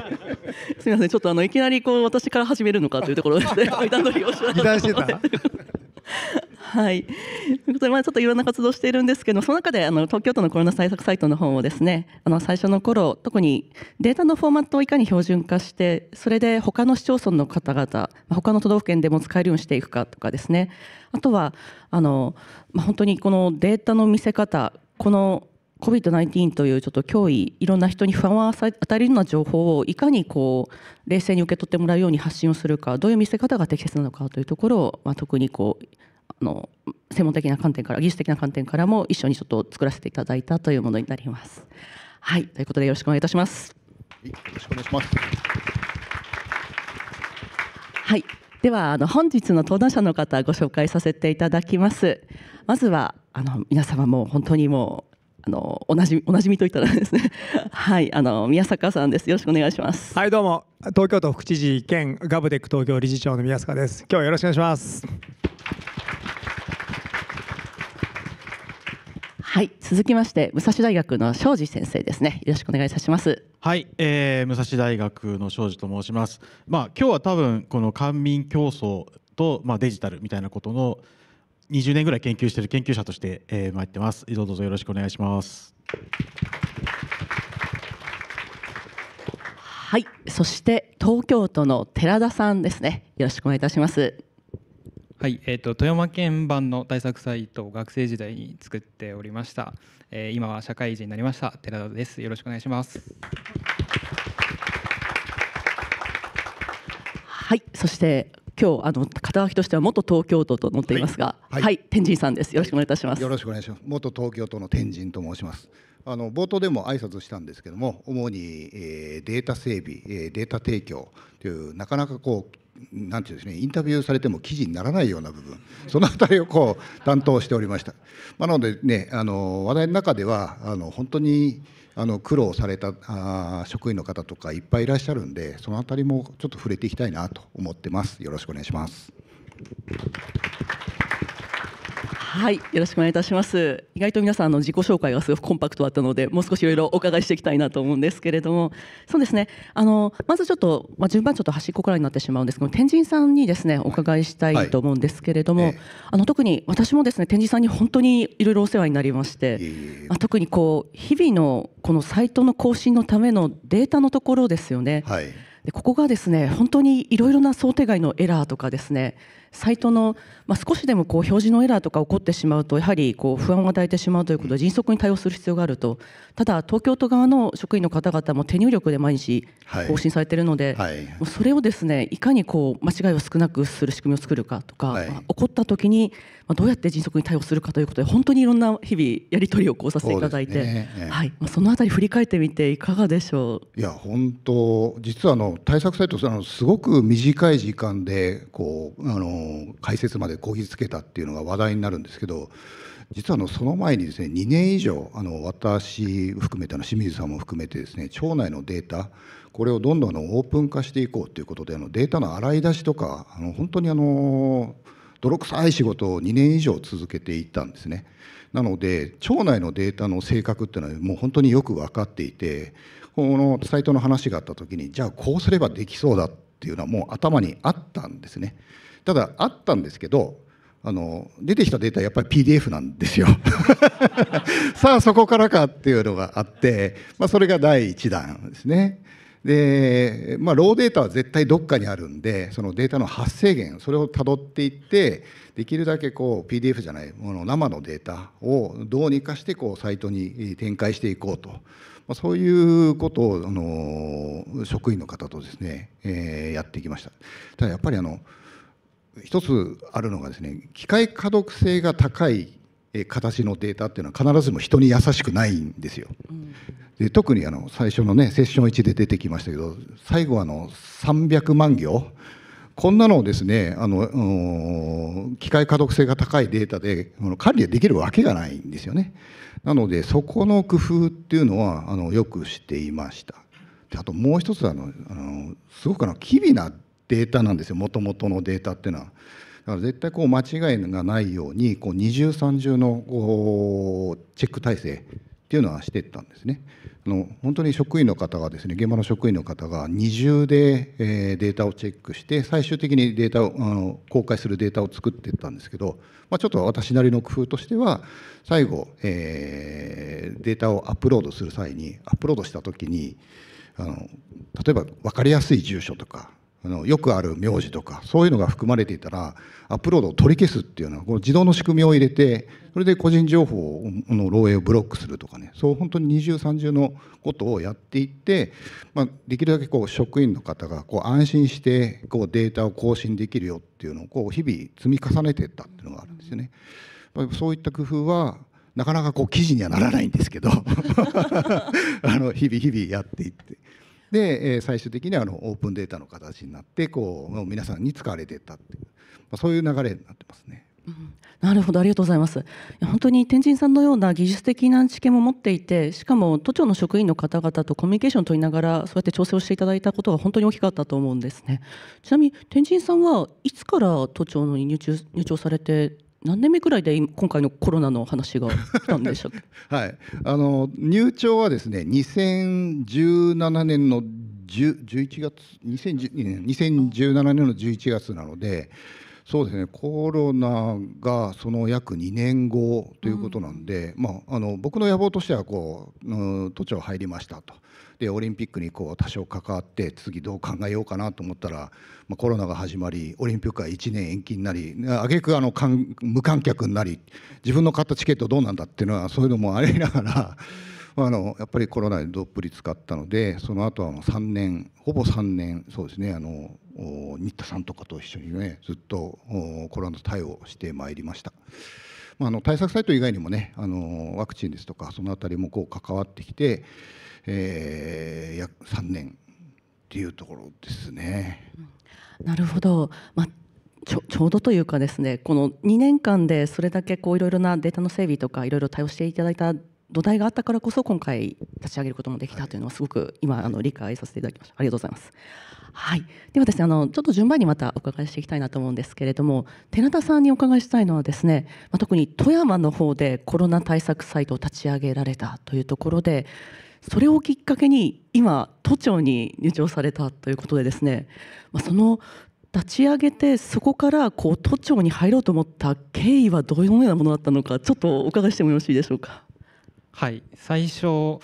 すみません、ちょっとあのいきなりこう私から始めるのかというところで、ね、段取りをししてた。はい。まあ、ちょっといろんな活動しているんですけど、その中で、あの、東京都のコロナ対策サイトの方をですね、あの、最初の頃、特にデータのフォーマットをいかに標準化して、それで他の市町村の方々、他の都道府県でも使えるようにしていくかとかですね、あとは、あの、まあ、本当にこのデータの見せ方、この COVID-19 というちょっと脅威、いろんな人に不安を与えるような情報をいかにこう冷静に受け取ってもらうように発信をするか、どういう見せ方が適切なのかというところを、まあ、特にこうの専門的な観点から技術的な観点からも一緒にちょっと作らせていただいたというものになります。はい、ということでよろしくお願いいたします。はい、よろしくお願いします。はい、ではあの本日の登壇者の方ご紹介させていただきます。まずはあの皆様も本当にもうあのおなじみおなじみといったらですねはいあの宮坂さんですよろしくお願いしますはいどうも東京都副知事兼ガブテック東京理事長の宮坂です今日はよろしくお願いしますはい、続きまして武蔵大学の庄司先生ですね。よろしくお願いいたします。はい、えー、武蔵大学の庄司と申します。まあ今日は多分この官民競争とまあデジタルみたいなことの20年ぐらい研究している研究者として、えー、参ってます。どうぞよろしくお願いします。はい、そして東京都の寺田さんですね。よろしくお願いいたします。はい、えーと、富山県版の対策サイトを学生時代に作っておりました、えー、今は社会人になりました寺田ですよろしくお願いしますはいそして今日あの肩書きとしては元東京都と載っていますが、はい、はい、天神さんです。よろしくお願いいたします。よろしくお願いします。元東京都の天神と申します。あの冒頭でも挨拶したんですけども、主に、えー、データ整備、えー、データ提供というなかなかこうなんていうんですね、インタビューされても記事にならないような部分、そのあたりをこう担当しておりました。まなのでね、あの話題の中では、あの本当にあの苦労されたあ職員の方とかいっぱいいらっしゃるんで、そのあたりもちょっと触れていきたいなと思ってます。よろしくお願いします。はいよろしくお願いいたします意外と皆さんあの自己紹介がすごくコンパクトだったのでもう少しいろいろお伺いしていきたいなと思うんですけれどもそうですねあのまずちょっと、まあ、順番ちょっと端っこからになってしまうんですけど天神さんにですねお伺いしたいと思うんですけれども、はいええ、あの特に私もですね天神さんに本当にいろいろお世話になりまして、え、まあ、特にこう日々のこのサイトの更新のためのデータのところですよね。はいでここがですね本当にいろいろな想定外のエラーとかですねサイトの、まあ、少しでもこう表示のエラーとか起こってしまうとやはりこう不安を与えてしまうということで迅速に対応する必要があるとただ東京都側の職員の方々も手入力で毎日更新されているので、はいはい、それをですねいかにこう間違いを少なくする仕組みを作るかとか、はい、まあ、起こった時にどうやって迅速に対応するかということで本当にいろんな日々やり取りをこうさせていただいて、ねね、はいまあ、そのあたり振り返ってみていかがでしょういや本当実はあの対策サイトあのすごく短い時間でこうあの解説までこぎつけたっていうのが話題になるんですけど実はのその前にですね2年以上あの私含めての清水さんも含めてですね町内のデータこれをどんどんのオープン化していこうということであのデータの洗い出しとかあの本当にあの泥臭い仕事を2年以上続けていったんですね。なので町内のデータの性格っていうのはもう本当によく分かっていてこのサイトの話があった時にじゃあこうすればできそうだっていうのはもう頭にあったんですね。ただあったんですけどあの出てきたデータやっぱり PDF なんですよ さあそこからかっていうのがあって、まあ、それが第1弾ですね。で、まあ、ローデータは絶対どっかにあるんでそのデータの発生源それをたどっていってできるだけこう PDF じゃないもの生のデータをどうにかしてこうサイトに展開していこうと、まあ、そういうことをあの職員の方とですね、えー、やってきました。ただやっぱりあの一つあるのがですね機械可読性が高い形のデータっていうのは必ずしも人に優しくないんですよ。うん、で特にあの最初のねセッション1で出てきましたけど最後あの300万行こんなのをですねあの機械可読性が高いデータで管理できるわけがないんですよね。なのでそこの工夫っていうのはあのよくしていました。であともう一つあのあのすごくあの機微なデータなんですよもともとのデータっていうのは。だから絶対こう間違いがないようにこう二重三重のこうチェック体制っていうのはしてったんですね。あの本当に職員の方がですね現場の職員の方が二重で、えデータをチェックして最終的にデータをあの公開するデータを作っていったんですけど、まあ、ちょっと私なりの工夫としては最後、えー、データをアップロードする際にアップロードした時にあの例えば分かりやすい住所とかのよくある名字とかそういうのが含まれていたらアップロードを取り消すっていうのはこの自動の仕組みを入れてそれで個人情報の漏洩をブロックするとかねそう本当に二重三重のことをやっていって、まあ、できるだけこう職員の方がこう安心してこうデータを更新できるよっていうのをこう日々積み重ねていったっていうのがあるんですよね。そういった工夫はなかなかこう記事にはならないんですけど あの日々日々やっていって。で、えー、最終的にはあのオープンデータの形になってこう皆さんに使われていったっていう、まあ、そういう流れになってますね。うん、なるほどありがとうございます本当に天神さんのような技術的な知見も持っていてしかも都庁の職員の方々とコミュニケーションを取りながらそうやって調整をしていただいたことが本当に大きかったと思うんですねちなみに天神さんはいつから都庁に入庁入庁されて何年目くらいで今回のコロナの話が来たんでしょうけ はいあの入庁はですね2017年の11月2012年2017年の11月なのでそうですねコロナがその約2年後ということなんで、うん、まあ、あの僕の野望としてはこう、うん、都庁入りましたと。でオリンピックにこう多少関わって次どう考えようかなと思ったら、まあ、コロナが始まりオリンピックは1年延期になり挙句あ無観客になり自分の買ったチケットどうなんだっていうのはそういうのもありながら。あのやっぱりコロナでどっぷり使ったのでその後は3年ほぼ3年そうですねあの新田さんとかと一緒にねずっとコロナ対応してまいりました。まあ、の対策サイト以外にもねあのワクチンですとかその辺りもこう関わってきて、えー、約3年っていうところですね。なるほど、まあちょちょうどというかですねこの2年間でそれだけいろいろなデータの整備とかいろいろ対応していただいた土台があったからこそ今回立ち上げることもできたというのはすごく今あの理解させていただきましたありがとうございます。はい、ではですねあのちょっと順番にまたお伺いしていきたいなと思うんですけれども寺田さんにお伺いしたいのはですね、まあ、特に富山の方でコロナ対策サイトを立ち上げられたというところでそれをきっかけに今都庁に入庁されたということでですね、まあ、その立ち上げてそこからこう都庁に入ろうと思った経緯はどのようなものだったのかちょっとお伺いしてもよろしいでしょうか。はい最初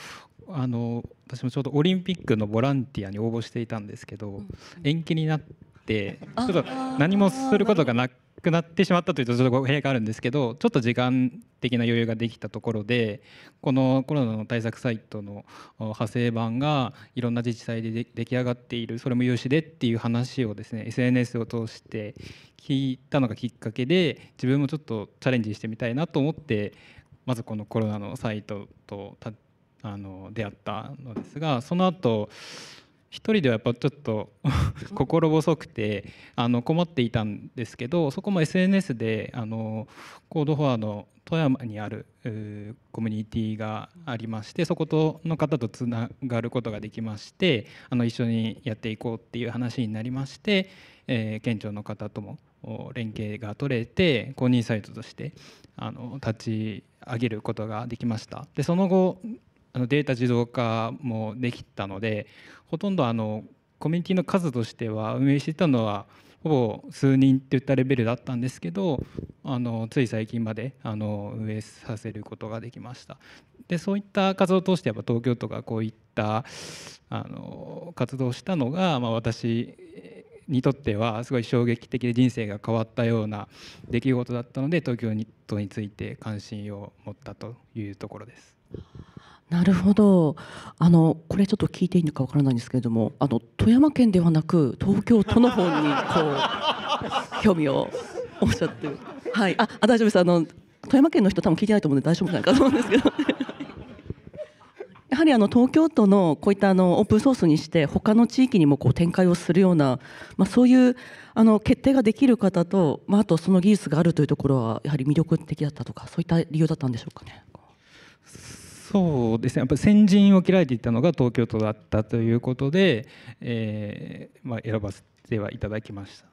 あの私もちょうどオリンピックのボランティアに応募していたんですけど、延期になっってちょっと何もすることがなくなってしまったというとちょっと語弊があるんですけどちょっと時間的な余裕ができたところでこのコロナの対策サイトの派生版がいろんな自治体で出来上がっているそれも有志でっていう話をですね SNS を通して聞いたのがきっかけで自分もちょっとチャレンジしてみたいなと思ってまずこのコロナのサイトとあの出会ったのですがその後一人ではやっぱちょっと 心細くてあの困っていたんですけどそこも SNS であのコードフォアの富山にあるコミュニティがありましてそことの方とつながることができましてあの一緒にやっていこうっていう話になりまして、えー、県庁の方とも連携が取れて公認サイトとしてあの立ち上げることができましたでその後あのデータ自動化もできたのでほとんどあのコミュニティの数としては運営してたのはほぼ数人といったレベルだったんですけどあのつい最近まであの運営させることができましたでそういった活動を通してやっぱ東京都がこういったあの活動をしたのが、まあ、私にとってはすごい衝撃的で人生が変わったような出来事だったので東京都について関心を持ったというところです。なるほどあのこれちょっと聞いていいのかわからないんですけれどもあの富山県ではなく東京都の方にこう 興味をおっしゃってるはいああ大丈夫ですあの富山県の人多分聞いてないと思うんで大丈夫じゃないかと思うんですけどやはりあの東京都のこういったあのオープンソースにして他の地域にもこう展開をするような、まあ、そういうあの決定ができる方と、まあ、あとその技術があるというところはやはり魅力的だったとかそういった理由だったんでしょうかね。そうですねやっぱ先陣を切られていったのが東京都だったということで、えーまあ、選ばせてはいただきました。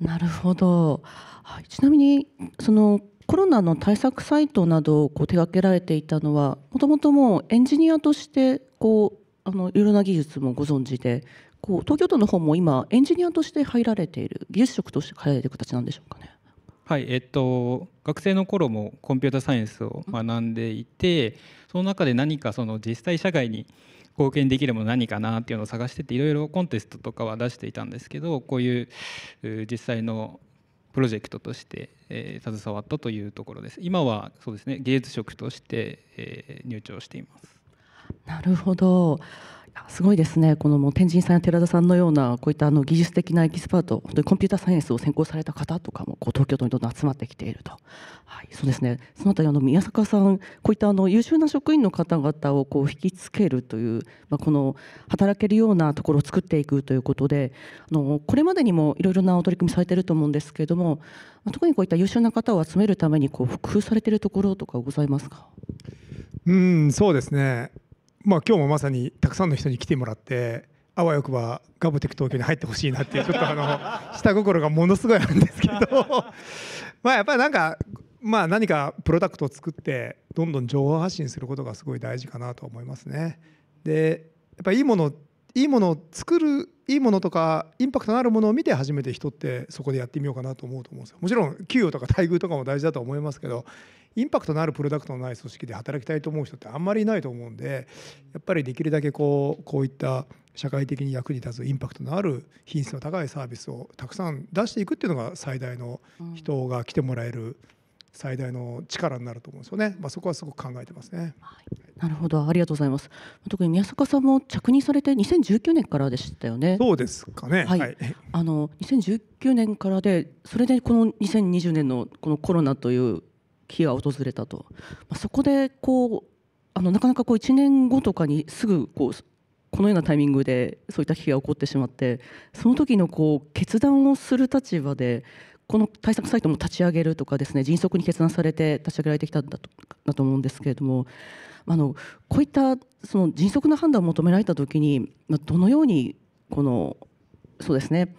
なるほど、はい、ちなみにそのコロナの対策サイトなどをこう手掛けられていたのはもともともうエンジニアとしてこうあのいろんな技術もご存知でこう東京都の方も今エンジニアとして入られている技術職として入られている形なんでしょうかね。はいえっと、学生の頃もコンピューターサイエンスを学んでいて、うんその中で何かその実際社会に貢献できるもの何かなっていうのを探してていろいろコンテストとかは出していたんですけどこういう実際のプロジェクトとして、え携わったというところです。今はそうですね芸術職として、え入庁しています。なるほど。すごいですね、このもう天神さんや寺田さんのような、こういったあの技術的なエキスパート、本当にコンピューターサイエンスを専攻された方とかも、こう東京都にどんどん集まってきていると、はい、そうですね、そのあたり、宮坂さん、こういったあの優秀な職員の方々をこう引きつけるという、まあ、この働けるようなところを作っていくということで、あのこれまでにもいろいろなお取り組みされていると思うんですけれども、特にこういった優秀な方を集めるためにこう工夫されているところとかございますか。うん、そうですね。まあ今日もまさにたくさんの人に来てもらってあわよくばガブテク東京に入ってほしいなっていう ちょっとあの下心がものすごいあるんですけど まあやっぱりなんかまあ何かプロダクトを作ってどんどん情報発信することがすごい大事かなと思いますね。でやっぱいいものいいものを作るいいものとかインパクトのあるものを見て初めて人ってそこでやってみようかなと思うと思うんですよもちろん給与とか待遇とかも大事だと思いますけどインパクトのあるプロダクトのない組織で働きたいと思う人ってあんまりいないと思うんでやっぱりできるだけこうこういった社会的に役に立つインパクトのある品質の高いサービスをたくさん出していくっていうのが最大の人が来てもらえる最大の力になると思うんですよね。まあ、そこはすごく考えてますね。はい、なるほど、ありがとうございます。特に宮坂さんも着任されて2019年からでしたよね。そうですかね。はい。はい、あの2019年からで、それでこの2020年のこのコロナという日が訪れたと、まあ、そこでこうあのなかなかこう1年後とかにすぐこうこのようなタイミングでそういった危機が起こってしまってその時のこう決断をする立場でこの対策サイトも立ち上げるとかですね迅速に決断されて立ち上げられてきたんだとだと思うんですけれどもあのこういったその迅速な判断を求められた時にどのようにこのそうですね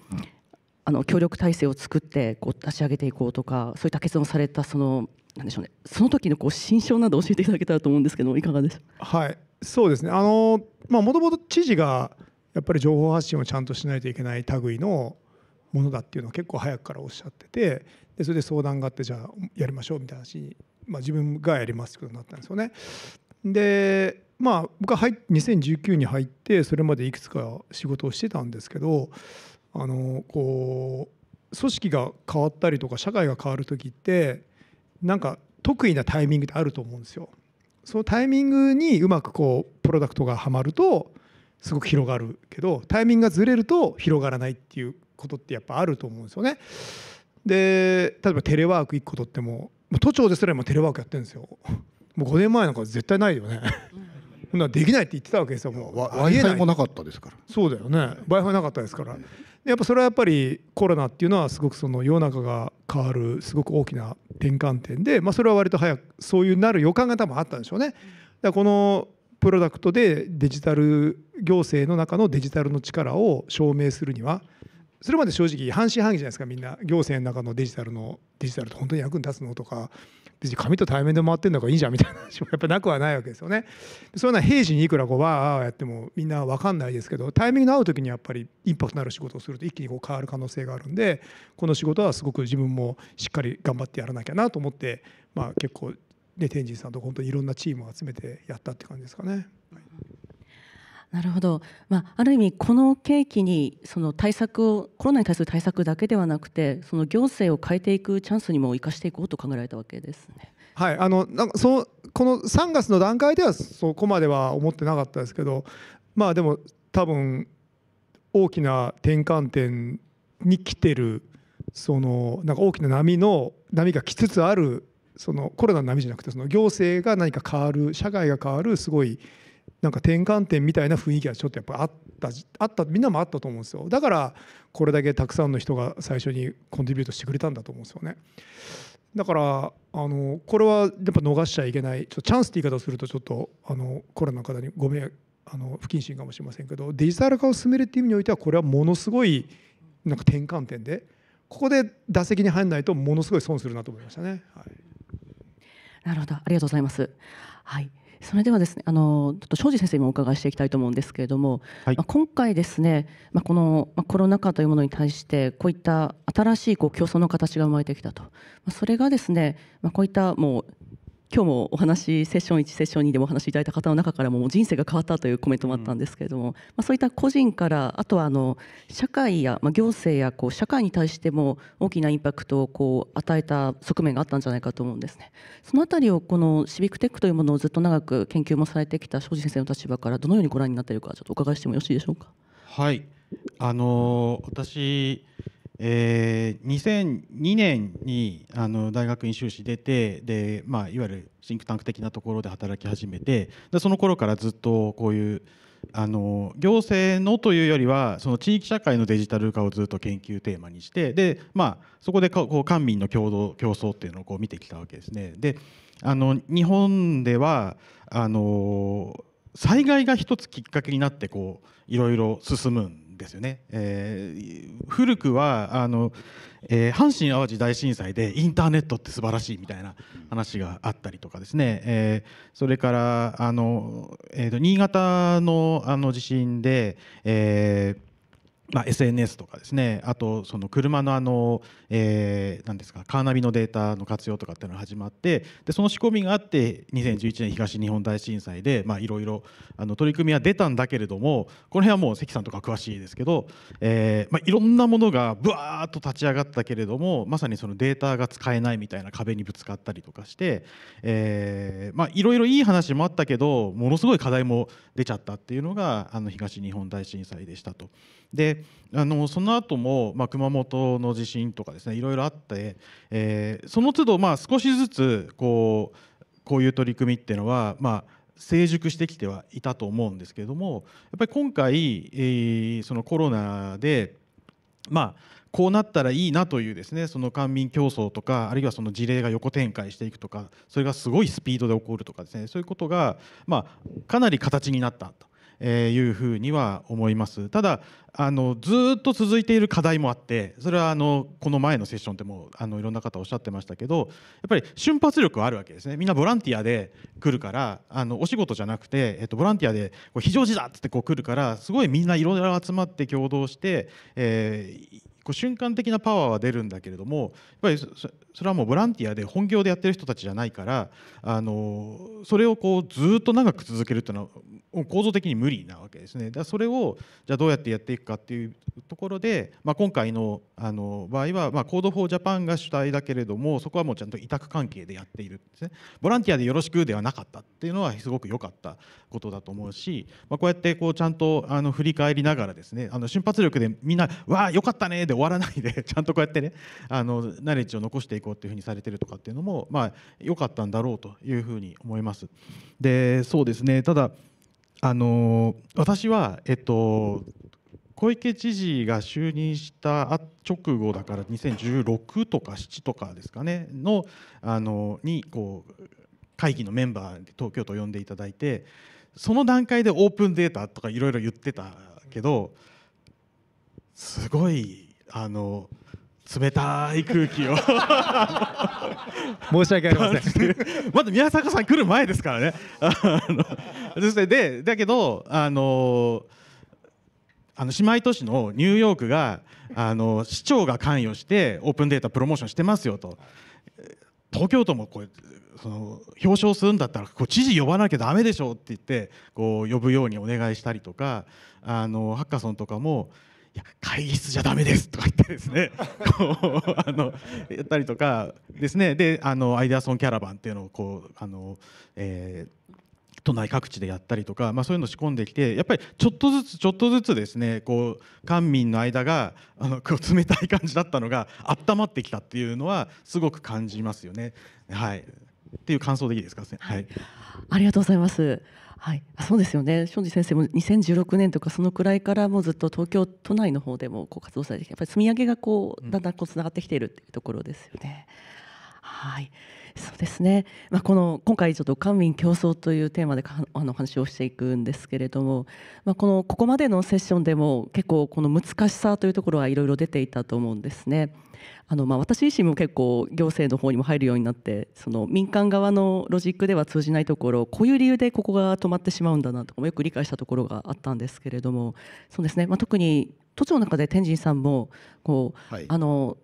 あの協力体制を作ってこう立ち上げていこうとかそういった決断をされたそのなんでしょうねその時のこう心象など教えていただけたらと思うんですけどいかがでしょうはいそうですねあのまあもともと知事がやっぱり情報発信をちゃんとしないといけない類のものだっていうのを結構早くからおっしゃっててでそれで相談があってじゃあやりましょうみたいな話に、まあ、自分がやりますってことになったんですよね。でまあ僕は2019に入ってそれまでいくつか仕事をしてたんですけどあのこう組織が変わったりとか社会が変わる時ってなんか得意なタイミングってあると思うんですよ。そのタイミングにうまくこうプロダクトがはまるとすごく広がるけどタイミングがずれると広がらないっていうことってやっぱあると思うんですよね。で例えばテレワーク1個とっても都庁ですら今テレワークやってるんですよ。もう5年前なんか絶対ないよね。なできないって言ってたわけですよ。もう w i f i もなかったですから。そうだよね。w i f i なかったですから。やっぱそれはやっぱりコロナっていうのはすごくその世の中が変わるすごく大きな転換点で、まあ、それは割と早くそういうなる予感が多分あったんでしょうね。だこのプロダクトでデジタル行政の中のデジタルの力を証明するにはそれまで正直半信半疑じゃないですかみんな行政の中のデジタルのデジタルって本当に役に立つのとか紙と対面で回ってんだからいいじゃんみたいな話もやっぱなくはないわけですよね。そういうのは平時にいくらこうわあやってもみんな分かんないですけどタイミングの合う時にやっぱりインパクトのある仕事をすると一気にこう変わる可能性があるんでこの仕事はすごく自分もしっかり頑張ってやらなきゃなと思って、まあ、結構ね天神さんと本当にいろんなチームを集めてやったって感じですかね。はいなるほど、まあ、ある意味この契機にその対策をコロナに対する対策だけではなくてその行政を変えていくチャンスにも生かしていこうと考えられたわけですね。はい、あのなんかそこの3月の段階ではそこまでは思ってなかったですけどまあでも多分大きな転換点に来てるそのなんか大きな波の波が来つつあるそのコロナの波じゃなくてその行政が何か変わる社会が変わるすごいなんか転換点みたいな雰囲気はちょっとやっぱあったあったみんなもあったと思うんですよだからこれだけたくさんの人が最初にコントリビュートしてくれたんだと思うんですよねだからあのこれはやっぱ逃しちゃいけないちょっとチャンスって言い方をするとちょっとあのコロナの方にご迷惑あの不謹慎かもしれませんけどデジタル化を進めるっていう意味においてはこれはものすごいなんか転換点でここで打席に入らないとものすごい損するなと思いましたね。はい、なるほどありがとうございます。はいそれではですね、あのちょっと庄司先生にもお伺いしていきたいと思うんですけれども、はい、まあ、今回ですね、まあ、この、まコロナ禍というものに対してこういった新しいこう競争の形が生まれてきたと、まあ、それがですね、まあ、こういったもう今日もお話セッション1セッション2でもお話しいただいた方の中からも人生が変わったというコメントもあったんですけれども、うん、まあ、そういった個人からあとはあの社会や、まあ、行政やこう社会に対しても大きなインパクトをこう与えた側面があったんじゃないかと思うんですねそのあたりをこのシビックテックというものをずっと長く研究もされてきた庄司先生の立場からどのようにご覧になっているかちょっとお伺いしてもよろしいでしょうか。はいあのー、私えー、2002年にあの大学院修士出てで、まあ、いわゆるシンクタンク的なところで働き始めてでその頃からずっとこういうあの行政のというよりはその地域社会のデジタル化をずっと研究テーマにしてで、まあ、そこでこう官民の共同競争っていうのをこう見てきたわけですね。であの日本ではあの災害が一つきっかけになってこういろいろ進むんですよね、えー、古くはあの、えー、阪神・淡路大震災でインターネットって素晴らしいみたいな話があったりとかですね、えー、それからあの、えーと、新潟のあの地震で、えーまあ、SNS とかですねあとその車のあの、えー、何ですかカーナビのデータの活用とかっていうのが始まってでその仕込みがあって2011年東日本大震災でいろいろ取り組みは出たんだけれどもこの辺はもう関さんとか詳しいですけど、えーまあ、いろんなものがぶわーっと立ち上がったけれどもまさにそのデータが使えないみたいな壁にぶつかったりとかしていろいろいい話もあったけどものすごい課題も出ちゃったっていうのがあの東日本大震災でしたと。であのその後もまも、あ、熊本の地震とかですねいろいろあって、えー、その都度まあ少しずつこうこういう取り組みっていうのは、まあ、成熟してきてはいたと思うんですけれどもやっぱり今回、えー、そのコロナで、まあ、こうなったらいいなというですねその官民競争とかあるいはその事例が横展開していくとかそれがすごいスピードで起こるとかですねそういうことが、まあ、かなり形になったと。えいうふうには思いますただあのずっと続いている課題もあってそれはあのこの前のセッションでもあのいろんな方おっしゃってましたけどやっぱり瞬発力はあるわけですねみんなボランティアで来るからあのお仕事じゃなくて、えっと、ボランティアでこう非常時だっつってこう来るからすごいみんないろいろ集まって共同して、えー、こう瞬間的なパワーは出るんだけれどもやっぱりそれはもうボランティアで本業でやってる人たちじゃないからあのそれをこうずっと長く続けるっていうのは構造的に無理なわけですねだそれをじゃあどうやってやっていくかっていうところで、まあ、今回のあの場合は、まあ、Code for Japan が主体だけれどもそこはもうちゃんと委託関係でやっているんですねボランティアでよろしくではなかったっていうのはすごく良かったことだと思うし、まあ、こうやってこうちゃんとあの振り返りながらですねあの瞬発力でみんな「わあよかったね」で終わらないでちゃんとこうやってねあのナレッジを残していくこうっていうふうにされてるとかっていうのもまあ良かったんだろうというふうに思います。でそうですねただあの私は、えっと、小池知事が就任した直後だから2016とか7とかですかねのあのにこう会議のメンバーで東京都を呼んでいただいてその段階でオープンデータとかいろいろ言ってたけどすごいあの。冷たい空気を申し訳ありませんまだ宮坂さん来る前ですからねそしてでだけどあのあの姉妹都市のニューヨークがあの市長が関与してオープンデータプロモーションしてますよと東京都もこうその表彰するんだったらこう知事呼ばなきゃだめでしょうって言ってこう呼ぶようにお願いしたりとかあのハッカソンとかもいや会議室じゃだめです」とか言ってですね あのやったりとかですねであのアイデアソンキャラバンっていうのをこうあの、えー、都内各地でやったりとか、まあ、そういうの仕込んできてやっぱりちょっとずつちょっとずつですねこう官民の間があの冷たい感じだったのが温まってきたっていうのはすごく感じますよね。はい、っていう感想でいいですか、はい、ありがとうございます。はい、そうですよね庄司先生も2016年とかそのくらいからもうずっと東京都内の方でもこう活動されてやっぱり積み上げがこうだんだんこうつながってきているっていうところですよね。うん、はいそうですね、まあ、この今回ちょっと官民競争というテーマであの話をしていくんですけれども、まあ、このここまでのセッションでも結構この難しさというところはいろいろ出ていたと思うんですね。あのまあ私自身も結構行政の方にも入るようになってその民間側のロジックでは通じないところこういう理由でここが止まってしまうんだなとかもよく理解したところがあったんですけれどもそうですね、まあ、特に都庁の中で天神さんもこう、はい、あの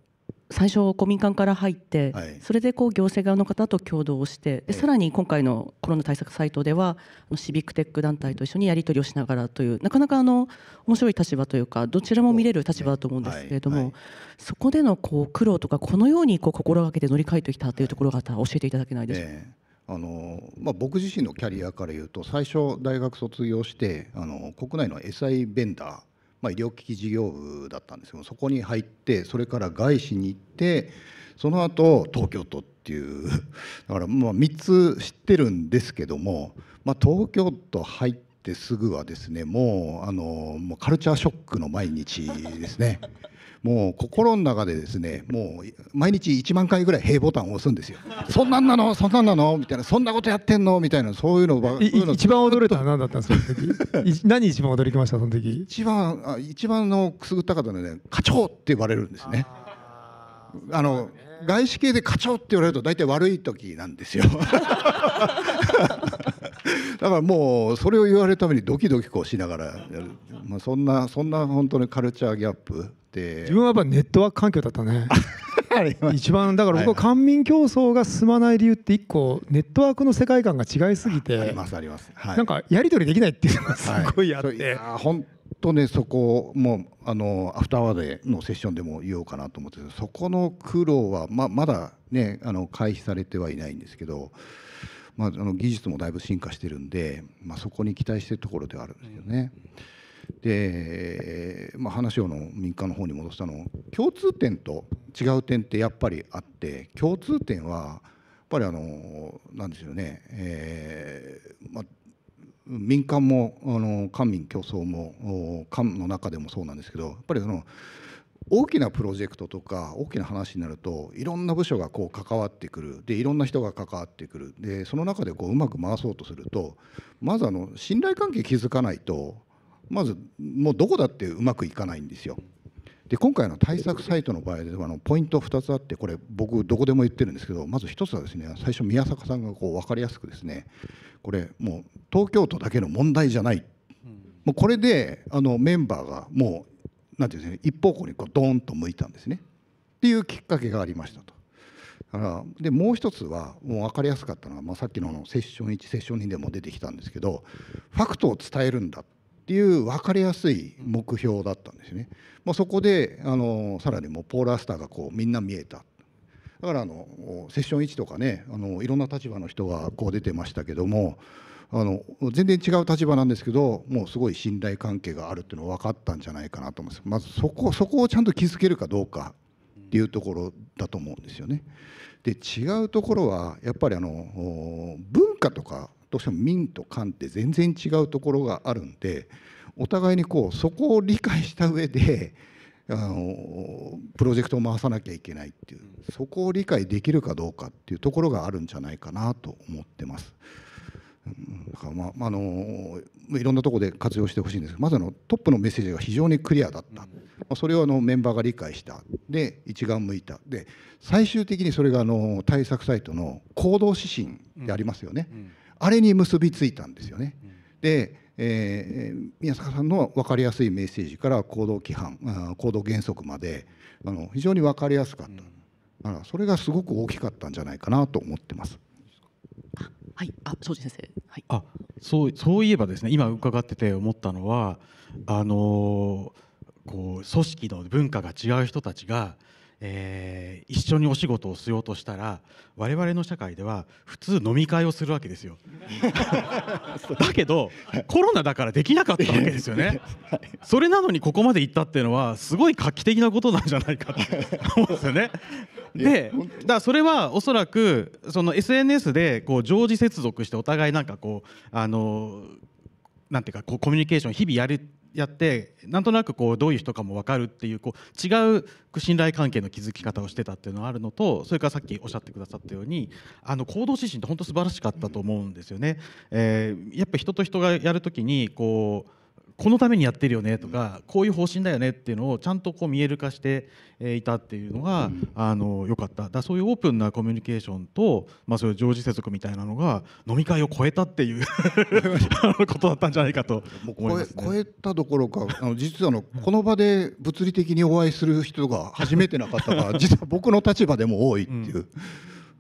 最初公民館から入って、はい、それでこう行政側の方と共同してでさらに今回のコロナ対策サイトではシビックテック団体と一緒にやり取りをしながらというなかなかあの面白い立場というかどちらも見れる立場だと思うんですけれども、はいはい、そこでのこう苦労とかこのようにこう心がけて乗り換えてきたというところが教えていただけないでしょうか。えーあのまあ、僕自身のキャリアから言うと最初大学卒業してあの国内の SI ベンダー、まあ、医療機器事業部だったんですけどそこに入ってそれから外資に行ってその後東京都っていう だからまあ3つ知ってるんですけども、まあ、東京都入ってすぐはですねもうあのもうカルチャーショックの毎日ですね。もう心の中でですねもう毎日1万回ぐらい「へい」ボタンを押すんですよ「そんなんなのそんなんなの?」みたいな「そんなことやってんの?」みたいなそういうのば一番驚いたのは何だったんですか何一番驚きましたその時一番あ一番のくすぐった方のね「課長」って言われるんですね。あの、外資系で課長って言われると大体悪い時なんですよ だからもうそれを言われるためにドキドキこうしながら、まあ、そんなそんな本当にカルチャーギャップって自分はやっぱネットワーク環境だったね 一番だから僕は官民競争が進まない理由って一個ネットワークの世界観が違いすぎてありますあります、なんかやり取りできないっていうのがすごいあって、はい、本当ねそこもあのアフターワードでのセッションでも言おうかなと思ってそこの苦労はままだねあの回避されてはいないんですけど。まあ、あの技術もだいぶ進化してるんで、まあ、そこに期待してるところではあるんですよね。うんで、まあ、話をの民間の方に戻したの共通点と違う点ってやっぱりあって共通点はやっぱりあのなんでしょうね、えーまあ、民間もあの官民競争も官の中でもそうなんですけどやっぱりその大きなプロジェクトとか大きな話になるといろんな部署がこう関わってくるでいろんな人が関わってくるでその中でこううまく回そうとするとまずあの信頼関係築かないとまずもうどこだってうまくいかないんですよ。で今回の対策サイトの場合ではあのポイント2つあってこれ僕どこでも言ってるんですけどまず1つはですね最初宮坂さんがこう分かりやすくですねこれもう東京都だけの問題じゃない、もうこれであのメンバーがもう何て言うんですかね一方向にこうドーンと向いたんですねっていうきっかけがありましたと。らでもう一つはもう分かりやすかったのは、まあ、さっきののセッション1セッション2でも出てきたんですけどファクトを伝えるんだっていう分かりやすい目標だったんですね、まあ、そこであのさらにもポーラスターがこうみんな見えただからあのセッション1とかねあのいろんな立場の人がこう出てましたけどもあの全然違う立場なんですけどもうすごい信頼関係があるっていうのは分かったんじゃないかなと思うんですまずそこそこをちゃんと気づけるかどうかっていうところだと思うんですよね。で違うところはやっぱりあの文化とかどうしても民と官って全然違うところがあるんでお互いにこうそこを理解した上であのプロジェクトを回さなきゃいけないっていうそこを理解できるかどうかっていうところがあるんじゃないかなと思ってます。だからまああのいろんなところで活用してほしいんですまずあのトップのメッセージが非常にクリアだった、まあ、それをあのメンバーが理解したで一丸向いたで最終的にそれがあの対策サイトの行動指針でありますよね。うんうんあれに結びついたんですよね。で、えー、宮坂さんの分かりやすいメッセージから行動規範行動原則まであの非常に分かりやすかった、うん、それがすごく大きかったんじゃないかなと思ってます。はい、あ、先生。はい。あ、そう、そういえばですね、今伺ってて思ったのは、あのー、こう組織の文化が違う人たちがえー、一緒にお仕事をしようとしたら我々の社会では普通飲み会をするわけですよ だけどコロナだからできなかったわけですよねそれなのにここまで行ったっていうのはすごい画期的なことなんじゃないかっ思うんですよねでだからそれはおそらくその SNS でこう常時接続してお互いなんかこうあのなんていうかこうコミュニケーション日々やるやってなんとなくこうどういう人かも分かるっていうこう違う信頼関係の築き方をしてたっていうのはあるのとそれからさっきおっしゃってくださったようにあの行動指針って本当素晴らしかったと思うんですよね。えー、やっぱ人と人がやるきにこうこのためにやってるよねとか、こういう方針だよねっていうのをちゃんとこう見える化していたっていうのが、うん、あのよかっただかそういうオープンなコミュニケーションと、まあ、そういう常時接続みたいなのが飲み会を超えたっていう ことだったんじゃないかと思います、ね、超えたどころかあの実はあのこの場で物理的にお会いする人が初めてなかったから実は僕の立場でも多いっていう。うん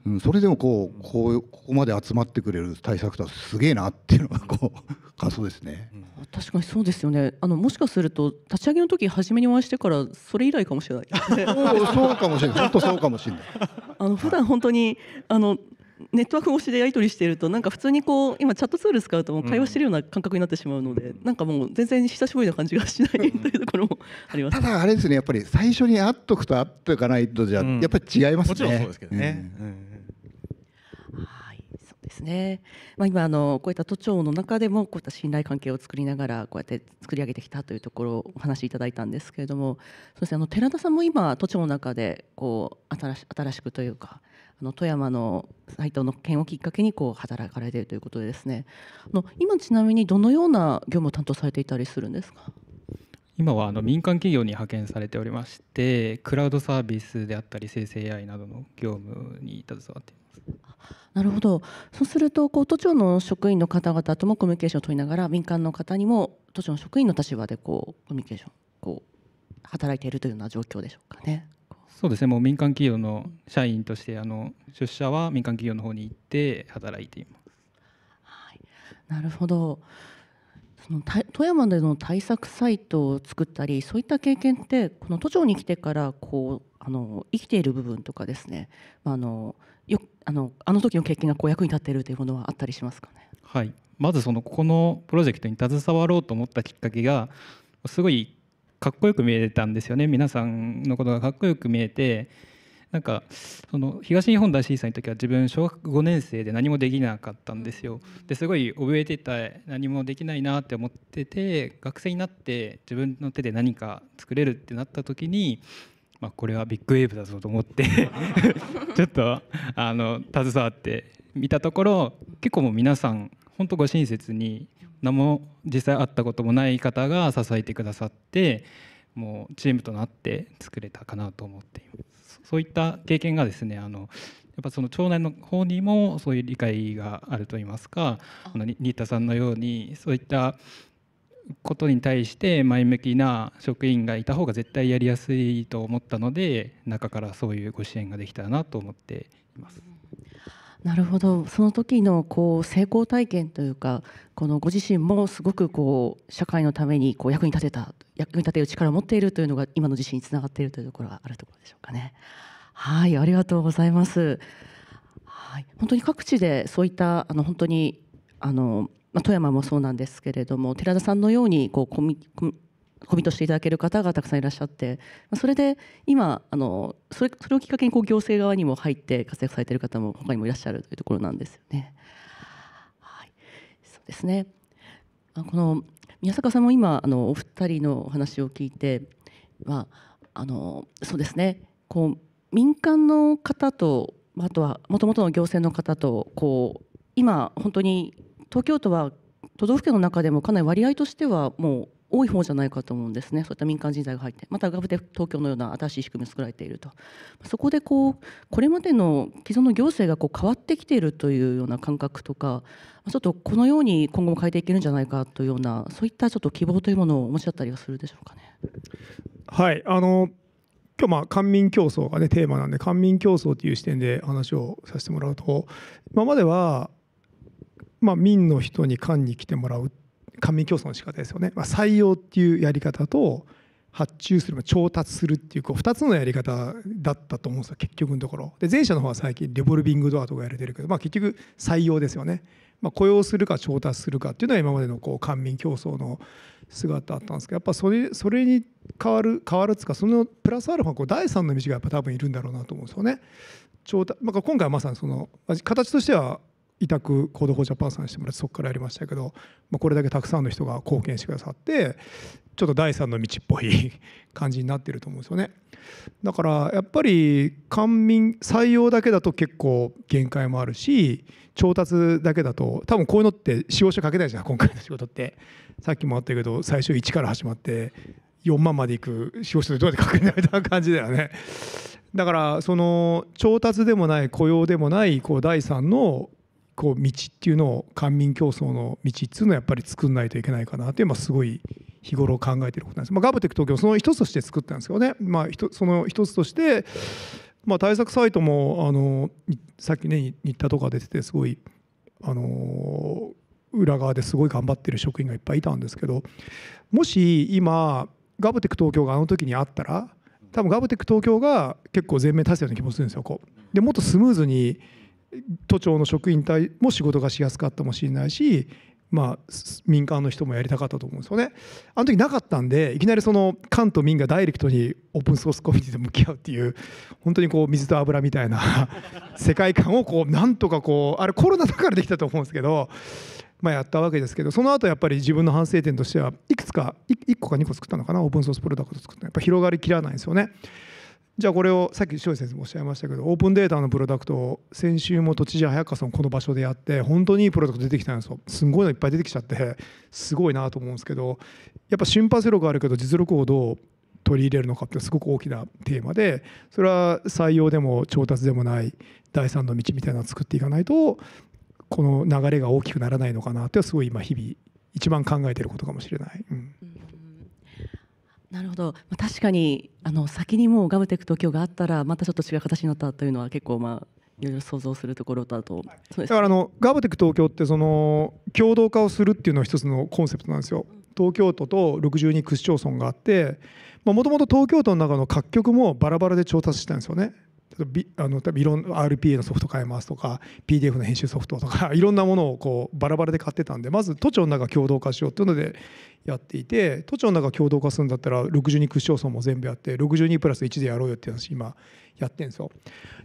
うん、それでもこうこうここまで集まってくれる対策とはすげえなっていうのがこう 感想ですね、確かにそうですよねあのもしかすると立ち上げの時初めにお会いしてからそれ以来かもしれないそうかもしれない本当そうかもしれない あの普段本当にあのネットワーク越しでやり取りしているとなんか普通にこう今チャットツール使うともう会話してるような感覚になってしまうので、うん、なんかもう全然久しぶりな感じがしないというところもありますただあれですねやっぱり最初に会っとくと会っておかないとじゃ、やっぱり違いますね、うん、もちろんそうですけどね、うんですね、まあ、今あのこういった都庁の中でもこういった信頼関係を作りながらこうやって作り上げてきたというところをお話しいただいたんですけれどもそしてあの寺田さんも今都庁の中でこう新し新しくというかあの富山の斎藤の件をきっかけにこう働かれているということでですねあの今ちなみにどのような業務を担当されていたりするんですか今はあの民間企業に派遣されておりましてクラウドサービスであったり生成 AI などの業務に携わっています。なるほどそうするとこう都庁の職員の方々ともコミュニケーションを取りながら民間の方にも都庁の職員の立場でこうコミュニケーションこう働いているというような状況でしょうかね。そうですねもう民間企業の社員としてあの出社は民間企業の方に行って働いています。はい、なるほどその富山での対策サイトを作ったりそういった経験ってこの都庁に来てからこうあの生きている部分とかですね、まあ、あのあのあの時の経験がこう役に立っているというものはあったりしますかね、はい、まずそのこのプロジェクトに携わろうと思ったきっかけがすごいかっこよく見えたんですよね皆さんのことがかっこよく見えてなんかその東日本大震災の時は自分小学5年生で何もできなかったんですよですごい怯えてた何もできないなって思ってて学生になって自分の手で何か作れるってなった時にまあ、これはビッグウェーブだぞと思って ちょっとあの携わってみたところ結構もう皆さん本当ご親切に何も実際会ったこともない方が支えてくださってもうチームとなって作れたかなと思っていますそういった経験がですねあのやっぱその町内の方にもそういう理解があるといいますか新田さんのようにそういったことに対して前向きな職員がいた方が絶対やりやすいと思ったので中からそういうご支援ができたらなと思っています。なるほどその時のこう成功体験というかこのご自身もすごくこう社会のためにこう役に立てた役に立てる力を持っているというのが今の自身につながっているというところがあるところでしょうかね。はいありがとうございます。はい本当に各地でそういったあの本当にあのまあ、富山もそうなんですけれども寺田さんのようにこうコミコミットしていただける方がたくさんいらっしゃってそれで今あのそれそれをきっかけにこう行政側にも入って活躍されている方も他にもいらっしゃるというところなんですよね。はい、そうですねこの宮坂さんも今あのお二人のお話を聞いてはあのそうですねこう民間の方とあとはもともとの行政の方とこう今本当に東京都は都道府県の中でもかなり割合としてはもう多い方じゃないかと思うんですねそういった民間人材が入ってまたガブで東京のような新しい仕組みを作られているとそこでこうこれまでの既存の行政がこう変わってきているというような感覚とかちょっとこのように今後も変えていけるんじゃないかというようなそういったちょっと希望というものをお持ちだったりはするでしょうかね。はいあの今日まあ官民競争がねテーマなんで官民競争という視点で話をさせてもらうと今まではまあ、民の人に官に来てもらう官民競争の仕方ですよね、まあ、採用っていうやり方と発注する調達するっていうこう2つのやり方だったと思うんですよ結局のところで前者の方は最近レボルビングドアとかやれてるけど、まあ、結局採用ですよね、まあ、雇用するか調達するかっていうのは今までのこう官民競争の姿だったんですけどやっぱそれそれに変わる変わるつかそのプラスアルファこう第3の道がやっぱ多分いるんだろうなと思うんですよね。調達まあ、今回はまさにその形としては委託コードフォージャパンさんにしてもらってそこからやりましたけど、まあ、これだけたくさんの人が貢献してくださってちょっと第三の道っぽい 感じになってると思うんですよねだからやっぱり官民採用だけだと結構限界もあるし調達だけだと多分こういうのって使用書書けないじゃん今回の仕事ってさっきもあったけど最初1から始まって4万までいく使用書でどうやって書けないみたいな感じだよねだからその調達でもない雇用でもないこう第三のこう道っていうのを官民競争の道っていうのはやっぱり作んないといけないかなって今すごい日頃考えてることなんです、まあ、ガブテック東京その一つとして作ったんですけどね、まあ、その一つとして、まあ、対策サイトもあのさっきね新田とか出ててすごいあの裏側ですごい頑張ってる職員がいっぱいいたんですけどもし今ガブテック東京があの時にあったら多分ガブテック東京が結構全面達成な気もするんですよこうでもっとスムーズに都庁の職員隊も仕事がしやすかったかもしれないし、まあ、民間の人もやりたかったと思うんですよね。あの時なかったんでいきなりその官と民がダイレクトにオープンソースコミュニティと向き合うっていう本当にこう水と油みたいな 世界観をこうなんとかこうあれコロナだからできたと思うんですけど。まあ、やったわけですけどその後やっぱり自分の反省点としてはいくつか 1, 個か2個作ったのかなオープンソースプロダクト作ったやっぱ広がりきらないんですよね。じゃあこれをさっき翔先生もおっしゃいましたけどオープンデータのプロダクトを先週も都知事早川さんこの場所でやって本当にいいプロダクト出てきたんですよすごいのいっぱい出てきちゃってすごいなと思うんですけどやっぱ瞬発力あるけど実力をどう取り入れるのかってすごく大きなテーマでそれは採用でも調達でもない第三の道みたいなのを作っていかないとこの流れが大きくならないのかなってすごい今日々一番考えてることかもしれない。うんなるほど、まあ、確かにあの先にもうガムテク東京があったらまたちょっと違う形になったというのは結構まあいろいろ想像するところだと、だからあのガムテク東京ってその共同化をするっていうのは一つのコンセプトなんですよ。東京都と62区市町村があってもともと東京都の中の各局もバラバラで調達してたんですよね。あの多分いろん RPA のソフト買えますとか PDF の編集ソフトとかいろ んなものをこうバラバラで買ってたんでまず都庁の中共同化しようっていうのでやっていて都庁の中共同化するんだったら62区市町村も全部やって62プラス1でやろうよっていう話今やってるんですよ。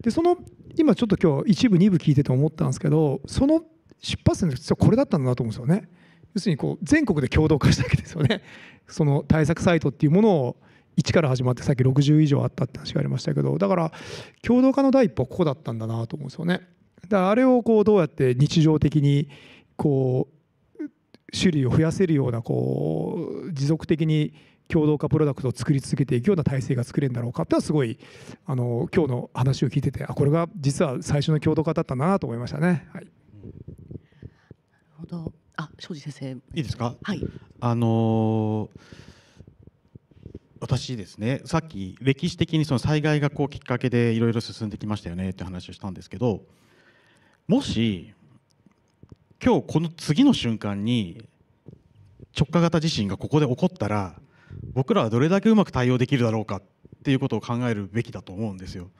でその今ちょっと今日一部二部聞いてて思ったんですけどその出発点の実はこれだったんだなと思うんですよね。要するにこう全国で共同化したわけですよね。その対策サイトっていうものを1から始まってさっき60以上あったって話がありましたけどだから共同化の第一歩はここだったんだなと思うんですよね。だあれをこうどうやって日常的にこう種類を増やせるようなこう持続的に共同化プロダクトを作り続けていくような体制が作れるんだろうかってのはすごいあの今日の話を聞いててあこれが実は最初の共同化だったなと思いましたね。はい、なるほどあ庄司先生いいですか、はい、あのー私ですねさっき歴史的にその災害がこうきっかけでいろいろ進んできましたよねって話をしたんですけどもし今日この次の瞬間に直下型地震がここで起こったら僕らはどれだけうまく対応できるだろうかっていうことを考えるべきだと思うんですよ。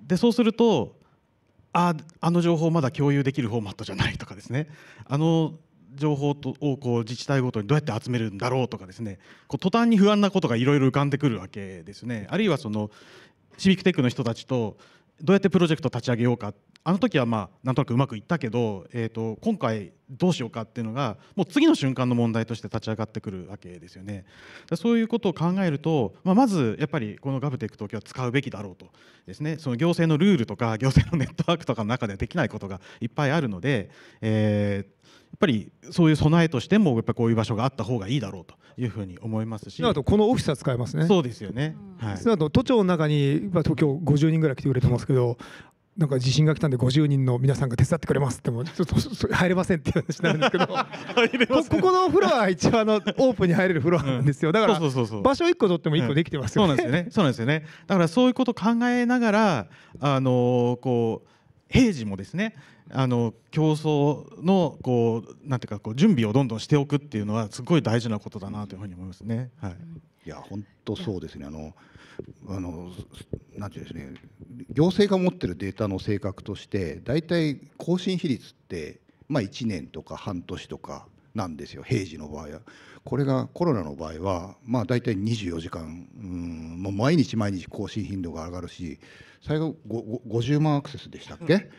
でそうするとああの情報まだ共有できるフォーマットじゃないとかですねあの情報をこう自治体ごとにどうやって集めるんだろうとかですねこう途端に不安なことがいろいろ浮かんでくるわけですね。あるいはそのシビックテックの人たちとどうやってプロジェクト立ち上げようかあの時はまあなんとなくうまくいったけど、えー、と今回どうしようかっていうのがもう次の瞬間の問題として立ち上がってくるわけですよね。そういうことを考えると、まあ、まずやっぱりこのガブテック東京は使うべきだろうとですねその行政のルールとか行政のネットワークとかの中でできないことがいっぱいあるので、えー、やっぱりそういう備えとしてもやっぱこういう場所があった方がいいだろうというふうに思いますしあとこのオフィスは使えますねそうですよね、はい、その後都庁の中に、まあ、東京50人ぐらい来てくれてますけどなんか地震が来たんで50人の皆さんが手伝ってくれますってもちょっと入れませんっていう話なんですけど ここのフロアは一応あのオープンに入れるフロアなんですよだから場所1個取っても1個できてますよね、うん、そうなんですよねそうですよねだからそういうこと考えながらあのこう平時もですねあの競争のこうなんていうかこう準備をどんどんしておくっていうのはすごい大事なことだなというふうに思いますね。はい、いや本当そうですねあの、あのなんていうんですね行政が持ってるデータの性格として大体更新比率って、まあ、1年とか半年とかなんですよ平時の場合は。これがコロナの場合は、まあ、大体24時間うんもう毎日毎日更新頻度が上がるし最後50万アクセスでしたっけ、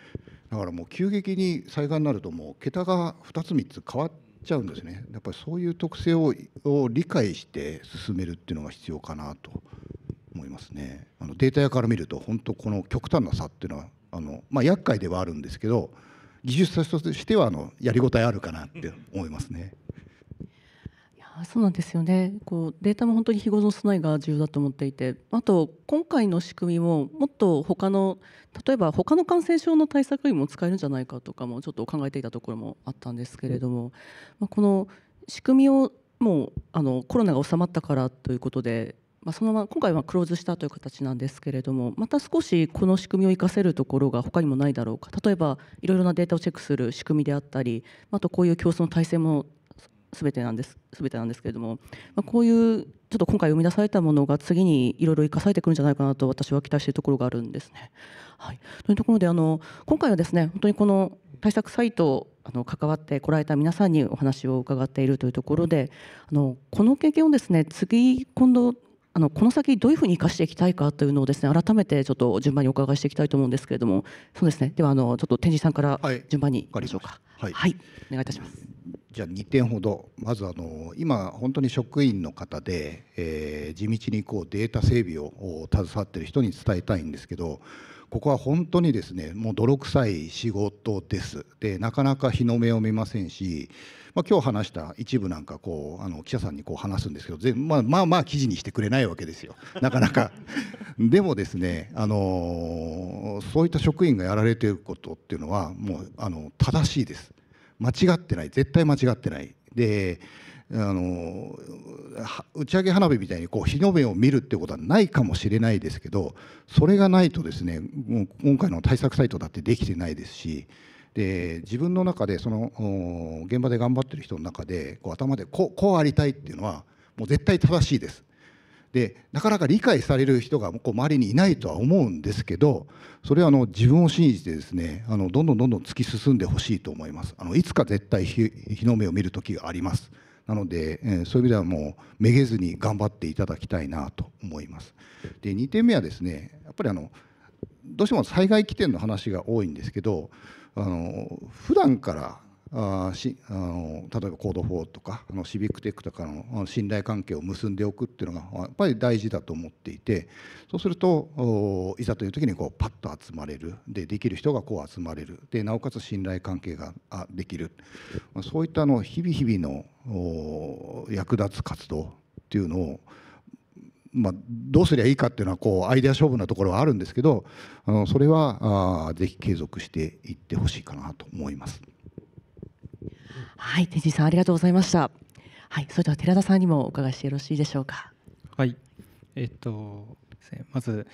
だからもう急激に災害になるともう桁が2つ3つ変わっちゃうんですねやっぱりそういう特性を理解して進めるっていうのが必要かなと。思いますねあのデータ屋から見ると本当この極端な差っていうのはあの、まあ、厄介ではあるんですけど技術者としてはあのやりごたえあるかなって思いますね。そうなんですよねこうデータも本当に日頃の備えが重要だと思っていてあと今回の仕組みももっと他の例えば他の感染症の対策にも使えるんじゃないかとかもちょっと考えていたところもあったんですけれども、まあ、この仕組みをもうあのコロナが収まったからということでまあ、そのまま今回はクローズしたという形なんですけれどもまた少しこの仕組みを生かせるところが他にもないだろうか例えばいろいろなデータをチェックする仕組みであったりあとこういう競争の体制も全てなんです全てなんですけれども、まあ、こういうちょっと今回生み出されたものが次にいろいろ生かされてくるんじゃないかなと私は期待しているところがあるんですね。はい、というところであの今回はですね本当にこの対策サイトあの関わってこられた皆さんにお話を伺っているというところであのこの経験をですね次今度あのこの先どういうふうに生かしていきたいかというのをですね改めてちょっと順番にお伺いしていきたいと思うんですけれどもそうですねではあのちょっと天神さんから順番にいきましょうか、はい、はい、お願いいたします。じゃあ2点ほどまずあの今本当に職員の方で、えー、地道にこうデータ整備を携わっている人に伝えたいんですけどここは本当にですねもう泥臭い仕事ですでなかなか日の目を見ませんしまあ、今日話した一部なんかこうあの記者さんにこう話すんですけど全、まあ、まあまあ記事にしてくれないわけですよ なかなかでもですね、あのそういった職員がやられてることっていうのはもうあの正しいです間違ってない絶対間違ってないであの打ち上げ花火みたいにこう日の目を見るってことはないかもしれないですけどそれがないとですね今回の対策サイトだってできてないですしで自分の中でその現場で頑張ってる人の中でこう頭でこうこうありたいっていうのはもう絶対正しいです。でなかなか理解される人がこう周りにいないとは思うんですけどそれはあの自分を信じてですねあのどんどんどんどん突き進んでほしいと思いますあのいつか絶対日の目を見る時がありますなので、えー、そういう意味ではもうめげずに頑張っていただきたいなと思いますで2点目はですねやっぱりあのどうしても災害起点の話が多いんですけどあの普段からあしあの例えばコード4とかあのシビックテックとかの信頼関係を結んでおくっていうのがやっぱり大事だと思っていてそうするといざという時にこうパッと集まれるでできる人がこう集まれるでなおかつ信頼関係ができるそういったの日々日々の役立つ活動っていうのをまあ、どうすりゃいいかっていうのはこうアイデア勝負なところはあるんですけどあのそれはあぜひ継続していってほしいかなと思います。はい、天神さんありがとうございました。はい、それでは寺田さんにもお伺いしてよろしいでしょうか。はい、えっとです、ね、まず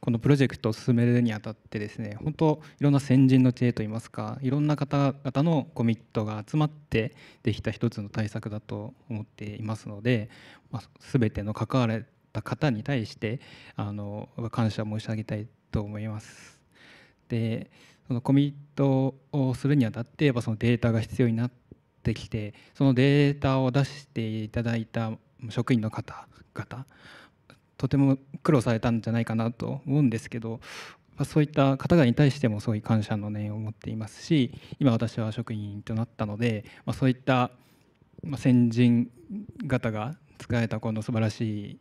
このプロジェクトを進めるにあたってですね本当いろんな先人の知恵といいますかいろんな方々のコミットが集まってできた一つの対策だと思っていますので、まあ、全ての関われった方に対してあの感謝申し上げたいと思います。でそのコミットをするにあたってやっぱそのデータが必要になってきてそのデータを出していただいた職員の方々とても苦労されたんじゃないかなと思うんですけどそういった方々に対してもすごい感謝の念を持っていますし今私は職員となったのでそういった先人方が作られたこの素晴らしい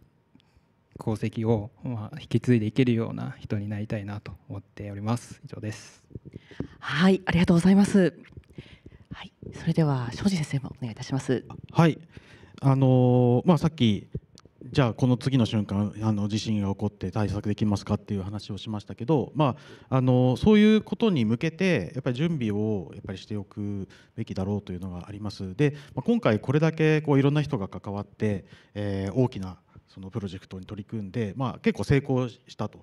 功績をまあ引き継いでいけるような人になりたいなと思っております以上ですはいありがとうございますはいそれでは庄司先生もお願いいたしますはいあのまあさっきじゃあこの次の瞬間あの地震が起こって対策できますかっていう話をしましたけど、まあ、あのそういうことに向けてやっぱり準備をやっぱりしておくべきだろうというのがありますで、まあ、今回これだけこういろんな人が関わって、えー、大きなそのプロジェクトに取り組んで、まあ、結構成功したと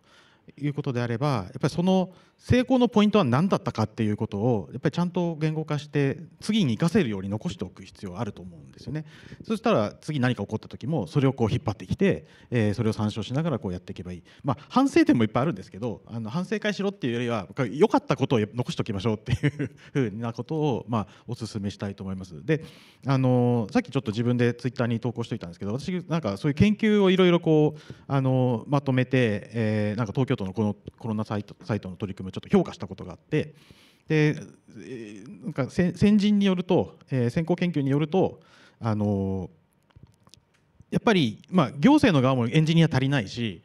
いうことであればやっぱりその成功のポイントは何だったかっていうことをやっぱりちゃんと言語化して次に生かせるように残しておく必要があると思うんですよね。そしたら次何か起こった時もそれをこう引っ張ってきて、えそれを参照しながらこうやっていけばいい、まあ、反省点もいっぱいあるんですけどあの反省会しろっていうよりは良かったことを残しておきましょうっていうふうなことを、まお勧めしたいと思います。であのさっきちょっと自分でツイッターに投稿しておいたんですけど私なんかそういう研究をいろいろこうあのまとめて、えなんか東京京都のこのコロナサイトサイトの取り組みをちょっと評価したことがあってでなんか先人によると、えー、先行研究によるとあのやっぱり、まあ、行政の側もエンジニア足りないし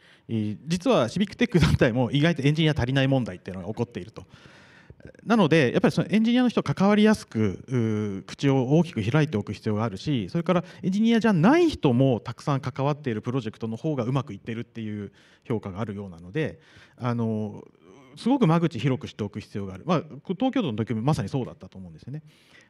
実はシビックテック団体も意外とエンジニア足りない問題っていうのが起こっているとなのでやっぱりそのエンジニアの人関わりやすく口を大きく開いておく必要があるしそれからエンジニアじゃない人もたくさん関わっているプロジェクトの方がうまくいってるっていう評価があるようなのであのすごく間口広くしておく必要がある、まあ、東京都の時もまさにそうだったと思うんですよね。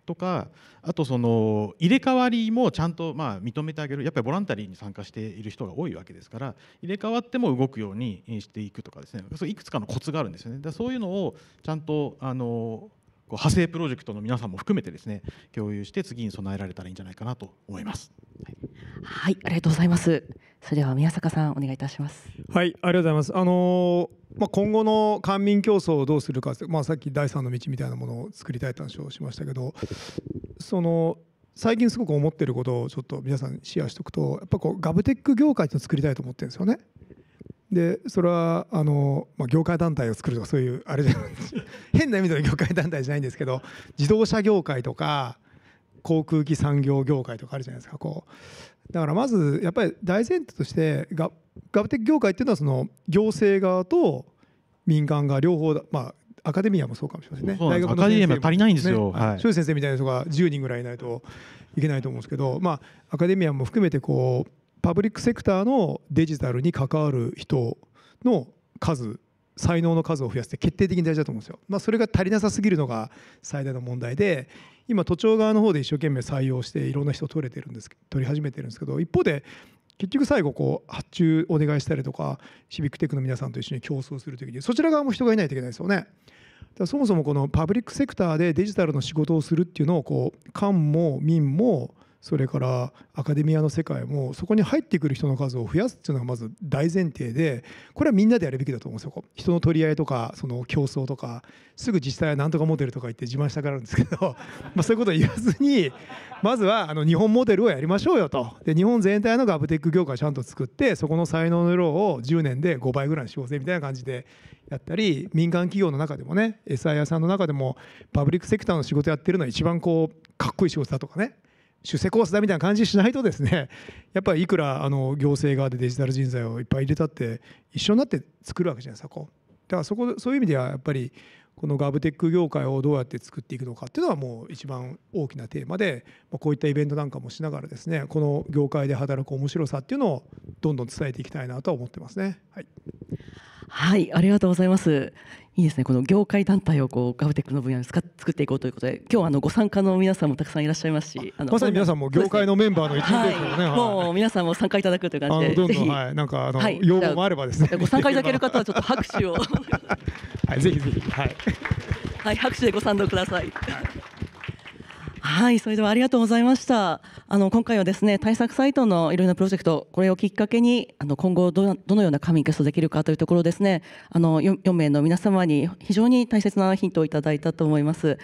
とかあとその入れ替わりもちゃんとまあ認めてあげるやっぱりボランタリーに参加している人が多いわけですから入れ替わっても動くようにしていくとかですねいくつかのコツがあるんですよね。だそういうのをちゃんとあの派生プロジェクトの皆さんも含めてですね共有して次に備えられたらいいんじゃないかなと思います。はい、はい、ありがとうございます。それでは宮坂さんお願いいたします。はい、ありがとうございます。あのーまあ、今後の官民競争をどうするか、まあ、さっき第三の道みたいなものを作りたいって話をしましたけどその最近すごく思ってることをちょっと皆さんシェアしておくとやっぱこうガブテック業界っ作りたいと思ってるんですよね。でそれはあの、まあ、業界団体を作るとかそういうあれじゃない 変な意味での業界団体じゃないんですけど自動車業界とか航空機産業業界とかあるじゃないですかこうだからまずやっぱり大前提としてガガブテック業界っていうのはその行政側と民間が両方だ、まあ、アカデミアもそうかもしれませんね大学アカデミアも足りないんですよ、ね、はい、先生みたいな人が10人ぐらいいないといけないと思うんですけど、まあ、アカデミアも含めてこうパブリックセクターのデジタルに関わる人の数才能の数を増やすって決定的に大事だと思うんですよ。まあ、それが足りなさすぎるのが最大の問題で今都庁側の方で一生懸命採用していろんな人を取れてるんです取り始めてるんですけど一方で結局最後こう発注お願いしたりとかシビックテックの皆さんと一緒に競争する時にそちら側も人がいないといけないですよね。だからそもそもこのパブリックセクターでデジタルの仕事をするっていうのをこう官も民もそれからアカデミアの世界もそこに入ってくる人の数を増やすっていうのがまず大前提でこれはみんなでやるべきだと思うんですよ人の取り合いとかその競争とかすぐ自治体はなんとかモデルとか言って自慢したくなるんですけど まそういうことは言わずにまずはあの日本モデルをやりましょうよとで日本全体のガブテック業界をちゃんと作ってそこの才能の量を10年で5倍ぐらいにしようぜみたいな感じでやったり民間企業の中でもね s i 屋さんの中でもパブリックセクターの仕事やってるのは一番こうかっこいい仕事だとかね出世コースだみたいな感じしないとですね やっぱりいくらあの行政側でデジタル人材をいっぱい入れたって一緒になって作るわけじゃないですかこうだからそこそういう意味ではやっぱりこのガブテック業界をどうやって作っていくのかっていうのはもう一番大きなテーマで、まこういったイベントなんかもしながらですねこの業界で働く面白さっていうのをどんどん伝えていきたいなとは思ってますね。はいはい、ありがとうございます。いいですね。この業界団体をこうガブテックの分野に作っていこうということで、今日はあのご参加の皆さんもたくさんいらっしゃいますし、あのまさに皆さんも業界のメンバーの一員ですからね。はい、もう皆さんも参加いただくという感じで、どんどんはい、なんかあの、はい、要望もあればですね。ご参加いただける方はちょっと拍手を。はい、ぜひぜひはい。はい、拍手でご賛同ください。はいはい、それではありがとうございました。あの今回はですね、対策サイトのいろいろなプロジェクト、これをきっかけにあの今後どのようなカミングスできるかというところですね、あの 4, 4名の皆様に非常に大切なヒントをいただいたと思います。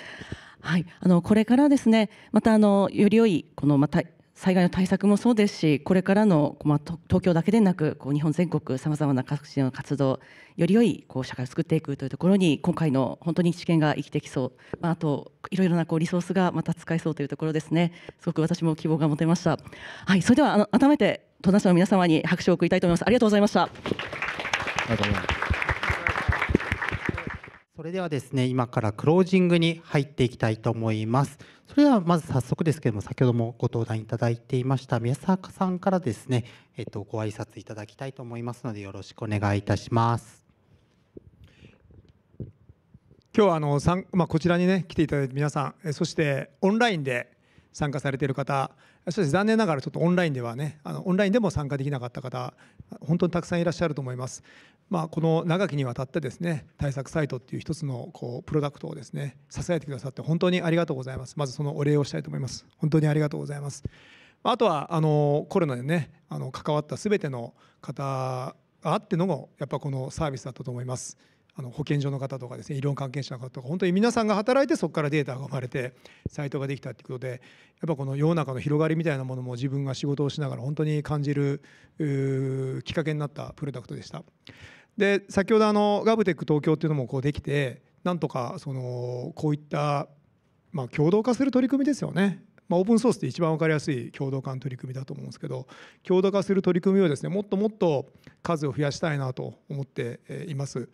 はい、あのこれからですねまたあのより良いこのまた災害の対策もそうですしこれからの、まあ、東京だけでなくこう日本全国さまざまな各地の活動より良いこう社会を作っていくというところに今回の本当に知見が生きてきそう、まあ、あといろいろなこうリソースがまた使えそうというところですねすごく私も希望が持てました、はい、それではあの改めて戸田市の皆様に拍手を送りたいと思いますありがとうございましたありがとうございますそれではですね、今からクロージングに入っていきたいと思います。それではまず早速ですけども、先ほどもご登壇いただいていました宮坂さんからですね、えっと、ご挨拶いただきたいと思いますので、よろしくお願いいたします。今日はあの、まあ、こちらにね、来ていただいて皆さん、そしてオンラインで参加されている方、そして残念ながらちょっとオンラインではね、あのオンラインでも参加できなかった方、本当にたくさんいらっしゃると思います。まあ、この長きにわたってですね対策サイトっていう一つのこうプロダクトをですね支えてくださって本当にありがとうございますまずそのお礼をしたいと思います本当にありがとうございますあとはあのコロナでねあの関わったすべての方があってのもやっぱこのサービスだったと思いますあの保健所の方とかですね医療関係者の方とか本当に皆さんが働いてそこからデータが生まれてサイトができたっていうことでやっぱこの世の中の広がりみたいなものも自分が仕事をしながら本当に感じるきっかけになったプロダクトでした。で先ほどあのガブテック東京っていうのもこうできてなんとかそのこういったまあ共同化する取り組みですよねまあ、オープンソースって一番分かりやすい共同化の取り組みだと思うんですけど共同化する取り組みをですねもっともっと数を増やしたいなと思っています。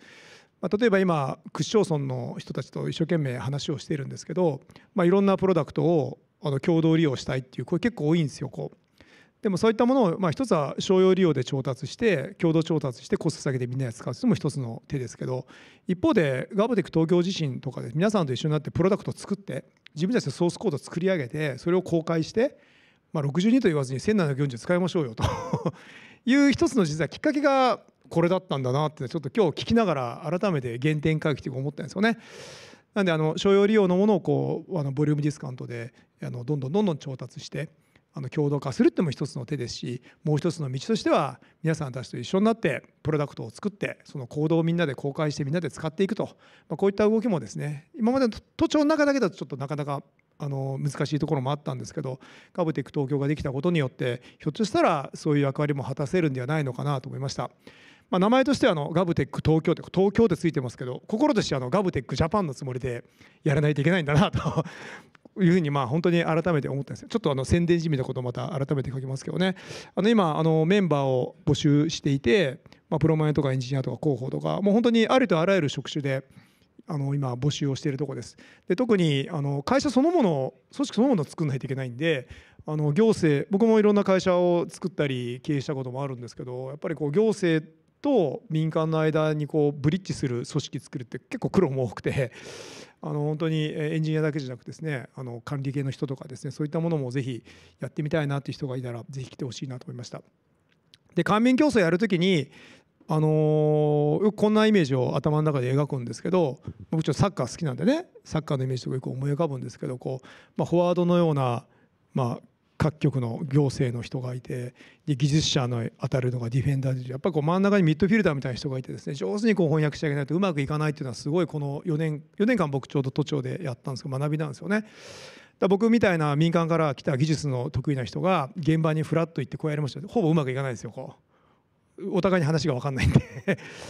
まあ、例えば今区市町村の人たちと一生懸命話をしているんですけど、まあ、いろんなプロダクトをあの共同利用したいっていう声結構多いんですよこうでもそういったものを、まあ、一つは商用利用で調達して共同調達してコスト下げてみんなで使うというのも一つの手ですけど一方でガブテック東京自身とかで皆さんと一緒になってプロダクトを作って自分たちでソースコードを作り上げてそれを公開して、まあ、62と言わずに1740使いましょうよと いう一つの実はきっかけがこれだったんだなってちょっと今日聞きながら改めて原点回帰という思ったんですよね。なんであの商用利用のものをこうあのボリュームディスカウントであのどんどんどんどん調達してあの共同化するっても一つの手ですしもう一つの道としては皆さんたちと一緒になってプロダクトを作ってその行動をみんなで公開してみんなで使っていくと、まあ、こういった動きもですね今までの都庁の中だけだとちょっとなかなかあの難しいところもあったんですけどカブテック東京ができたことによってひょっとしたらそういう役割も果たせるんではないのかなと思いました。まあ、名前としてはあのガブテック東京って東京ってついてますけど心としてはあのガブテックジャパンのつもりでやらないといけないんだなというふうにまあ本当に改めて思ったんですちょっとあの宣伝じみたことをまた改めて書きますけどねあの今あのメンバーを募集していて、まあ、プロマネとかエンジニアとか広報とかもう本当にありとあらゆる職種であの今募集をしているとこですで特にあの会社そのもの組織そのものを作らないといけないんであの行政僕もいろんな会社を作ったり経営したこともあるんですけどやっぱりこう行政と民間の間にこうブリッジする組織作るって結構苦労も多くて あの本当にエンジニアだけじゃなくてですねあの管理系の人とかですねそういったものもぜひやってみたいなっていう人がいたらぜひ来てほしいなと思いました。で官民競争やるときにあのこんなイメージを頭の中で描くんですけど僕ちょっとサッカー好きなんでねサッカーのイメージとかよく思い浮かぶんですけどこう、まあ、フォワードのような、まあ、各局の行政の人がいてで技術者の当たるのがディフェンダーでやっぱこう真ん中にミッドフィルダーみたいな人がいてですね上手にこう翻訳してあげないとうまくいかないっていうのはすごいこの4年4年間僕ちょうど都庁でやったんですけど学びなんですよね。だ僕みたいな民間から来た技術の得意な人が現場にフラッと行ってこうやりましたほぼうまくいかないですよこうお互いに話が分かんないんで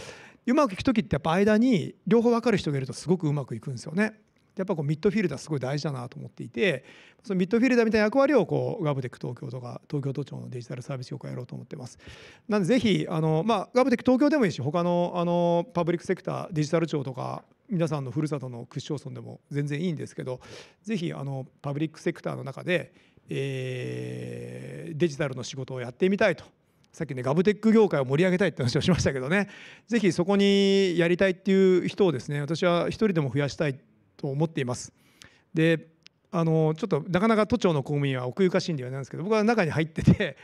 うまくいく時ってやっぱ間に両方分かる人がいるとすごくうまくいくんですよね。やっぱこうミッドフィルダーすごい大事だなと思っていてそのミッドフィルダーみたいな役割をこうガブテック東京とか東京都庁のデジタルサービス業界やろうと思ってますなのでぜひあの、まあ、ガブテック東京でもいいし他のあのパブリックセクターデジタル庁とか皆さんのふるさとの区市町村でも全然いいんですけどぜひあのパブリックセクターの中で、えー、デジタルの仕事をやってみたいとさっきねガブテック業界を盛り上げたいって話をしましたけどねぜひそこにやりたいっていう人をですね私は一人でも増やしたいと思っています。であのちょっとなかなか都庁の公務員は奥ゆかしいんではないんですけど僕は中に入ってて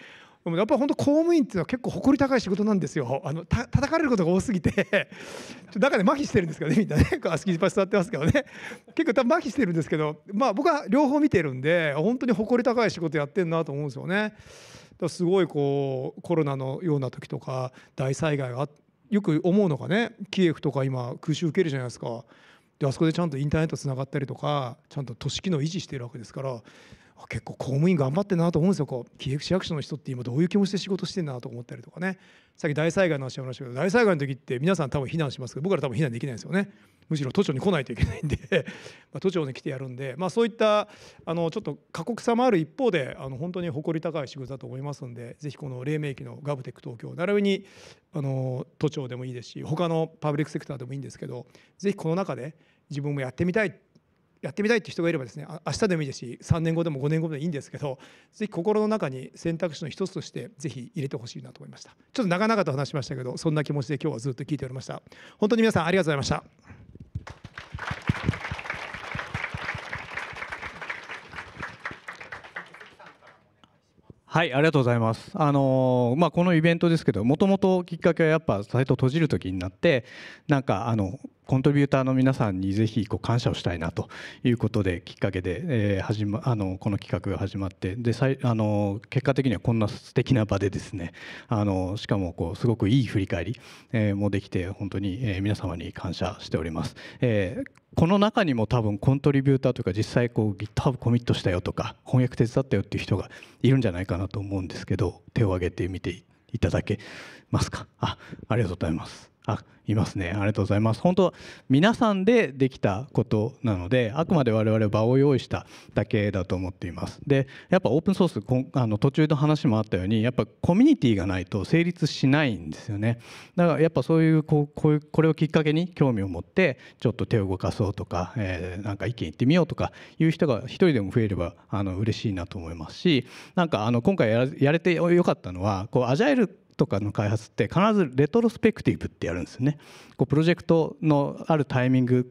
やっぱ本当公務員っていうのは結構誇り高い仕事なんですよあのた叩かれることが多すぎて 中で麻痺してるんですけどねみんなねスキーパス座ってますけどね結構多分麻痺してるんですけどまあ僕は両方見てるんで本当に誇り高い仕事やってるなと思うんですよね。すごいこうコロナのような時とか大災害がよく思うのがねキエフとか今空襲受けるじゃないですかであそこでちゃんとインターネットつながったりとかちゃんと都市機能維持しているわけですから結構公務員頑張ってるなと思うんですよこう企市役所の人って今どういう気持ちで仕事してんなと思ったりとかねさっき大災害の話ありましたけど大災害の時って皆さん多分避難しますけど僕ら多分避難できないですよね。むしろ都庁に来ないといけないんで ま都庁に来てやるんで、まあ、そういったあのちょっと過酷さもある一方であの本当に誇り高い仕事だと思いますんでぜひこの黎明期のガブテック東京並びにあの都庁でもいいですし他のパブリックセクターでもいいんですけどぜひこの中で自分もやってみたいやってみたいって人がいればですね明日でもいいですし3年後でも5年後でもいいんですけどぜひ心の中に選択肢の一つとしてぜひ入れてほしいなと思いましたちょっと長々と話しましたけどそんな気持ちで今日はずっと聞いておりました本当に皆さんありがとうございましたはい、ありがとうございます。あのまあ、このイベントですけど、もともときっかけはやっぱサイト閉じる時になって、なんかあのコントリビューターの皆さんにぜひこう感謝をしたいなということできっかけで、えー、始まあのこの企画が始まってでさいあの結果的にはこんな素敵な場でですねあのしかもこうすごくいい振り返り、えー、もできて本当に、え皆様に感謝しております。えーこの中にも多分コントリビューターというか実際こう GitHub コミットしたよとか翻訳手伝ったよっていう人がいるんじゃないかなと思うんですけど手を挙げてみていただけますかあありがとうございます。あいますねありがとうございます本当皆さんでできたことなのであくまで我々場を用意しただけだと思っていますでやっぱオープンソースあの途中の話もあったようにやっぱコミュニティがないと成立しないんですよねだからやっぱそういうこうこういうこれをきっかけに興味を持ってちょっと手を動かそうとか、えー、なんか意見言ってみようとかいう人が一人でも増えればあの嬉しいなと思いますしなんかあの今回やれてよかったのはこうアジャイルとかの開発って必ずレトロスペクティブってやるんですよねこうプロジェクトのあるタイミング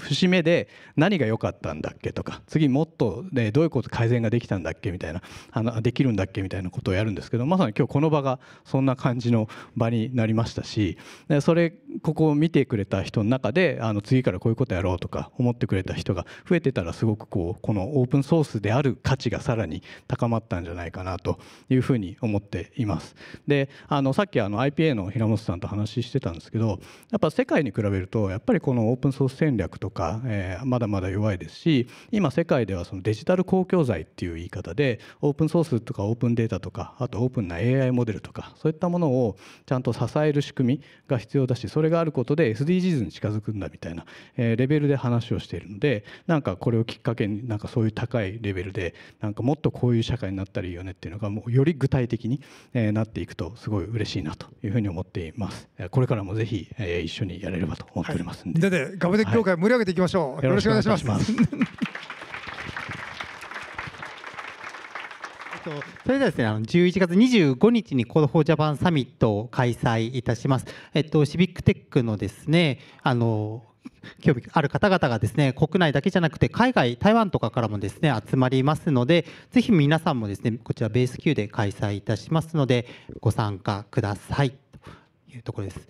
節目で何が良かったんだっけとか次もっと、ね、どういうこと改善ができたんだっけみたいなあのできるんだっけみたいなことをやるんですけどまさに今日この場がそんな感じの場になりましたしそれここを見てくれた人の中であの次からこういうことやろうとか思ってくれた人が増えてたらすごくこうこのオープンソースである価値がさらに高まったんじゃないかなというふうに思っています。であのさっきあの IPA の平本さんと話してたんですけどやっぱ世界に比べるとやっぱりこのオープンソース戦略とか、えー、まだまだ弱いですし今世界ではそのデジタル公共財っていう言い方でオープンソースとかオープンデータとかあとオープンな AI モデルとかそういったものをちゃんと支える仕組みが必要だしそれがあることで SDGs に近づくんだみたいな、えー、レベルで話をしているのでなんかこれをきっかけになんかそういう高いレベルでなんかもっとこういう社会になったらいいよねっていうのがもうより具体的に、えなっていくとすすごい嬉しいなというふうに思っていますこれからもぜひ、一緒にやれればと思っておりますんで、はい、でガブテ協会盛り上げていきましょう、はい、よろしくお願いします それではですね、あの11月25日にコロフォージャパンサミットを開催いたします。えっとシビックテックのですね、あの 興味ある方々がですね国内だけじゃなくて海外台湾とかからもですね集まりますのでぜひ皆さんもですねこちらベース級で開催いたしますのでご参加くださいというところです。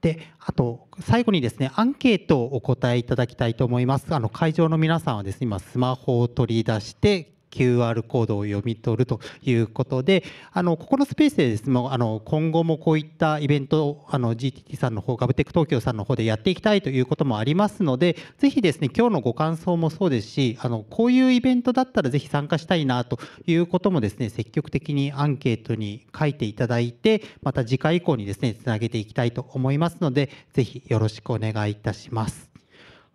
であと最後にですねアンケートをお答えいただきたいと思いますあの会場の皆さんはですね今スマホを取り出して QR コードを読み取るということであのここのスペースでです、ね、あの今後もこういったイベントをあの GTT さんの方ガブテック東京さんの方でやっていきたいということもありますのでぜひですね今日のご感想もそうですしあのこういうイベントだったらぜひ参加したいなということもですね積極的にアンケートに書いていただいてまた次回以降にですねつなげていきたいと思いますのでぜひよろしくお願いいたします。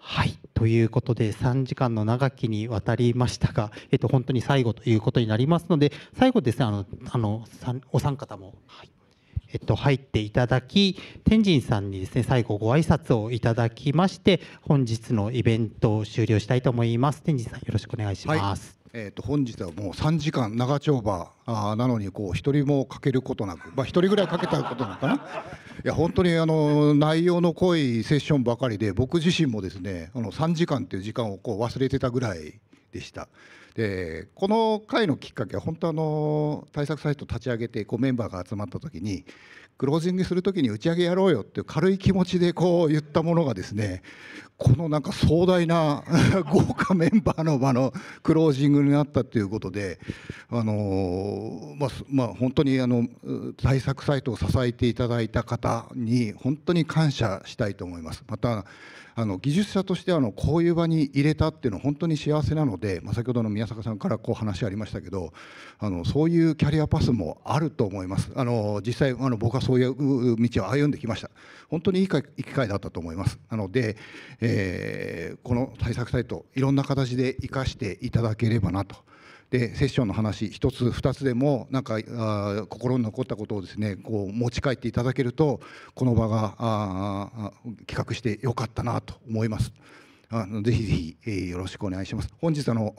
はいということで3時間の長きにわたりましたが、えっと、本当に最後ということになりますので最後ですねあのあのお三方も、はいえっと、入っていただき天神さんにですね最後ご挨拶をいただきまして本日のイベントを終了したいと思います天神さんよろしくお願いします、はいえー、と本日はもう3時間長丁場あなのにこう1人もかけることなく、まあ、人ぐらいかけたことなのかないや本当にあの内容の濃いセッションばかりで僕自身もですねあの3時間っていう時間をこう忘れてたぐらいでした。でこの回のきっかけは本当あの対策サイト立ち上げてこうメンバーが集まった時にクロージングする時に打ち上げやろうよっていう軽い気持ちでこう言ったものがですねこのなんか壮大な 豪華メンバーの場のクロージングになったということで、あのまあまあ、本当にあの作サイトを支えていただいた方に本当に感謝したいと思います。またあの技術者としてあのこういう場に入れたっていうのは本当に幸せなので、まあ、先ほどの宮坂さんからこう話ありましたけどあのそういうキャリアパスもあると思いますあの実際あの僕はそういう道を歩んできました本当にいい機会だったと思いますなので、えー、この対策サイトいろんな形で生かしていただければなと。でセッションの話一つ二つでもなんかあ心に残ったことをですねこう持ち帰っていただけるとこの場があ企画してよかったなと思います。あのぜひぜひ、えー、よろしくお願いします。本日あの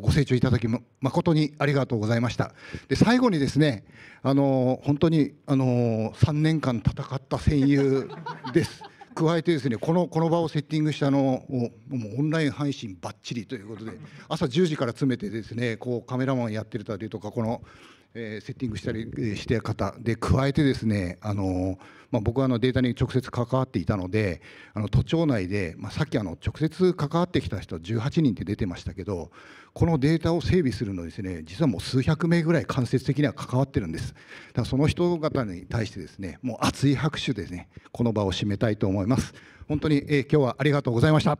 ご清聴いただき誠にありがとうございました。で最後にですね、あの本当にあの3年間戦った戦友です。加えてですねこのこの場をセッティングしたのをもうオンライン配信ばっちりということで朝10時から詰めてですねこうカメラマンやってたりとかこのえセッティングしたりしてる方で加えてですねあの、まあ、僕はあのデータに直接関わっていたのであの都庁内で、まあ、さっきあの直接関わってきた人18人って出てましたけどこのデータを整備するのですね実はもう数百名ぐらい間接的には関わってるんですだからその人方に対してですねもう熱い拍手でねこの場を締めたいと思います本当に、えー、今日はありがとうございました